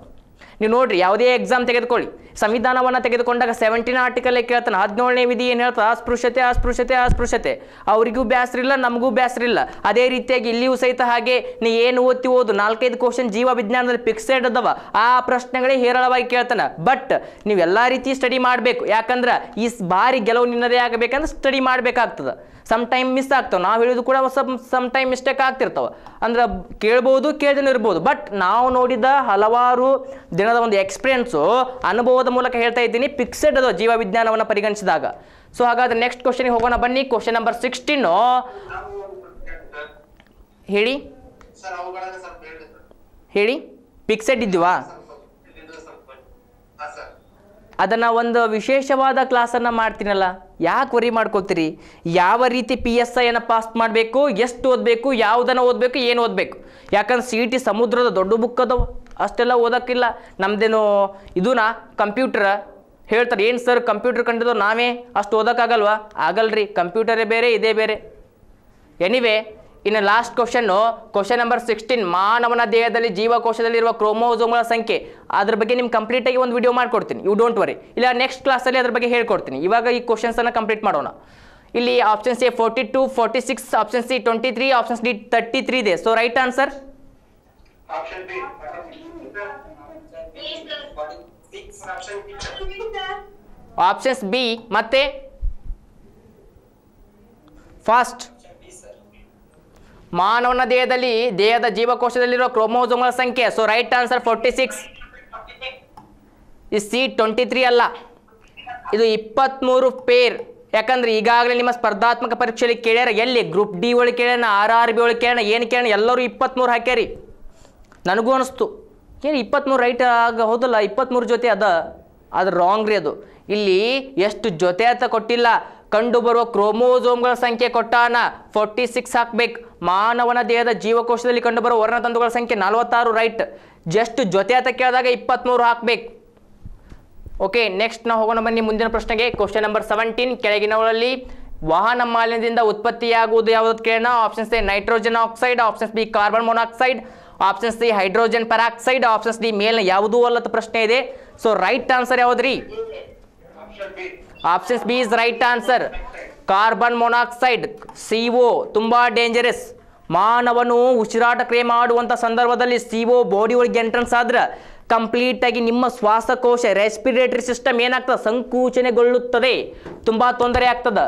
ನೀವು ನೋಡಿರಿ ಯಾವುದೇ ಎಕ್ಸಾಮ್ ತೆಗೆದುಕೊಳ್ಳಿ ಸಂವಿಧಾನವನ್ನು ತೆಗೆದುಕೊಂಡಾಗ ಸೆವೆಂಟಿನ ಆರ್ಟಿಕಲ್ ಕೇಳ್ತಾನೆ ಹದಿನೇಳನೇ ವಿಧಿ ಏನು ಹೇಳ್ತಾರೆ ಅಸ್ಪೃಶ್ಯತೆ ಅಸ್ಪೃಶ್ಯತೆ ಅಸ್ಪೃಶ್ಯತೆ ಅವರಿಗೂ ಬ್ಯಾಸ್ರಿಲ್ಲ ನಮಗೂ ಬ್ಯಾಸ್ರಿಲ್ಲ ಅದೇ ರೀತಿಯಾಗಿ ಇಲ್ಲಿಯೂ ಸಹಿತ ಹಾಗೆ ನೀ ಏನು ಓದ್ತಿ ಓದು ನಾಲ್ಕೈದು ಕ್ವಶನ್ ಜೀವ ವಿಜ್ಞಾನದಲ್ಲಿ ಫಿಕ್ಸೆಡ್ ಅದಾವ ಆ ಪ್ರಶ್ನೆಗಳೇ ಹೇರಳವಾಗಿ ಕೇಳ್ತಾನೆ ಬಟ್ ನೀವು ಎಲ್ಲಾ ರೀತಿ ಸ್ಟಡಿ ಮಾಡಬೇಕು ಯಾಕಂದ್ರೆ ಈ ಬಾರಿ ಗೆಲುವು ನಿನ್ನದೇ ಆಗಬೇಕಂದ್ರೆ ಸ್ಟಡಿ ಮಾಡಬೇಕಾಗ್ತದೆ ಸಮ್ ಟೈಮ್ ಮಿಸ್ ಆಗ್ತಾವೆ ನಾವು ಹೇಳೋದು ಕೂಡ ಸಮ್ ಸಮ್ ಟೈಮ್ ಮಿಸ್ಟೇಕ್ ಆಗ್ತಿರ್ತಾವೆ ಅಂದ್ರೆ ಕೇಳ್ಬೋದು ಕೇಳ್ದೇನೂ ಇರ್ಬೋದು ಬಟ್ ನಾವು ನೋಡಿದ ಹಲವಾರು ದಿನದ ಒಂದು ಎಕ್ಸ್ಪೀರಿಯನ್ಸು ಅನುಭವ ಓದ ಮೂಲಕ ಹೇಳ್ತಾ ಇದ್ದೀನಿ ಫಿಕ್ಸೆಡ್ ಅದು ಜೀವ ವಿಜ್ಞಾನವನ್ನು ಪರಿಗಣಿಸಿದಾಗ ಸೊ ಹಾಗಾದ್ರೆ ನೆಕ್ಸ್ಟ್ ಕ್ವಶನ್ ಹೋಗೋಣ ಬನ್ನಿ ಕ್ವಶನ್ ನಂಬರ್ ಸಿಕ್ಸ್ಟೀನ್ ಹೇಳಿ ಹೇಳಿ ಫಿಕ್ಸೆಡ್ ಇದ್ದೀವಾ ಅದನ್ನ ಒಂದು ವಿಶೇಷವಾದ ಕ್ಲಾಸನ್ನು ಮಾಡ್ತೀನಲ್ಲ ಯಾಕೆ ವರಿ ಮಾಡ್ಕೋತೀರಿ ಯಾವ ರೀತಿ ಪಿ ಎಸ್ ಐ ಐಯನ್ನು ಪಾಸ್ ಮಾಡಬೇಕು ಎಷ್ಟು ಓದಬೇಕು ಯಾವುದನ್ನು ಓದ್ಬೇಕು ಏನು ಓದಬೇಕು ಯಾಕಂದ್ರೆ ಸಿ ಟಿ e ಸಮುದ್ರದ ದೊಡ್ಡ ಬುಕ್ ಅದಾವೆ ಅಷ್ಟೆಲ್ಲ ಓದೋಕ್ಕಿಲ್ಲ ನಮ್ಮದೇನು ಇದನ್ನ ಕಂಪ್ಯೂಟರ್ ಹೇಳ್ತಾರೆ ಏನು ಸರ್ ಕಂಪ್ಯೂಟರ್ ಕಂಡಿದ್ರು ನಾವೇ ಅಷ್ಟು ಓದೋಕ್ಕಾಗಲ್ವಾ ಆಗಲ್ರಿ ಕಂಪ್ಯೂಟರೇ ಬೇರೆ ಇದೇ ಬೇರೆ ಎನಿವೆ ಇನ್ನು ಲಾಸ್ಟ್ ಕ್ವಶನ್ನು ಕ್ವಶನ್ ನಂಬರ್ ಸಿಕ್ಸ್ಟೀನ್ ಮಾನವನ ದೇಹದಲ್ಲಿ ಜೀವಕೋಶದಲ್ಲಿರುವ ಕ್ರೋಮೋಸೋಮ್ಗಳ ಸಂಖ್ಯೆ ಅದ್ರ ಬಗ್ಗೆ ನಿಮ್ಗೆ ಕಂಪ್ಲೀಟಾಗಿ ಒಂದು ವಿಡಿಯೋ ಮಾಡ್ಕೊಡ್ತೀನಿ ಯು ಡೋಂಟ್ ವರಿ ಇಲ್ಲ ನೆಕ್ಸ್ಟ್ ಕ್ಲಾಸಲ್ಲಿ ಅದ್ರ ಬಗ್ಗೆ ಹೇಳ್ಕೊಡ್ತೀನಿ ಇವಾಗ ಈ ಕ್ವಶನ್ಸನ್ನು ಕಂಪ್ಲೀಟ್ ಮಾಡೋಣ ಇಲ್ಲಿ option A forty two forty six option C twenty three options D thirty three ಇದೆ so right answer options B ಮತ್ತೆ ಫಾಸ್ಟ್ ಮಾನವನ ದೇಹದಲ್ಲಿ ದೇಹದ ಜೀವಕೋಶದಲ್ಲಿರುವ ಕ್ರೋಮೋಸೋಮ್ಗಳ ಸಂಖ್ಯೆ so right answer forty six ಈ ಸಿ ಟ್ವೆಂಟಿ ತ್ರೀ ಅಲ್ಲ ಇದು ಮೂರು ಪೇರ್ ಯಾಕಂದ್ರೆ ಈಗಾಗಲೇ ನಿಮ್ಮ ಸ್ಪರ್ಧಾತ್ಮಕ ಪರೀಕ್ಷೆಯಲ್ಲಿ ಕೇಳ್ಯಾರ ಎಲ್ಲಿ ಗ್ರೂಪ್ ಡಿ ಒಳಗೆ ಕೇಳ್ಯಾನ ಆರ್ ಆರ್ ಬಿ ಒಳಗೆ ಕೇಳೋಣ ಏನು ಕೇಳೋಣ ಎಲ್ಲರೂ ಇಪ್ಪತ್ತ್ಮೂರು ಹಾಕ್ಯಾರಿ ನನಗೂ ಅನಿಸ್ತು ಏನು ಇಪ್ಪತ್ತ್ಮೂರು ರೈಟ್ ಆಗ ಹೌದಲ್ಲ ಇಪ್ಪತ್ತ್ಮೂರು ಜೊತೆ ಅದ ಅದು ರಾಂಗ್ ರೀ ಅದು ಇಲ್ಲಿ ಎಷ್ಟು ಜೊತೆ ಅಂತ ಕೊಟ್ಟಿಲ್ಲ ಕಂಡು ಬರುವ ಕ್ರೋಮೋಸೋಮ್ಗಳ ಸಂಖ್ಯೆ ಕೊಟ್ಟಾನ ಫೋರ್ಟಿ ಸಿಕ್ಸ್ ಹಾಕ್ಬೇಕು ಮಾನವನ ದೇಹದ ಜೀವಕೋಶದಲ್ಲಿ ಕಂಡುಬರುವ ವರ್ಣತಂತುಗಳ ಸಂಖ್ಯೆ ನಲವತ್ತಾರು ರೈಟ್ ಜಸ್ಟ್ ಜೊತೆ ಅಂತ ಕೇಳಿದಾಗ ಇಪ್ಪತ್ತ್ಮೂರು ಹಾಕ್ಬೇಕು ಓಕೆ ನೆಕ್ಸ್ಟ್ ನಾವು ಹೋಗೋಣ ಬನ್ನಿ ಮುಂದಿನ ಪ್ರಶ್ನೆಗೆ ಕ್ವಶನ್ ನಂಬರ್ ಸೆವೆಂಟೀನ್ ಕೆಳಗಿನವುಗಳಲ್ಲಿ ವಾಹನ ಮಾಲಿನ್ಯದಿಂದ ಉತ್ಪತ್ತಿಯಾಗುವುದು ಯಾವುದಕ್ಕೆ ಕೇಳೋಣ options A nitrogen oxide options B carbon monoxide option C hydrogen peroxide options D ಮೇಲ್ನ ಯಾವುದೂ ಅಲ್ಲದ ಪ್ರಶ್ನೆ ಇದೆ ಸೊ ರೈಟ್ ಆನ್ಸರ್ ಯಾವ್ದ್ರಿ options B is right answer carbon monoxide C O ತುಂಬ ಡೇಂಜರಸ್ ಮಾನವನು ಉಸಿರಾಟ ಕ್ರಿಯೆ ಮಾಡುವಂಥ ಸಂದರ್ಭದಲ್ಲಿ ಸಿ ಒ ಬಾಡಿ ಒಳಗೆ ಎಂಟ್ರೆನ್ಸ್ ಆದ್ರೆ ಕಂಪ್ಲೀಟಾಗಿ ನಿಮ್ಮ ಶ್ವಾಸಕೋಶ ರೆಸ್ಪಿರೇಟರಿ ಸಿಸ್ಟಮ್ ಏನಾಗ್ತದೆ ಸಂಕುಚನೆಗೊಳ್ಳುತ್ತದೆ ತುಂಬ ತೊಂದರೆ ಆಗ್ತದೆ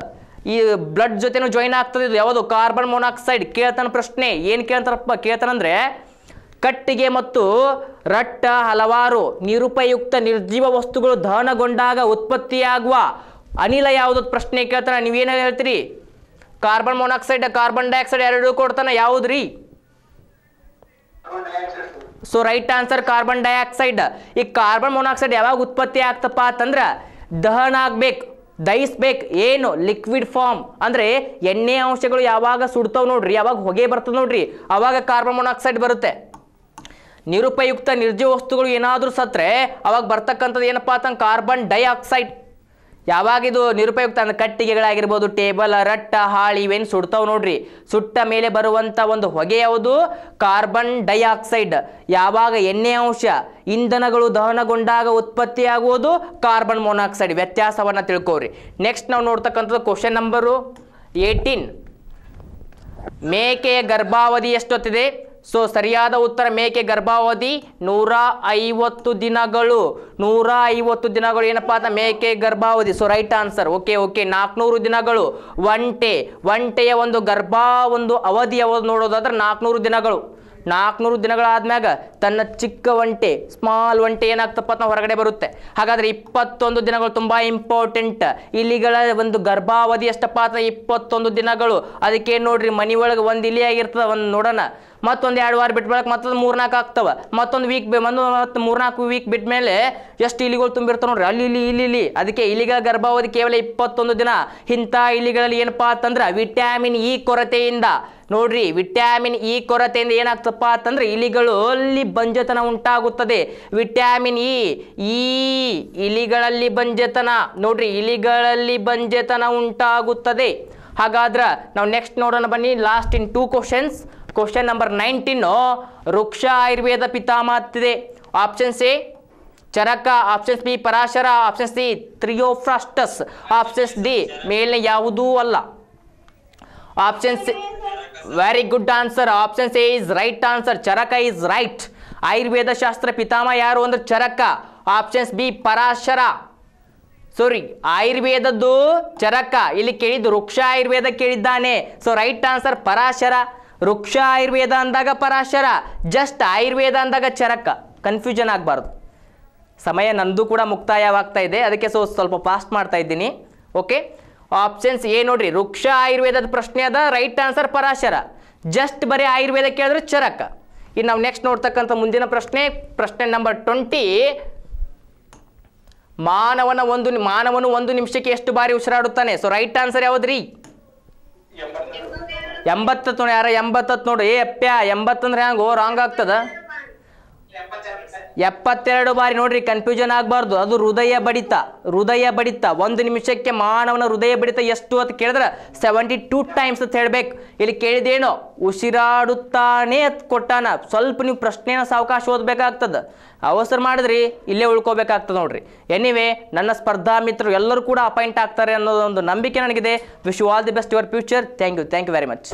ಈ ಬ್ಲಡ್ ಜೊತೆನೂ ಜಾಯಿನ್ ಆಗ್ತದೆ ಇದು ಯಾವುದು ಕಾರ್ಬನ್ ಮೊನಾಕ್ಸೈಡ್ ಕೇಳ್ತಾನ ಪ್ರಶ್ನೆ ಏನು ಕೇಳ್ತಾರಪ್ಪ ಕೇಳ್ತಾನಂದ್ರೆ ಕಟ್ಟಿಗೆ ಮತ್ತು ರಟ್ಟ ಹಲವಾರು ನಿರುಪಯುಕ್ತ ನಿರ್ಜೀವ ವಸ್ತುಗಳು ದಹನಗೊಂಡಾಗ ಉತ್ಪತ್ತಿಯಾಗುವ ಅನಿಲ ಯಾವುದು ಪ್ರಶ್ನೆ ಕೇಳ್ತಾನೆ ನೀವೇನು ಹೇಳ್ತೀರಿ ಕಾರ್ಬನ್ ಮೊನಾಕ್ಸೈಡ್ ಕಾರ್ಬನ್ ಡೈಆಕ್ಸೈಡ್ ಎರಡು ಕೊಡ್ತಾನೆ ಯಾವುದ್ರಿ so right answer carbon dioxide ಈ ಕಾರ್ಬನ್ ಮೊನಾಕ್ಸೈಡ್ ಯಾವಾಗ ಉತ್ಪತ್ತಿ ಆಗ್ತಪ್ಪ ಅಂತಂದ್ರೆ ದಹನ ಆಗ್ಬೇಕು ದಹಿಸ್ಬೇಕು ಏನು ಲಿಕ್ವಿಡ್ ಫಾರ್ಮ್ ಅಂದ್ರೆ ಎಣ್ಣೆ ಅಂಶಗಳು ಯಾವಾಗ ಸುಡ್ತಾವೆ ನೋಡ್ರಿ ಯಾವಾಗ ಹೊಗೆ ಬರ್ತದೆ ನೋಡ್ರಿ ಅವಾಗ ಕಾರ್ಬನ್ ಮೊನಾಕ್ಸೈಡ್ ಬರುತ್ತೆ ನಿರುಪಯುಕ್ತ ನಿರ್ಜೀವ ವಸ್ತುಗಳು ಏನಾದರೂ ಸತ್ತರೆ ಅವಾಗ ಬರ್ತಕ್ಕಂಥದ್ದು ಏನಪ್ಪ ಅಂತಂಗೆ ಕಾರ್ಬನ್ ಡೈಆಕ್ಸೈಡ್ ಇದು ನಿರುಪಯುಕ್ತ ಅಂದ್ರೆ ಕಟ್ಟಿಗೆಗಳಾಗಿರ್ಬೋದು ಟೇಬಲ್ ರಟ್ಟ ಹಾಳಿ ಇವೇನು ಸುಡ್ತಾವೆ ನೋಡ್ರಿ ಸುಟ್ಟ ಮೇಲೆ ಬರುವಂಥ ಒಂದು ಹೊಗೆ ಯಾವುದು ಕಾರ್ಬನ್ ಡೈಆಕ್ಸೈಡ್ ಯಾವಾಗ ಎಣ್ಣೆ ಅಂಶ ಇಂಧನಗಳು ದಹನಗೊಂಡಾಗ ಉತ್ಪತ್ತಿಯಾಗುವುದು ಕಾರ್ಬನ್ ಮೊನಾಕ್ಸೈಡ್ ವ್ಯತ್ಯಾಸವನ್ನು ತಿಳ್ಕೋರಿ ನೆಕ್ಸ್ಟ್ ನಾವು ನೋಡ್ತಕ್ಕಂಥದ್ದು ಕ್ವಶನ್ ನಂಬರು ಏಯ್ಟೀನ್ ಮೇಕೆಯ ಗರ್ಭಾವಧಿ ಎಷ್ಟೊತ್ತಿದೆ ಸೊ ಸರಿಯಾದ ಉತ್ತರ ಮೇಕೆ ಗರ್ಭಾವಧಿ ನೂರ ಐವತ್ತು ದಿನಗಳು ನೂರ ಐವತ್ತು ದಿನಗಳು ಏನಪ್ಪ ಅಂತ ಮೇಕೆ ಗರ್ಭಾವಧಿ so right answer okay okay ನಾಲ್ಕುನೂರು ದಿನಗಳು ಒಂಟೆ ಒಂಟೆಯ ಒಂದು ಗರ್ಭ ಒಂದು ಅವಧಿ ನೋಡೋದಾದ್ರೆ ನಾಲ್ಕುನೂರು ದಿನಗಳು ನಾಲ್ಕುನೂರು ದಿನಗಳಾದ್ಮ್ಯಾಗ ತನ್ನ ಚಿಕ್ಕ ಒಂಟೆ ಸ್ಮಾಲ್ ಒಂಟೆ ಏನಾಗ್ತಪ್ಪ ಅಂತ ಹೊರಗಡೆ ಬರುತ್ತೆ ಹಾಗಾದ್ರೆ ಇಪ್ಪತ್ತೊಂದು ದಿನಗಳು ತುಂಬ ಇಂಪಾರ್ಟೆಂಟ್ ಇಲಿಗಳ ಒಂದು ಗರ್ಭಾವಧಿ ಎಷ್ಟಪ್ಪ ಅಂತ ಇಪ್ಪತ್ತೊಂದು ದಿನಗಳು ಅದಕ್ಕೆ ನೋಡ್ರಿ ಮನಿ ಒಳಗೆ ಒಂದು ಇಲಿ ಒಂದು ನೋಡೋಣ ಮತ್ತೊಂದು ಎರಡು ವಾರ ಬಿಟ್ಟು ಮತ್ತೊಂದು ಮೂರ್ನಾಲ್ಕು ಆಗ್ತವೆ ಮತ್ತೊಂದು ವೀಕ್ ಒಂದು ಮತ್ತು ಮೂರ್ನಾಲ್ಕು ವೀಕ್ ಬಿಟ್ಟ ಮೇಲೆ ಎಷ್ಟು ಇಲಿಗಳು ತುಂಬಿರ್ತಾವೆ ನೋಡ್ರಿ ಅಲ್ಲಿ ಇಲ್ಲಿ ಇಲ್ಲಿ ಇಲ್ಲಿ ಅದಕ್ಕೆ ಇಲಿಗಳ ಗರ್ಭಾವಧಿ ಕೇವಲ ಇಪ್ಪತ್ತೊಂದು ದಿನ ಇಂಥ ಇಲಿಗಳಲ್ಲಿ ಏನಪ್ಪಾ ಅಂತಂದ್ರೆ ವಿಟ್ಯಾಮಿನ್ ಇ ಕೊರತೆಯಿಂದ ನೋಡ್ರಿ ವಿಟ್ಯಾಮಿನ್ ಇ ಕೊರತೆಯಿಂದ ಏನಾಗ್ತಪ್ಪ ಅಂತಂದ್ರೆ ಇಲಿಗಳಲ್ಲಿ ಬಂಜತನ ಉಂಟಾಗುತ್ತದೆ ವಿಟ್ಯಾಮಿನ್ ಇ ಈ ಇಲಿಗಳಲ್ಲಿ ಬಂಜತನ ನೋಡ್ರಿ ಇಲಿಗಳಲ್ಲಿ ಬಂಜತನ ಉಂಟಾಗುತ್ತದೆ ಹಾಗಾದ್ರೆ ನಾವು ನೆಕ್ಸ್ಟ್ ನೋಡೋಣ ಬನ್ನಿ last in two questions question number nineteen Vriksha Ayurveda ಪಿತಾಮಹತ್ತಿದೆ options A Charaka options B Parashara option C Theophrastus options D ಮೇಲಿನ ಯಾವುದೂ ಅಲ್ಲ options very good answer options A is right answer Charaka is right Ayurveda ಶಾಸ್ತ್ರ ಪಿತಾಮ ಯಾರು ಅಂದ್ರೆ Charaka options B Parashara sorry ಆಯುರ್ವೇದದ್ದು ಚರಕ ಇಲ್ಲಿ ಕೇಳಿದ್ದು ವೃಕ್ಷ ಆಯುರ್ವೇದ ಕೇಳಿದ್ದಾನೆ so right answer Parashara Vriksha Ayurveda ಅಂದಾಗ ಪರಾಶರ ಜಸ್ಟ್ ಆಯುರ್ವೇದ ಅಂದಾಗ ಚರಕ ಕನ್ಫ್ಯೂಷನ್ ಆಗಬಾರ್ದು ಸಮಯ ನಂದು ಕೂಡ ಮುಕ್ತಾಯವಾಗ್ತಾ ಇದೆ ಅದಕ್ಕೆ ಸೊ ಸ್ವಲ್ಪ ಫಾಸ್ಟ್ ಮಾಡ್ತಾ ಇದ್ದೀನಿ ಓಕೆ ಆಪ್ಷನ್ಸ್ ಏ ನೋಡ್ರಿ ವೃಕ್ಷ ಆಯುರ್ವೇದದ ಪ್ರಶ್ನೆ ಅದ ರೈಟ್ ಆನ್ಸರ್ ಪರಾಶರ ಜಸ್ಟ್ ಬರೀ ಆಯುರ್ವೇದ ಕೇಳಿದ್ರೆ ಚರಕ ಇನ್ನು ನಾವು ನೆಕ್ಸ್ಟ್ ನೋಡ್ತಕ್ಕಂಥ ಮುಂದಿನ ಪ್ರಶ್ನೆ ಪ್ರಶ್ನೆ ನಂಬರ್ ಟ್ವೆಂಟಿ ಮಾನವನ ಒಂದು ಮಾನವನು ಒಂದು ನಿಮಿಷಕ್ಕೆ ಎಷ್ಟು ಬಾರಿ ಉಸಿರಾಡುತ್ತಾನೆ ಸೊ ರೈಟ್ ಆನ್ಸರ್ ಯಾವ್ದ್ರಿ ಎಂಬತ್ತತ್ತು ನೋಡಿ ಯಾರ ಎಂಬತ್ತತ್ತು ನೋಡ್ರಿ ಏ ಅಪ್ಪ್ಯಾ ಎಂಬತ್ತಂದ್ರೆ ಹ್ಯಾಂಗೋ ರಾಂಗ್ ಆಗ್ತದ ಎಪ್ಪತ್ತೆರಡು ಬಾರಿ ನೋಡ್ರಿ ಕನ್ಫ್ಯೂಷನ್ ಆಗಬಾರ್ದು ಅದು ಹೃದಯ ಬಡಿತ ಹೃದಯ ಬಡಿತ ಒಂದು ನಿಮಿಷಕ್ಕೆ ಮಾನವನ ಹೃದಯ ಬಡಿತ ಎಷ್ಟು ಅಂತ ಕೇಳಿದ್ರೆ ಸೆವೆಂಟಿ ಟೂ ಟೈಮ್ಸ್ ಅಂತ ಹೇಳ್ಬೇಕು ಇಲ್ಲಿ ಕೇಳಿದೇನೋ ಉಸಿರಾಡುತ್ತಾನೆ ಕೊಟ್ಟಾನ ಸ್ವಲ್ಪ ನೀವು ಪ್ರಶ್ನೆನ ಸಾವಕಾಶ ಓದಬೇಕಾಗ್ತದೆ ಅವಸರ ಮಾಡಿದ್ರಿ ಇಲ್ಲೇ ಉಳ್ಕೋಬೇಕಾಗ್ತದೆ ನೋಡ್ರಿ ಎನಿವೆ ನನ್ನ ಸ್ಪರ್ಧಾ ಮಿತ್ರರು ಎಲ್ಲರೂ ಕೂಡ ಅಪಾಯಿಂಟ್ ಆಗ್ತಾರೆ ಅನ್ನೋದೊಂದು ನಂಬಿಕೆ ನನಗಿದೆ wish you all the best your future thank you thank you very much